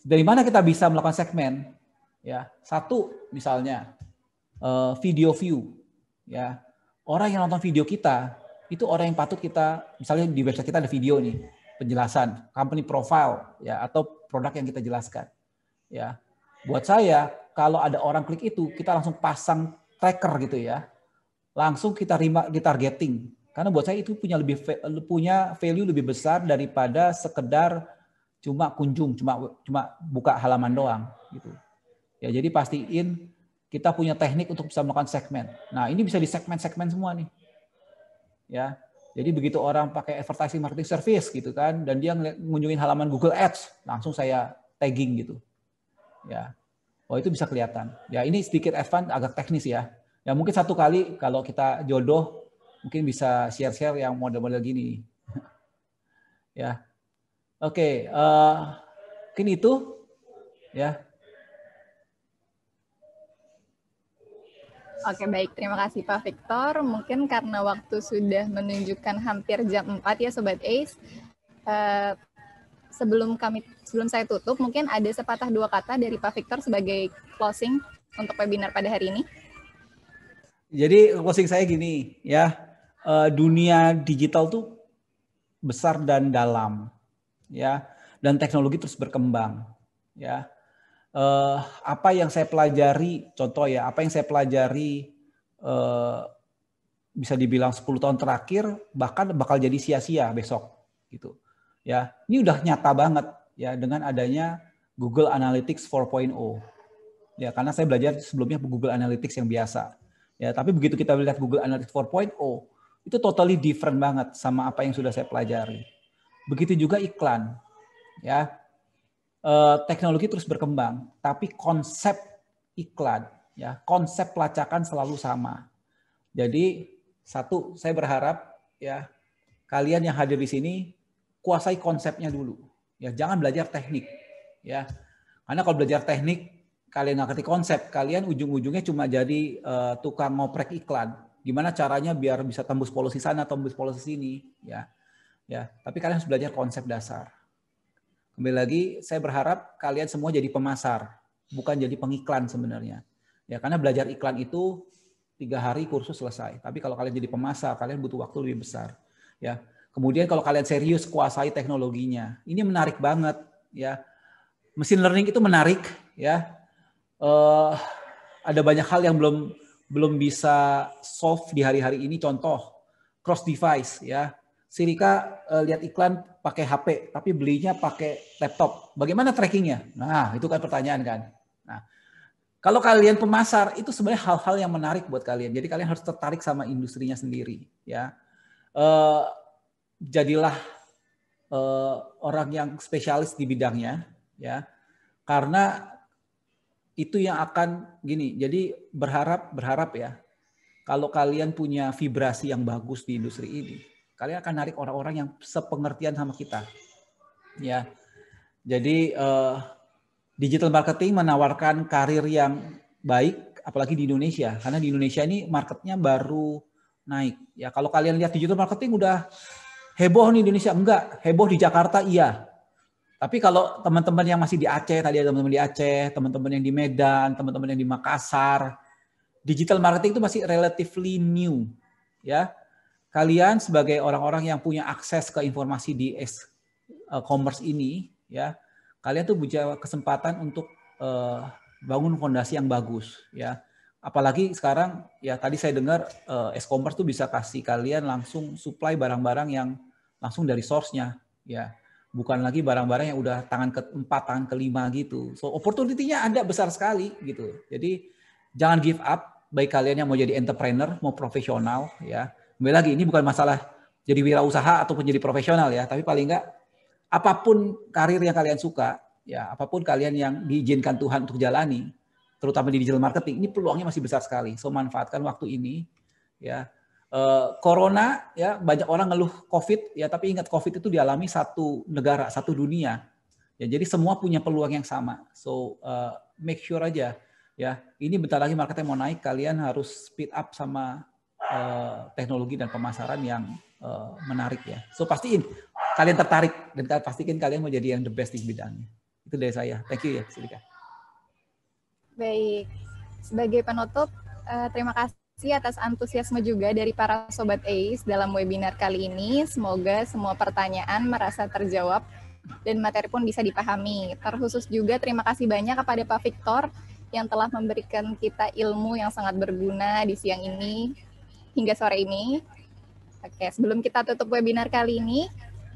Dari mana kita bisa melakukan segmen? Ya, satu misalnya eh, video view. Ya, orang yang nonton video kita itu orang yang patut kita misalnya di website kita ada video nih penjelasan, company profile ya atau produk yang kita jelaskan. Ya. Buat saya kalau ada orang klik itu kita langsung pasang tracker gitu ya. Langsung kita targeting. Karena buat saya itu punya lebih punya value lebih besar daripada sekedar cuma kunjung, cuma cuma buka halaman doang gitu. Ya, jadi pastiin kita punya teknik untuk bisa melakukan segmen. Nah, ini bisa di segmen-segmen semua nih. Ya, jadi begitu orang pakai advertising marketing service gitu kan, dan dia ngunjungin halaman Google Ads, langsung saya tagging gitu. Ya, oh itu bisa kelihatan. Ya ini sedikit advance, agak teknis ya. Ya mungkin satu kali kalau kita jodoh, mungkin bisa share-share yang model-model gini. (laughs) ya, oke, okay, uh, eh, mungkin itu ya.
Oke baik, terima kasih Pak Victor. Mungkin karena waktu sudah menunjukkan hampir jam 4 ya Sobat ACE, uh, sebelum kami sebelum saya tutup mungkin ada sepatah dua kata dari Pak Victor sebagai closing untuk webinar pada hari ini.
Jadi closing saya gini ya, uh, dunia digital tuh besar dan dalam ya, dan teknologi terus berkembang ya eh, apa yang saya pelajari, contoh ya, apa yang saya pelajari eh, bisa dibilang 10 tahun terakhir bahkan bakal jadi sia-sia besok gitu. Ya, ini udah nyata banget ya dengan adanya Google Analytics 4.0. Ya, karena saya belajar sebelumnya Google Analytics yang biasa. Ya, tapi begitu kita lihat Google Analytics 4.0, itu totally different banget sama apa yang sudah saya pelajari. Begitu juga iklan. Ya, eh, teknologi terus berkembang, tapi konsep iklan, ya konsep pelacakan selalu sama. Jadi satu, saya berharap ya kalian yang hadir di sini kuasai konsepnya dulu. Ya jangan belajar teknik, ya karena kalau belajar teknik kalian nggak ngerti konsep, kalian ujung-ujungnya cuma jadi uh, tukang ngoprek iklan. Gimana caranya biar bisa tembus polusi sana, tembus polusi sini, ya. Ya, tapi kalian harus belajar konsep dasar. Kembali lagi, saya berharap kalian semua jadi pemasar, bukan jadi pengiklan sebenarnya. Ya, karena belajar iklan itu tiga hari kursus selesai. Tapi kalau kalian jadi pemasar, kalian butuh waktu lebih besar. Ya, kemudian kalau kalian serius kuasai teknologinya, ini menarik banget. Ya, mesin learning itu menarik. Ya, uh, ada banyak hal yang belum belum bisa solve di hari-hari ini. Contoh cross device, ya si Rika uh, lihat iklan pakai HP tapi belinya pakai laptop. Bagaimana trackingnya? Nah, itu kan pertanyaan kan. Nah, kalau kalian pemasar itu sebenarnya hal-hal yang menarik buat kalian. Jadi kalian harus tertarik sama industrinya sendiri, ya. Uh, jadilah uh, orang yang spesialis di bidangnya, ya. Karena itu yang akan gini. Jadi berharap berharap ya. Kalau kalian punya vibrasi yang bagus di industri ini, Kalian akan narik orang-orang yang sepengertian sama kita. Ya. Jadi uh, digital marketing menawarkan karir yang baik apalagi di Indonesia karena di Indonesia ini marketnya baru naik. Ya kalau kalian lihat digital marketing udah heboh nih Indonesia enggak, heboh di Jakarta iya. Tapi kalau teman-teman yang masih di Aceh, tadi ada teman-teman di Aceh, teman-teman yang di Medan, teman-teman yang di Makassar, digital marketing itu masih relatively new ya kalian sebagai orang-orang yang punya akses ke informasi di e-commerce eh, ini, ya, kalian tuh punya kesempatan untuk uh, bangun fondasi yang bagus, ya. Apalagi sekarang, ya tadi saya dengar uh, eh, e-commerce tuh bisa kasih kalian langsung supply barang-barang yang langsung dari source-nya, ya. Bukan lagi barang-barang yang udah tangan keempat, tangan kelima gitu. So, opportunity-nya ada besar sekali gitu. Jadi, jangan give up, baik kalian yang mau jadi entrepreneur, mau profesional, ya kembali lagi ini bukan masalah jadi wirausaha ataupun jadi profesional ya, tapi paling enggak apapun karir yang kalian suka, ya apapun kalian yang diizinkan Tuhan untuk jalani, terutama di digital marketing, ini peluangnya masih besar sekali. So manfaatkan waktu ini ya. E, corona ya banyak orang ngeluh Covid ya, tapi ingat Covid itu dialami satu negara, satu dunia. Ya, jadi semua punya peluang yang sama. So uh, make sure aja ya, ini bentar lagi marketnya mau naik, kalian harus speed up sama Eh, teknologi dan pemasaran yang eh, menarik ya. So pastiin kalian tertarik dan pastikan kalian mau jadi yang the best di bidangnya. Itu dari saya. Thank you ya, Silika.
Baik. Sebagai penutup, eh, terima kasih atas antusiasme juga dari para sobat ACE dalam webinar kali ini. Semoga semua pertanyaan merasa terjawab dan materi pun bisa dipahami. Terkhusus juga terima kasih banyak kepada Pak Victor yang telah memberikan kita ilmu yang sangat berguna di siang ini hingga sore ini. Oke, sebelum kita tutup webinar kali ini,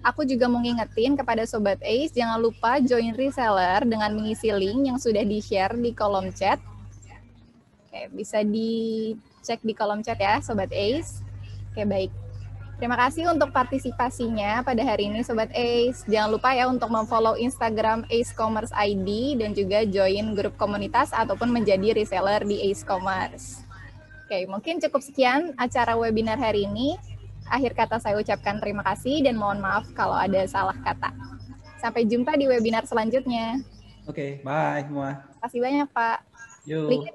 aku juga mau ngingetin kepada Sobat Ace, jangan lupa join reseller dengan mengisi link yang sudah di-share di kolom chat. Oke, bisa dicek di kolom chat ya, Sobat Ace. Oke, baik. Terima kasih untuk partisipasinya pada hari ini Sobat Ace. Jangan lupa ya untuk memfollow Instagram Ace Commerce ID dan juga join grup komunitas ataupun menjadi reseller di Ace Commerce. Oke, mungkin cukup sekian acara webinar hari ini. Akhir kata saya ucapkan terima kasih dan mohon maaf kalau ada salah kata. Sampai jumpa di webinar selanjutnya.
Oke, bye semua.
Terima kasih banyak, Pak.
Yo.